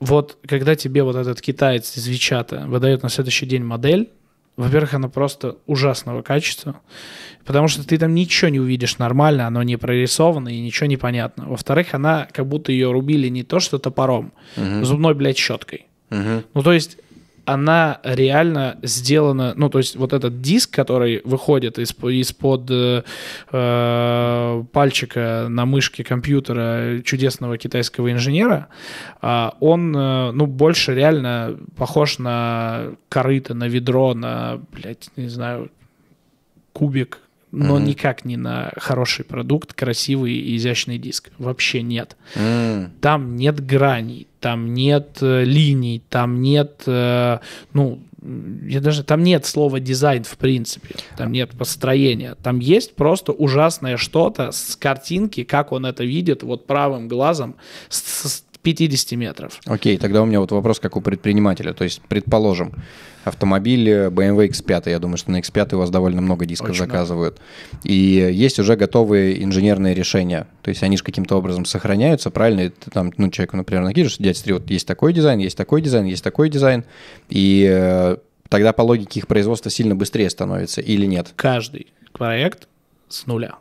вот когда тебе вот этот китаец из Вичата выдает на следующий день модель, во-первых, оно просто ужасного качества, потому что ты там ничего не увидишь нормально, оно не прорисовано и ничего не понятно. Во-вторых, она как будто ее рубили не то что топором, угу. зубной, блядь, щеткой. Угу. Ну, то есть она реально сделана, ну, то есть вот этот диск, который выходит из- из-под э, э пальчика на мышке компьютера чудесного китайского инженера, э, он, э, ну, больше реально похож на корыто, на ведро, на, блядь, не знаю, кубик но mm-hmm. никак не на хороший продукт, красивый и изящный диск. Вообще нет. Mm. Там нет граней, там нет э, линий, там нет, э, ну, я даже там нет слова дизайн в принципе, там нет построения, там есть просто ужасное что-то с картинки, как он это видит вот правым глазом с, с 50 метров. Окей, okay, тогда у меня вот вопрос как у предпринимателя, то есть предположим, автомобиль э, BMW X5. Я думаю, что на X5 у вас довольно много дисков Очень заказывают. Много. И есть уже готовые инженерные решения. То есть они же каким-то образом сохраняются, правильно? И ты там, ну, человеку, например, накидываешь, дядь, смотри, вот есть такой дизайн, есть такой дизайн, есть такой дизайн. И э, тогда по логике их производства сильно быстрее становится или нет? Каждый проект с нуля.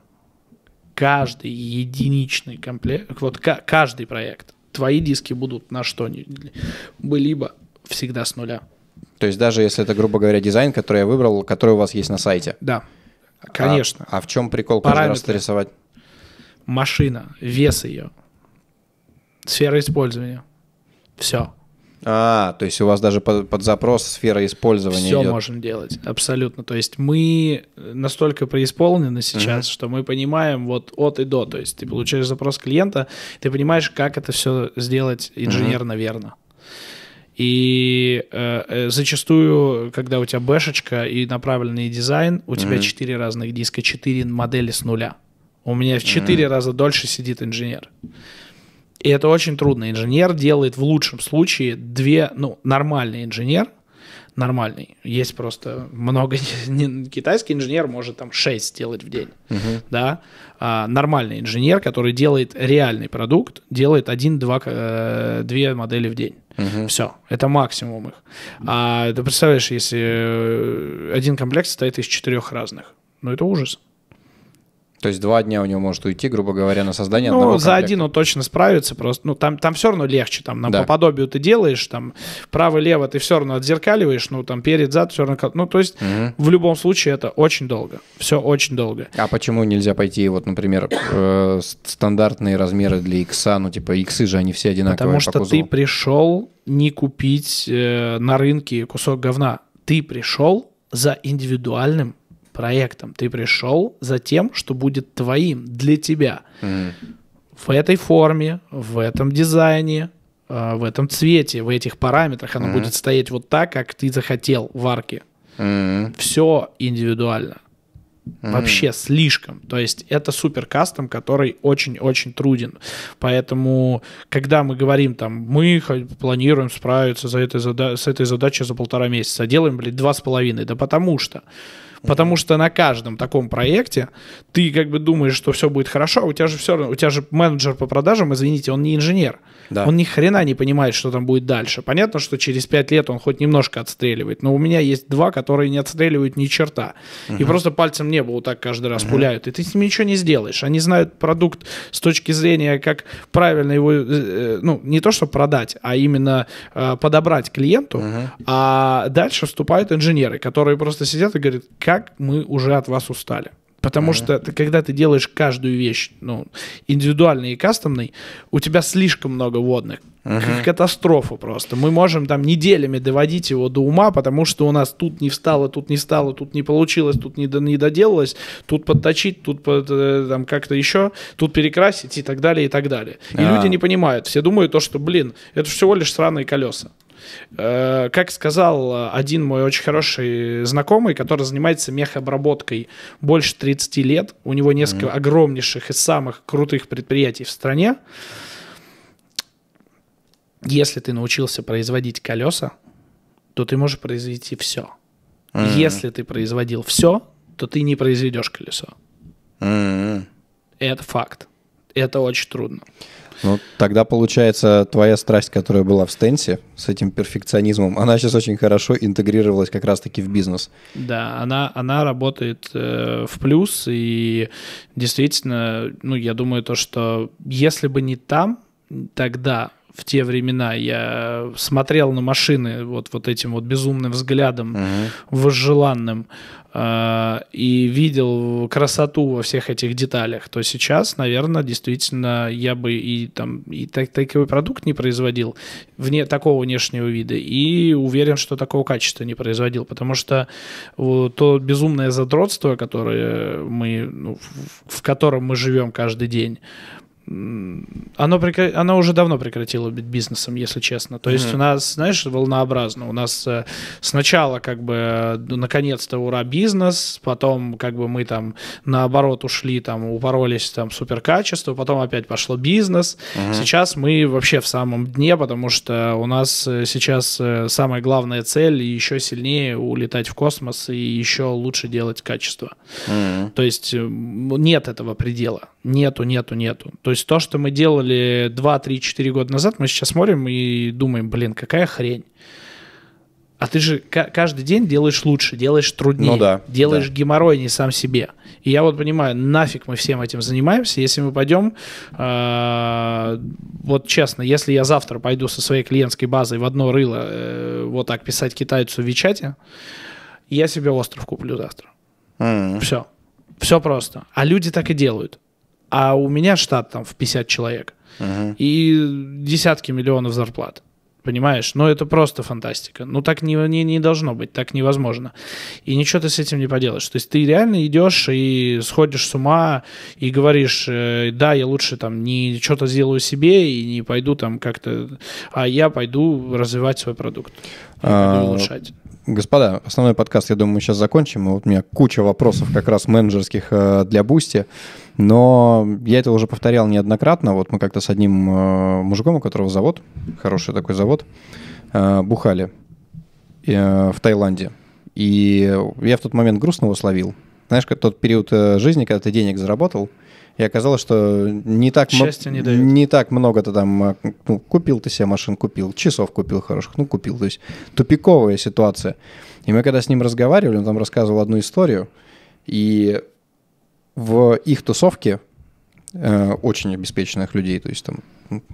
Каждый единичный комплект, вот каждый проект. Твои диски будут на что-либо нибудь, всегда с нуля. То есть даже если это, грубо говоря, дизайн, который я выбрал, который у вас есть на сайте. Да, конечно. А, а в чем прикол каждый раз рисовать? Машина, вес ее, сфера использования. Все. А, то есть у вас даже под, под запрос сфера использования. Все идет. можем делать, абсолютно. То есть мы настолько преисполнены сейчас, mm-hmm. что мы понимаем вот от и до. То есть ты получаешь запрос клиента, ты понимаешь, как это все сделать инженерно mm-hmm. верно. И э, э, зачастую, когда у тебя бэшечка и направленный дизайн, у mm-hmm. тебя четыре разных диска, четыре модели с нуля. У меня в четыре mm-hmm. раза дольше сидит инженер. И это очень трудно. Инженер делает в лучшем случае две, ну, нормальный инженер, нормальный. Есть просто много... Китайский инженер может там 6 сделать в день. Угу. uh Да? А, нормальный инженер, который делает реальный продукт, делает 1-2 э, модели в день. Угу. Все, это максимум их. А ты представляешь, если э, один комплект состоит из четырех разных, ну это ужас. То есть два дня у него может уйти, грубо говоря, на создание ну, одного за комплекта. один он точно справится, просто, ну, там, там все равно легче, там, на да. по подобию ты делаешь, там, право-лево ты все равно отзеркаливаешь, ну, там, перед-зад все равно, ну, то есть угу. в любом случае это очень долго, все очень долго. А почему нельзя пойти, вот, например, э, стандартные размеры для икса, ну, типа, иксы же, они все одинаковые Потому что по ты пришел не купить э, на рынке кусок говна, ты пришел за индивидуальным проектом. Ты пришел за тем, что будет твоим, для тебя. Mm. В этой форме, в этом дизайне, э, в этом цвете, в этих параметрах оно mm. будет стоять вот так, как ты захотел в арке. Mm. Все индивидуально. Mm. Вообще слишком. То есть это супер кастом, который очень-очень труден. Поэтому, когда мы говорим там, мы планируем справиться за этой зада- с этой задачей за полтора месяца, а делаем, блин два с половиной, да потому что Потому что на каждом таком проекте ты как бы думаешь, что все будет хорошо, а у тебя же все равно, у тебя же менеджер по продажам, извините, он не инженер. Да. Он ни хрена не понимает, что там будет дальше. Понятно, что через 5 лет он хоть немножко отстреливает, но у меня есть два, которые не отстреливают ни черта. Угу. И просто пальцем небо вот так каждый раз угу. пуляют. И ты с ними ничего не сделаешь. Они знают продукт с точки зрения, как правильно его, э, э, ну, не то что продать, а именно э, подобрать клиенту. Угу. А дальше вступают инженеры, которые просто сидят и говорят, как как мы уже от вас устали. Потому mm что ты, когда ты делаешь каждую вещь, ну, индивидуальной и кастомной, у тебя слишком много водных. mm Катастрофа просто. Мы можем там неделями доводить его до ума, потому что у нас тут не встало, тут не стало, тут не получилось, тут не, не доделалось, тут подточить, тут под, э, там как-то еще, тут перекрасить и так далее, и так далее. И mm люди не понимают. Все думают то, что, блин, это всего лишь сраные колеса. Э, как сказал э, один мой очень хороший знакомый, который занимается мехобработкой больше 30 лет, у него несколько mm-hmm. огромнейших и самых крутых предприятий в стране. Если ты научился производить колеса, то ты можешь произвести все. Mm-hmm. Если ты производил все, то ты не произведешь колесо. Mm-hmm. Это факт. Это очень трудно. Ну, тогда, получается, твоя страсть, которая была в стенсе, с этим перфекционизмом, она сейчас очень хорошо интегрировалась как раз-таки в бизнес. Да, она, она работает э, в плюс, и действительно, ну, я думаю, то, что если бы не там, тогда в те времена я смотрел на машины вот, вот этим вот безумным взглядом, угу. возжеланным, э, и видел красоту во всех этих деталях, то сейчас, наверное, действительно я бы и, там, и так, такой продукт не производил вне такого внешнего вида, и уверен, что такого качества не производил, потому что вот, то безумное задротство, которое мы, ну, в, в котором мы живем каждый день, оно, прекра... оно уже давно прекратило быть бизнесом, если честно. То есть mm-hmm. у нас, знаешь, волнообразно. У нас э, сначала как бы э, наконец-то ура бизнес, потом как бы мы там наоборот ушли, там упоролись там суперкачество, потом опять пошло бизнес. Mm-hmm. Сейчас мы вообще в самом дне, потому что у нас э, сейчас самая главная цель еще сильнее улетать в космос и еще лучше делать качество. Mm-hmm. То есть нет этого предела. Нету, нету, нету. То есть то, что мы делали 2, 3, 4 года назад, мы сейчас смотрим и думаем, блин, какая хрень. А ты же каждый день делаешь лучше, делаешь труднее, ну да, делаешь да. геморрой а не сам себе. И я вот понимаю, нафиг мы всем этим занимаемся, если мы пойдем, э, вот честно, если я завтра пойду со своей клиентской базой в одно рыло э, вот так писать китайцу в Вичате, я себе остров куплю завтра. mm Все. Все просто. А люди так и делают а у меня штат там в 50 человек. Угу. И десятки миллионов зарплат. Понимаешь? Ну, это просто фантастика. Ну, так не, не, не должно быть, так невозможно. И ничего ты с этим не поделаешь. То есть ты реально идешь и сходишь с ума, и говоришь, э, да, я лучше там не что-то сделаю себе и не пойду там как-то, а я пойду развивать свой продукт, а, улучшать. Господа, основной подкаст, я думаю, мы сейчас закончим. Вот у меня куча вопросов как раз менеджерских э, для Бусти. Boosty. Но я это уже повторял неоднократно. Вот мы как-то с одним э, мужиком, у которого завод, хороший такой завод, э, бухали э, в Таиланде. И я в тот момент грустно его словил. Знаешь, как тот период жизни, когда ты денег заработал, и оказалось, что не так, Счастья не, не так много ты там ну, купил ты себе машин, купил, часов купил хороших, ну купил. То есть тупиковая ситуация. И мы когда с ним разговаривали, он там рассказывал одну историю, и в их тусовке э, очень обеспеченных людей, то есть там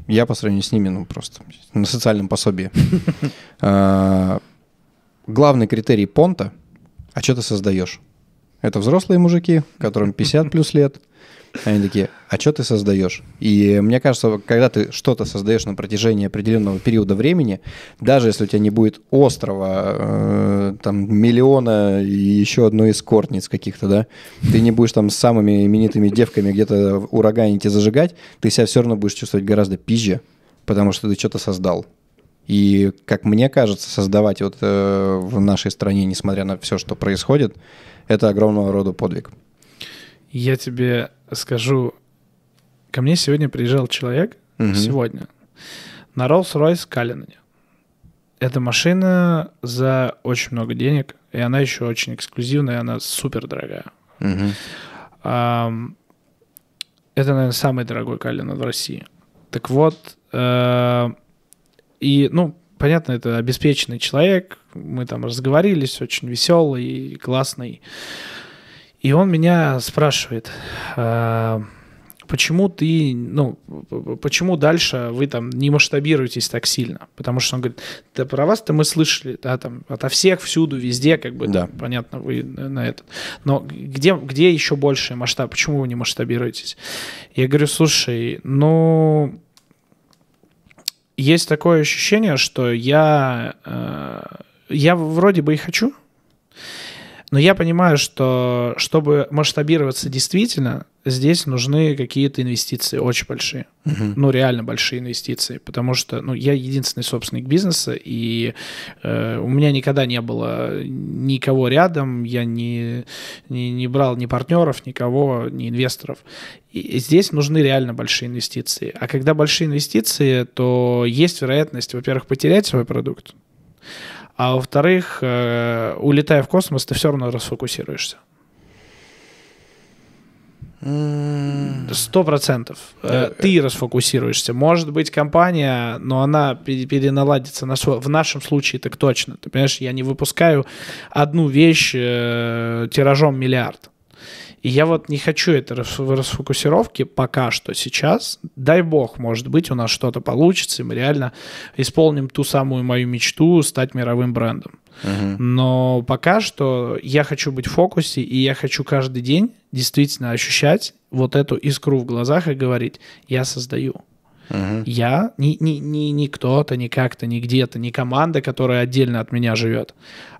я по сравнению с ними, ну просто на социальном пособии. Э, главный критерий понта, а что ты создаешь? Это взрослые мужики, которым 50 плюс лет. Они такие, а что ты создаешь? И мне кажется, когда ты что-то создаешь на протяжении определенного периода времени, даже если у тебя не будет острова, э, там, миллиона и еще одной из кортниц каких-то, да, ты не будешь там с самыми именитыми девками где-то ураганить и зажигать, ты себя все равно будешь чувствовать гораздо пизже, потому что ты что-то создал. И, как мне кажется, создавать вот э, в нашей стране, несмотря на все, что происходит, это огромного рода подвиг. Я тебе скажу, ко мне сегодня приезжал человек, угу. сегодня, на Rolls-Royce Cullinan. Эта машина за очень много денег, и она еще очень эксклюзивная, она супер дорогая. Угу. Um, это, наверное, самый дорогой Калинин в России. Так вот, э, и, ну, понятно, это обеспеченный человек, мы там разговорились, очень веселый, классный. И он меня спрашивает, «А, почему ты, ну, почему дальше вы там не масштабируетесь так сильно? Потому что он говорит, да про вас-то мы слышали, да, там, ото всех, всюду, везде, как бы, да. там, понятно, вы на этот. Но где, где еще больше масштаб? Почему вы не масштабируетесь? Я говорю, слушай, ну, есть такое ощущение, что я, э, я вроде бы и хочу, но я понимаю, что чтобы масштабироваться действительно, здесь нужны какие-то инвестиции очень большие. Угу. Ну, реально большие инвестиции, потому что ну, я единственный собственник бизнеса, и э, у меня никогда не было никого рядом, я не, не, не брал ни партнеров, никого, ни инвесторов. И здесь нужны реально большие инвестиции. А когда большие инвестиции, то есть вероятность, во-первых, потерять свой продукт, а во-вторых, э, улетая в космос, ты все равно расфокусируешься. Сто процентов. Э, э, ты э. расфокусируешься. Может быть, компания, но она переналадится. На свой... В нашем случае так точно. Ты понимаешь, я не выпускаю одну вещь тиражом миллиард. И я вот не хочу этой расфокусировки пока что сейчас. Дай бог, может быть, у нас что-то получится, и мы реально исполним ту самую мою мечту стать мировым брендом. Uh-huh. Но пока что я хочу быть в фокусе, и я хочу каждый день действительно ощущать вот эту искру в глазах и говорить, я создаю. Uh-huh. Я не, не, не, не кто-то, не как-то, не где-то, не команда, которая отдельно от меня живет,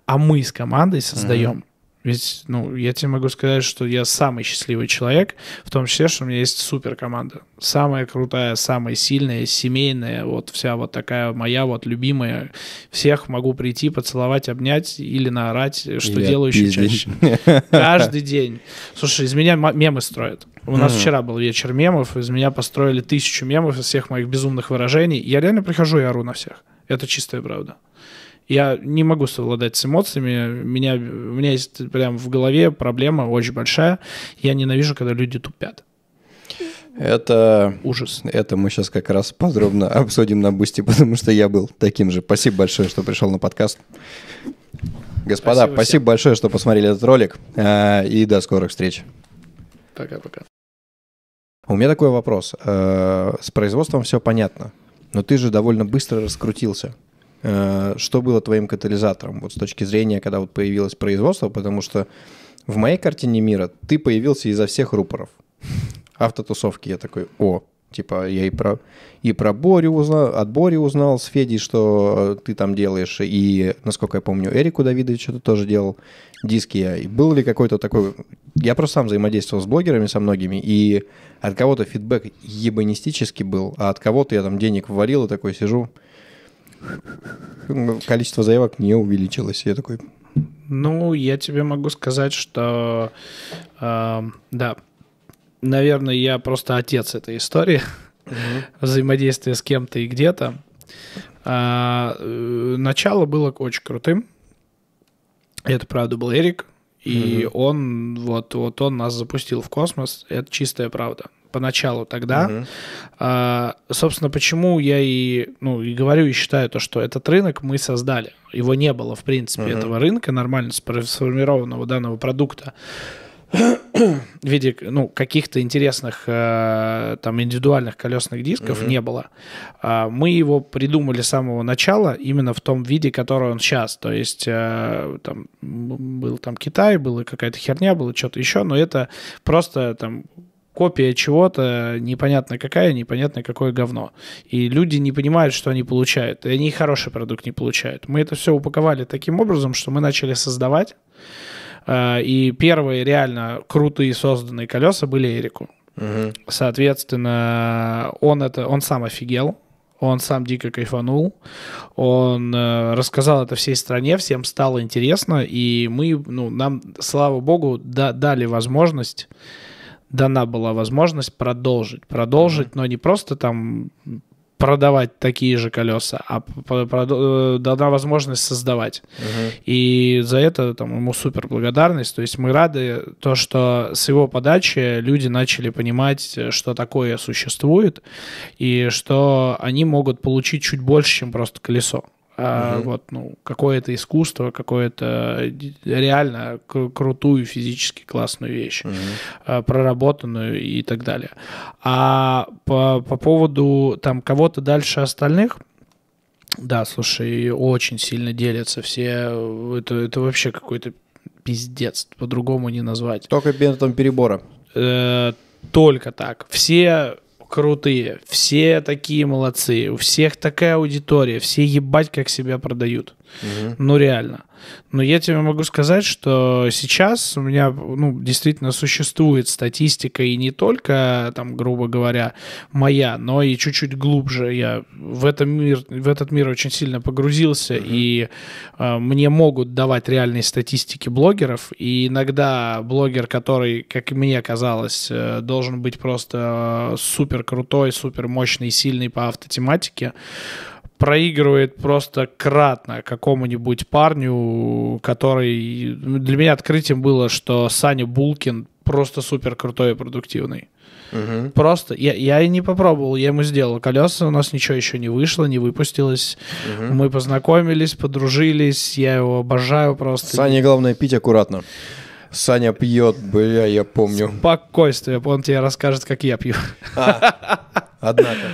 а мы с командой создаем. Uh-huh. Ведь, ну, я тебе могу сказать, что я самый счастливый человек, в том числе, что у меня есть супер команда. Самая крутая, самая сильная, семейная, вот вся вот такая моя вот любимая. Всех могу прийти, поцеловать, обнять или наорать, что или делаю еще чаще. Каждый день. Слушай, из меня мемы строят. У нас вчера был вечер мемов, из меня построили тысячу мемов из всех моих безумных выражений. Я реально прихожу и ору на всех. Это чистая правда я не могу совладать с эмоциями. Меня, у меня есть прям в голове проблема очень большая. Я ненавижу, когда люди тупят. Это ужас. Это мы сейчас как раз подробно обсудим на бусте, потому что я был таким же. Спасибо большое, что пришел на подкаст. Господа, спасибо, спасибо большое, что посмотрели этот ролик. А, и до скорых встреч. Пока-пока. У меня такой вопрос. Э, с производством все понятно, но ты же довольно быстро раскрутился. Э, что было твоим катализатором вот с точки зрения, когда вот появилось производство? Потому что в моей картине мира ты появился изо всех рупоров автотусовки. Я такой, о, типа я и про, и про Борю узнал, от Бори узнал с Федей, что э, ты там делаешь. И, насколько я помню, Эрику Давидовичу ты тоже делал диски. Я. И был ли какой-то такой... Я просто сам взаимодействовал с блогерами, со многими, и от кого-то фидбэк ебанистический был, а от кого-то я там денег вварил и такой сижу... Ну, количество заявок не увеличилось. Я такой... Ну, я тебе могу сказать, что... Э, да, наверное, я просто отец этой истории. Угу. Взаимодействие с кем-то и где-то. А, э, начало было очень крутым. Это правда был Эрик. И угу. он вот, вот он нас запустил в космос. Это чистая правда поначалу тогда. Угу. А, собственно, почему я и, ну, и говорю, и считаю то, что этот рынок мы создали. Его не было, в принципе, угу. этого рынка, нормально сформированного данного продукта в виде ну, каких-то интересных э, там индивидуальных колесных дисков угу. не было. Э, мы его придумали с самого начала именно в том виде, который он сейчас. То есть э, там был там Китай, была какая-то херня, было что-то еще, но это просто там копия чего-то, непонятно какая, непонятно какое говно. И люди не понимают, что они получают. И они хороший продукт не получают. Мы это все упаковали таким образом, что мы начали создавать. Э, и первые реально крутые созданные колеса были Эрику. Угу. Соответственно, он это, он сам офигел, он сам дико кайфанул, он э, рассказал это всей стране, всем стало интересно, и мы, ну, нам, слава богу, да, дали возможность дана была возможность продолжить. Продолжить, но не просто там продавать такие же колеса, а э, дана возможность создавать. Uh-huh. И за это там, ему супер благодарность. То есть мы рады то, что с его подачи люди начали понимать, э, что такое существует, и что они могут получить чуть больше, чем просто колесо. А, угу. Вот, ну, какое-то искусство, какое-то э, реально крутую, физически классную вещь, угу. а, проработанную и так далее. А по, по поводу там кого-то дальше остальных, да, слушай, очень сильно делятся все. Э, это, это вообще какой-то пиздец, по-другому не назвать. Только бентом перебора. Э, только так. Все крутые, все такие молодцы, у всех такая аудитория, все ебать как себя продают. Угу. Ну, реально. Но я тебе могу сказать, что сейчас у меня ну, действительно существует статистика, и не только, там, грубо говоря, моя, но и чуть-чуть глубже. Я в, этом мир, в этот мир очень сильно погрузился, mm и э, мне могут давать реальные статистики блогеров. И иногда блогер, который, как мне казалось, э, должен быть просто э, супер крутой, супер мощный, сильный по автотематике, проигрывает просто кратно какому-нибудь парню, который... Для меня открытием было, что Саня Булкин просто супер крутой и продуктивный. Угу. Просто я, я не попробовал, я ему сделал колеса, у нас ничего еще не вышло, не выпустилось. Угу. Мы познакомились, подружились, я его обожаю просто. Саня, главное, пить аккуратно. Саня пьет, бля, я помню. Спокойствие, он тебе расскажет, как я пью. А, однако.